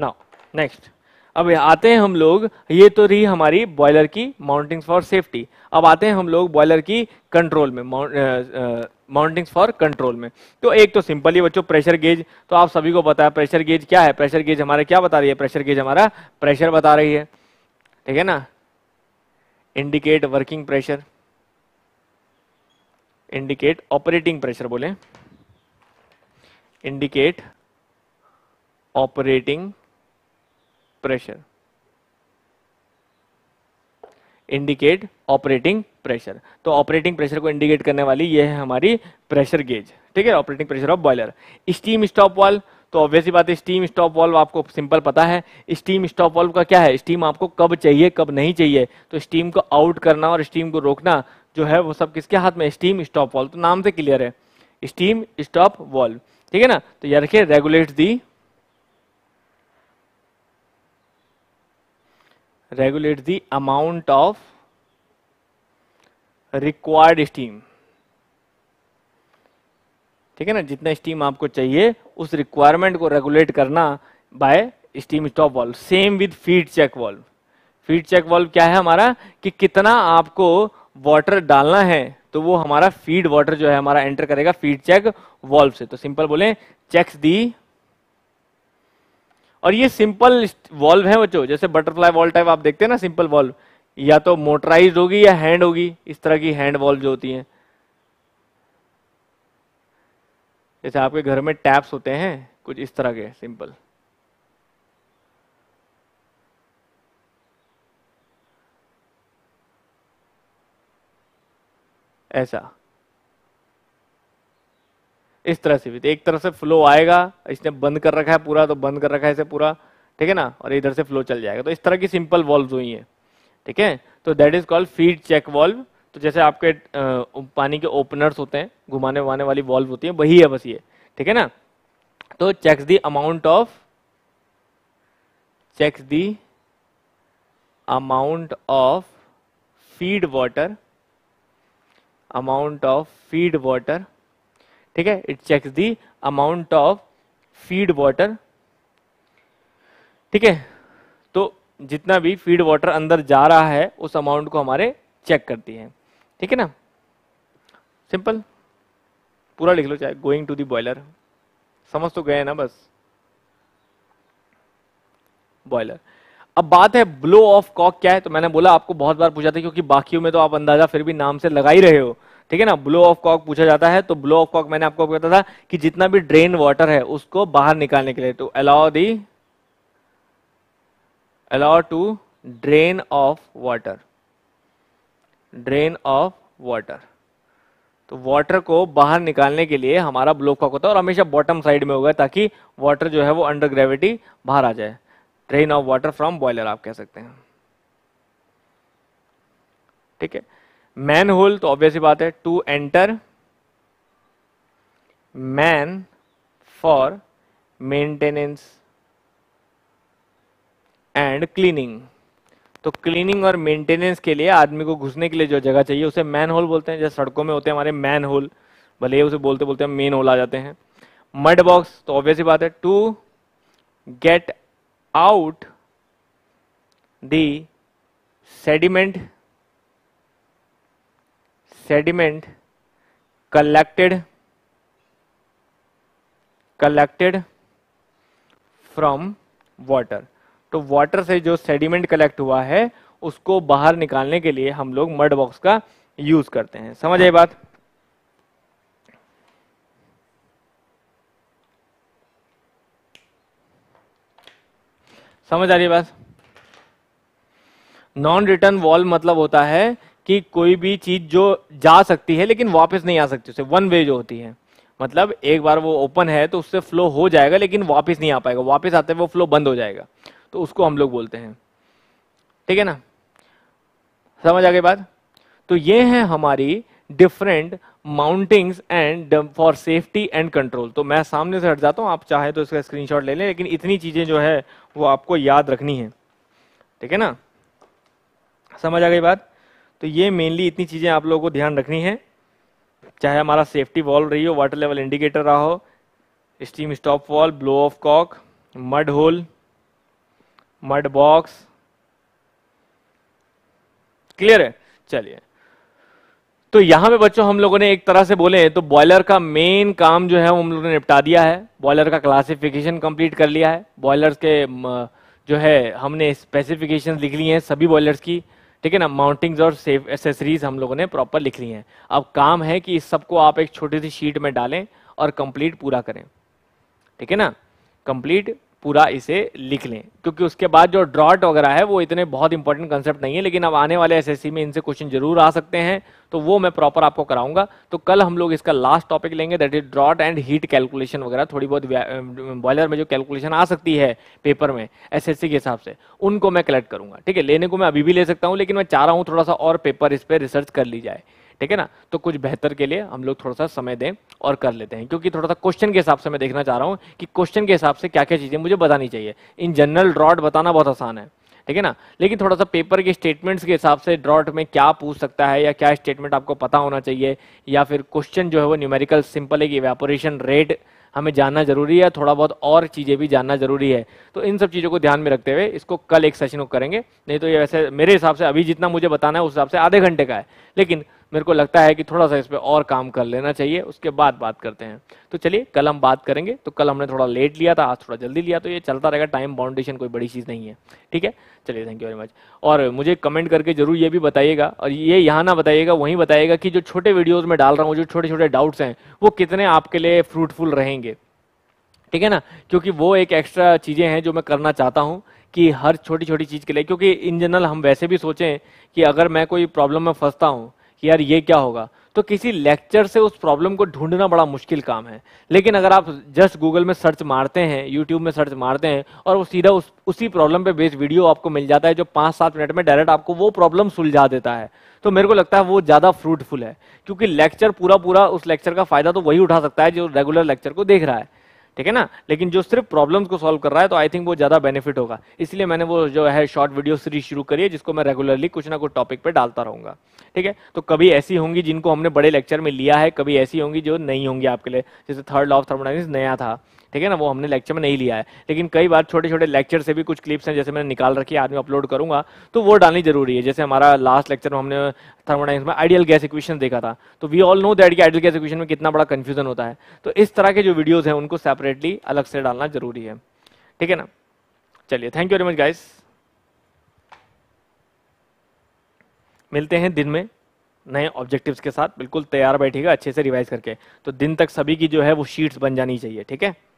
नाउ नेक्स्ट अब आते हैं हम लोग ये तो रही हमारी बॉयलर की माउंटिंग्स फॉर सेफ्टी अब आते हैं हम लोग बॉयलर की कंट्रोल में माउंटिंग्स फॉर कंट्रोल में तो एक तो सिंपली बच्चों प्रेशर गेज तो आप सभी को पता है प्रेशर गेज क्या है प्रेशर गेज हमारा क्या बता रही है प्रेशर गेज हमारा प्रेशर बता रही है ठीक है ना indicate working pressure indicate operating pressure बोले indicate operating pressure indicate operating pressure तो ऑपरेटिंग प्रेशर को इंडिकेट करने वाली यह है हमारी प्रेशर गेज ठीक है operating pressure of boiler steam stop valve तो ऑब्वियसली बात है स्टीम स्टॉप वॉल्व आपको सिंपल पता है स्टीम स्टॉप वॉल्व का क्या है स्टीम आपको कब चाहिए कब नहीं चाहिए तो स्टीम को आउट करना और स्टीम को रोकना जो है वो सब किसके हाथ में स्टीम स्टॉप वॉल्व तो नाम से क्लियर है स्टीम स्टॉप वॉल्व ठीक है ना तो यार रखिए regulate the regulate the amount of required steam ठीक है ना जितना स्टीम आपको चाहिए उस रिक्वायरमेंट को रेगुलेट करना by steam stop valve same with feed check valve feed check valve क्या है हमारा कि कितना आपको वाटर डालना है तो वो हमारा फीड वाटर जो है हमारा एंटर करेगा फीड चेक वॉल्व से तो सिंपल बोले चेक दी और ये सिंपल वॉल्व है बच्चों जैसे बटरफ्लाई वॉल्व टाइप आप देखते हैं ना सिंपल वॉल्व या तो मोटराइज होगी या हैंड होगी इस तरह की हैंड वॉल्व जो होती हैं जैसे आपके घर में टैप्स होते हैं कुछ इस तरह के सिंपल ऐसा इस तरह से भी तो एक तरफ से फ्लो आएगा इसने बंद कर रखा है पूरा तो बंद कर रखा है इसे पूरा ठीक है ना और इधर से फ्लो चल जाएगा तो इस तरह की सिंपल वॉल्व हुई है ठीक है तो that is called feed check valve तो जैसे आपके पानी के ओपनर्स होते हैं घुमाने वाने वाली वॉल्व होती है वही है बस ये ठीक है ना तो checks the amount of checks the amount of feed water amount of feed water ठीक है it checks the amount of feed water ठीक है तो जितना भी फीड वाटर अंदर जा रहा है उस अमाउंट को हमारे चेक करती है ठीक है ना सिंपल पूरा लिख लो चाहे गोइंग टू दी बॉयलर समझ तो गए ना बस बॉयलर अब बात है ब्लो ऑफ कॉक क्या है तो मैंने बोला आपको बहुत बार पूछा था क्योंकि बाकियों में तो आप अंदाजा फिर भी नाम से लगा ही रहे हो ठीक है ना ब्लो ऑफ कॉक पूछा जाता है तो ब्लो ऑफ कॉक मैंने आपको बताया था कि जितना भी ड्रेन वाटर है उसको बाहर निकालने के लिए तो allow the allow to drain off water drain off water तो वाटर को बाहर निकालने के लिए हमारा ब्लो कॉक होता है और हमेशा बॉटम साइड में होगा ताकि वाटर जो है वो अंडर ग्रेविटी बाहर आ जाए drain off water from boiler आप कह सकते हैं ठीक है मैन होल तो ऑब्वियस बात है to enter man for maintenance and cleaning तो क्लीनिंग और मेंटेनेंस के लिए आदमी को घुसने के लिए जो जगह चाहिए उसे मैन होल बोलते हैं जैसे सड़कों में होते हैं हमारे मैन होल भले ही उसे बोलते बोलते हम मेन होल आ जाते हैं मड बॉक्स तो ऑब्वियस बात है to get out the sediment sediment collected collected from water तो वॉटर से जो सेडिमेंट कलेक्ट हुआ है उसको बाहर निकालने के लिए हम लोग मड बॉक्स का यूज करते हैं समझ आई बात समझ आ रही बात नॉन रिटर्न वॉल मतलब होता है कि कोई भी चीज जो जा सकती है लेकिन वापस नहीं आ सकती उसे वन वे जो होती है मतलब एक बार वो ओपन है तो उससे फ्लो हो जाएगा लेकिन वापस नहीं आ पाएगा वापस आते वो फ्लो बंद हो जाएगा तो उसको हम लोग बोलते हैं ठीक है ना समझ आ गई बात तो ये है हमारी different mountings and for safety and control तो मैं सामने से हट जाता हूं आप चाहे तो इसका स्क्रीनशॉट ले लें लेकिन इतनी चीज़ें जो है वो आपको याद रखनी है ठीक है ना समझ आ गई बात तो ये मेनली इतनी चीज़ें आप लोगों को ध्यान रखनी है चाहे हमारा सेफ्टी वॉल रही हो वाटर लेवल इंडिकेटर रहा हो steam stop valve blow off cock mud hole mud box clear है चलिए तो यहां पे बच्चों हम लोगों ने एक तरह से बोले तो बॉयलर का मेन काम जो है हम लोगों ने निपटा दिया है बॉयलर का क्लासिफिकेशन कंप्लीट कर लिया है बॉयलर्स के जो है हमने स्पेसिफिकेशन लिख ली हैं सभी बॉयलर्स की ठीक है ना माउंटिंग्स और सेफ एसेसरीज हम लोगों ने प्रॉपर लिख ली हैं अब काम है कि इस सबको आप एक छोटी सी शीट में डालें और कंप्लीट पूरा करें ठीक है ना कंप्लीट पूरा इसे लिख लें क्योंकि उसके बाद जो ड्रॉट वगैरह है वो इतने बहुत इंपॉर्टेंट कंसेप्ट नहीं है लेकिन अब आने वाले एसएससी में इनसे क्वेश्चन जरूर आ सकते हैं तो वो मैं प्रॉपर आपको कराऊंगा तो कल हम लोग इसका लास्ट टॉपिक लेंगे that is draught and heat calculation वगैरह थोड़ी बहुत बॉयलर में जो कैलकुलेशन आ सकती है पेपर में एस के हिसाब से उनको मैं कलेक्ट करूंगा ठीक है लेने को मैं अभी भी ले सकता हूँ लेकिन मैं चाह रहा हूँ थोड़ा सा और पेपर इस पर रिसर्च कर ली जाए ठीक है ना तो कुछ बेहतर के लिए हम लोग थोड़ा सा समय दें और कर लेते हैं क्योंकि थोड़ा सा क्वेश्चन के हिसाब से मैं देखना चाह रहा हूँ कि क्वेश्चन के हिसाब से क्या क्या चीज़ें मुझे बतानी चाहिए इन जनरल ड्रॉट बताना बहुत आसान है ठीक है ना लेकिन थोड़ा सा पेपर के स्टेटमेंट्स के हिसाब से ड्रॉट में क्या पूछ सकता है या क्या स्टेटमेंट आपको पता होना चाहिए या फिर क्वेश्चन जो है वो न्यूमेरिकल सिंपल है कि वेपोरेशन रेट हमें जानना जरूरी है थोड़ा बहुत और चीज़ें भी जानना जरूरी है तो इन सब चीज़ों को ध्यान में रखते हुए इसको कल एक सेशन को करेंगे नहीं तो ये वैसे मेरे हिसाब से अभी जितना मुझे बताना है उस हिसाब से आधे घंटे का है लेकिन मेरे को लगता है कि थोड़ा सा इस पर और काम कर लेना चाहिए उसके बाद बात करते हैं तो चलिए कल हम बात करेंगे तो कल हमने थोड़ा लेट लिया था आज थोड़ा जल्दी लिया तो ये चलता रहेगा टाइम बाउंडेशन कोई बड़ी चीज़ नहीं है ठीक है चलिए थैंक यू वेरी मच और मुझे कमेंट करके जरूर ये भी बताइएगा और ये यहाँ ना बताइएगा वहीं बताइएगा कि जो छोटे वीडियोज़ में डाल रहा हूँ जो छोटे छोटे डाउट्स हैं वो कितने आपके लिए फ्रूटफुल रहेंगे ठीक है ना क्योंकि वो एक एक्स्ट्रा चीज़ें हैं जो मैं करना चाहता हूँ कि हर छोटी छोटी चीज़ के लिए क्योंकि इन जनरल हम वैसे भी सोचें कि अगर मैं कोई प्रॉब्लम में फंसता हूँ कि यार ये क्या होगा तो किसी लेक्चर से उस प्रॉब्लम को ढूंढना बड़ा मुश्किल काम है लेकिन अगर आप जस्ट गूगल में सर्च मारते हैं यूट्यूब में सर्च मारते हैं और वो सीधा उस उसी प्रॉब्लम पे बेस्ड वीडियो आपको मिल जाता है जो पाँच सात मिनट में डायरेक्ट आपको वो प्रॉब्लम सुलझा देता है तो मेरे को लगता है वो ज़्यादा फ्रूटफुल है क्योंकि लेक्चर पूरा पूरा उस लेक्चर का फायदा तो वही उठा सकता है जो रेगुलर लेक्चर को देख रहा है ठीक है ना लेकिन जो सिर्फ प्रॉब्लम्स को सॉल्व कर रहा है तो आई थिंक वो ज़्यादा बेनिफिट होगा इसलिए मैंने वो जो है शॉर्ट वीडियो सीरीज शुरू करी है जिसको मैं रेगुलरली कुछ ना कुछ टॉपिक पर डालता रहूंगा ठीक है तो कभी ऐसी होंगी जिनको हमने बड़े लेक्चर में लिया है कभी ऐसी होंगी जो नहीं होंगी आपके लिए जैसे थर्ड लॉ ऑफ थर्मोडाइनिक्स नया था ठीक है ना वो हमने लेक्चर में नहीं लिया है लेकिन कई बार छोटे छोटे लेक्चर से भी कुछ क्लिप्स हैं जैसे मैंने निकाल रखी है आदमी अपलोड करूंगा तो वो डालनी जरूरी है जैसे हमारा लास्ट लेक्चर में हमने थर्मोडाइनस में आइडियल गैस इक्वेशन देखा था तो वी ऑल नो दैट कि आइडियल गैस इक्वेशन में कितना बड़ा कन्फ्यूजन होता है तो इस तरह के जो वीडियोज़ हैं उनको सेपरेटली अलग से डालना जरूरी है ठीक है ना चलिए thank you very much guys मिलते हैं दिन में नए ऑब्जेक्टिव्स के साथ बिल्कुल तैयार बैठिएगा अच्छे से रिवाइज करके तो दिन तक सभी की जो है वो शीट्स बन जानी चाहिए ठीक है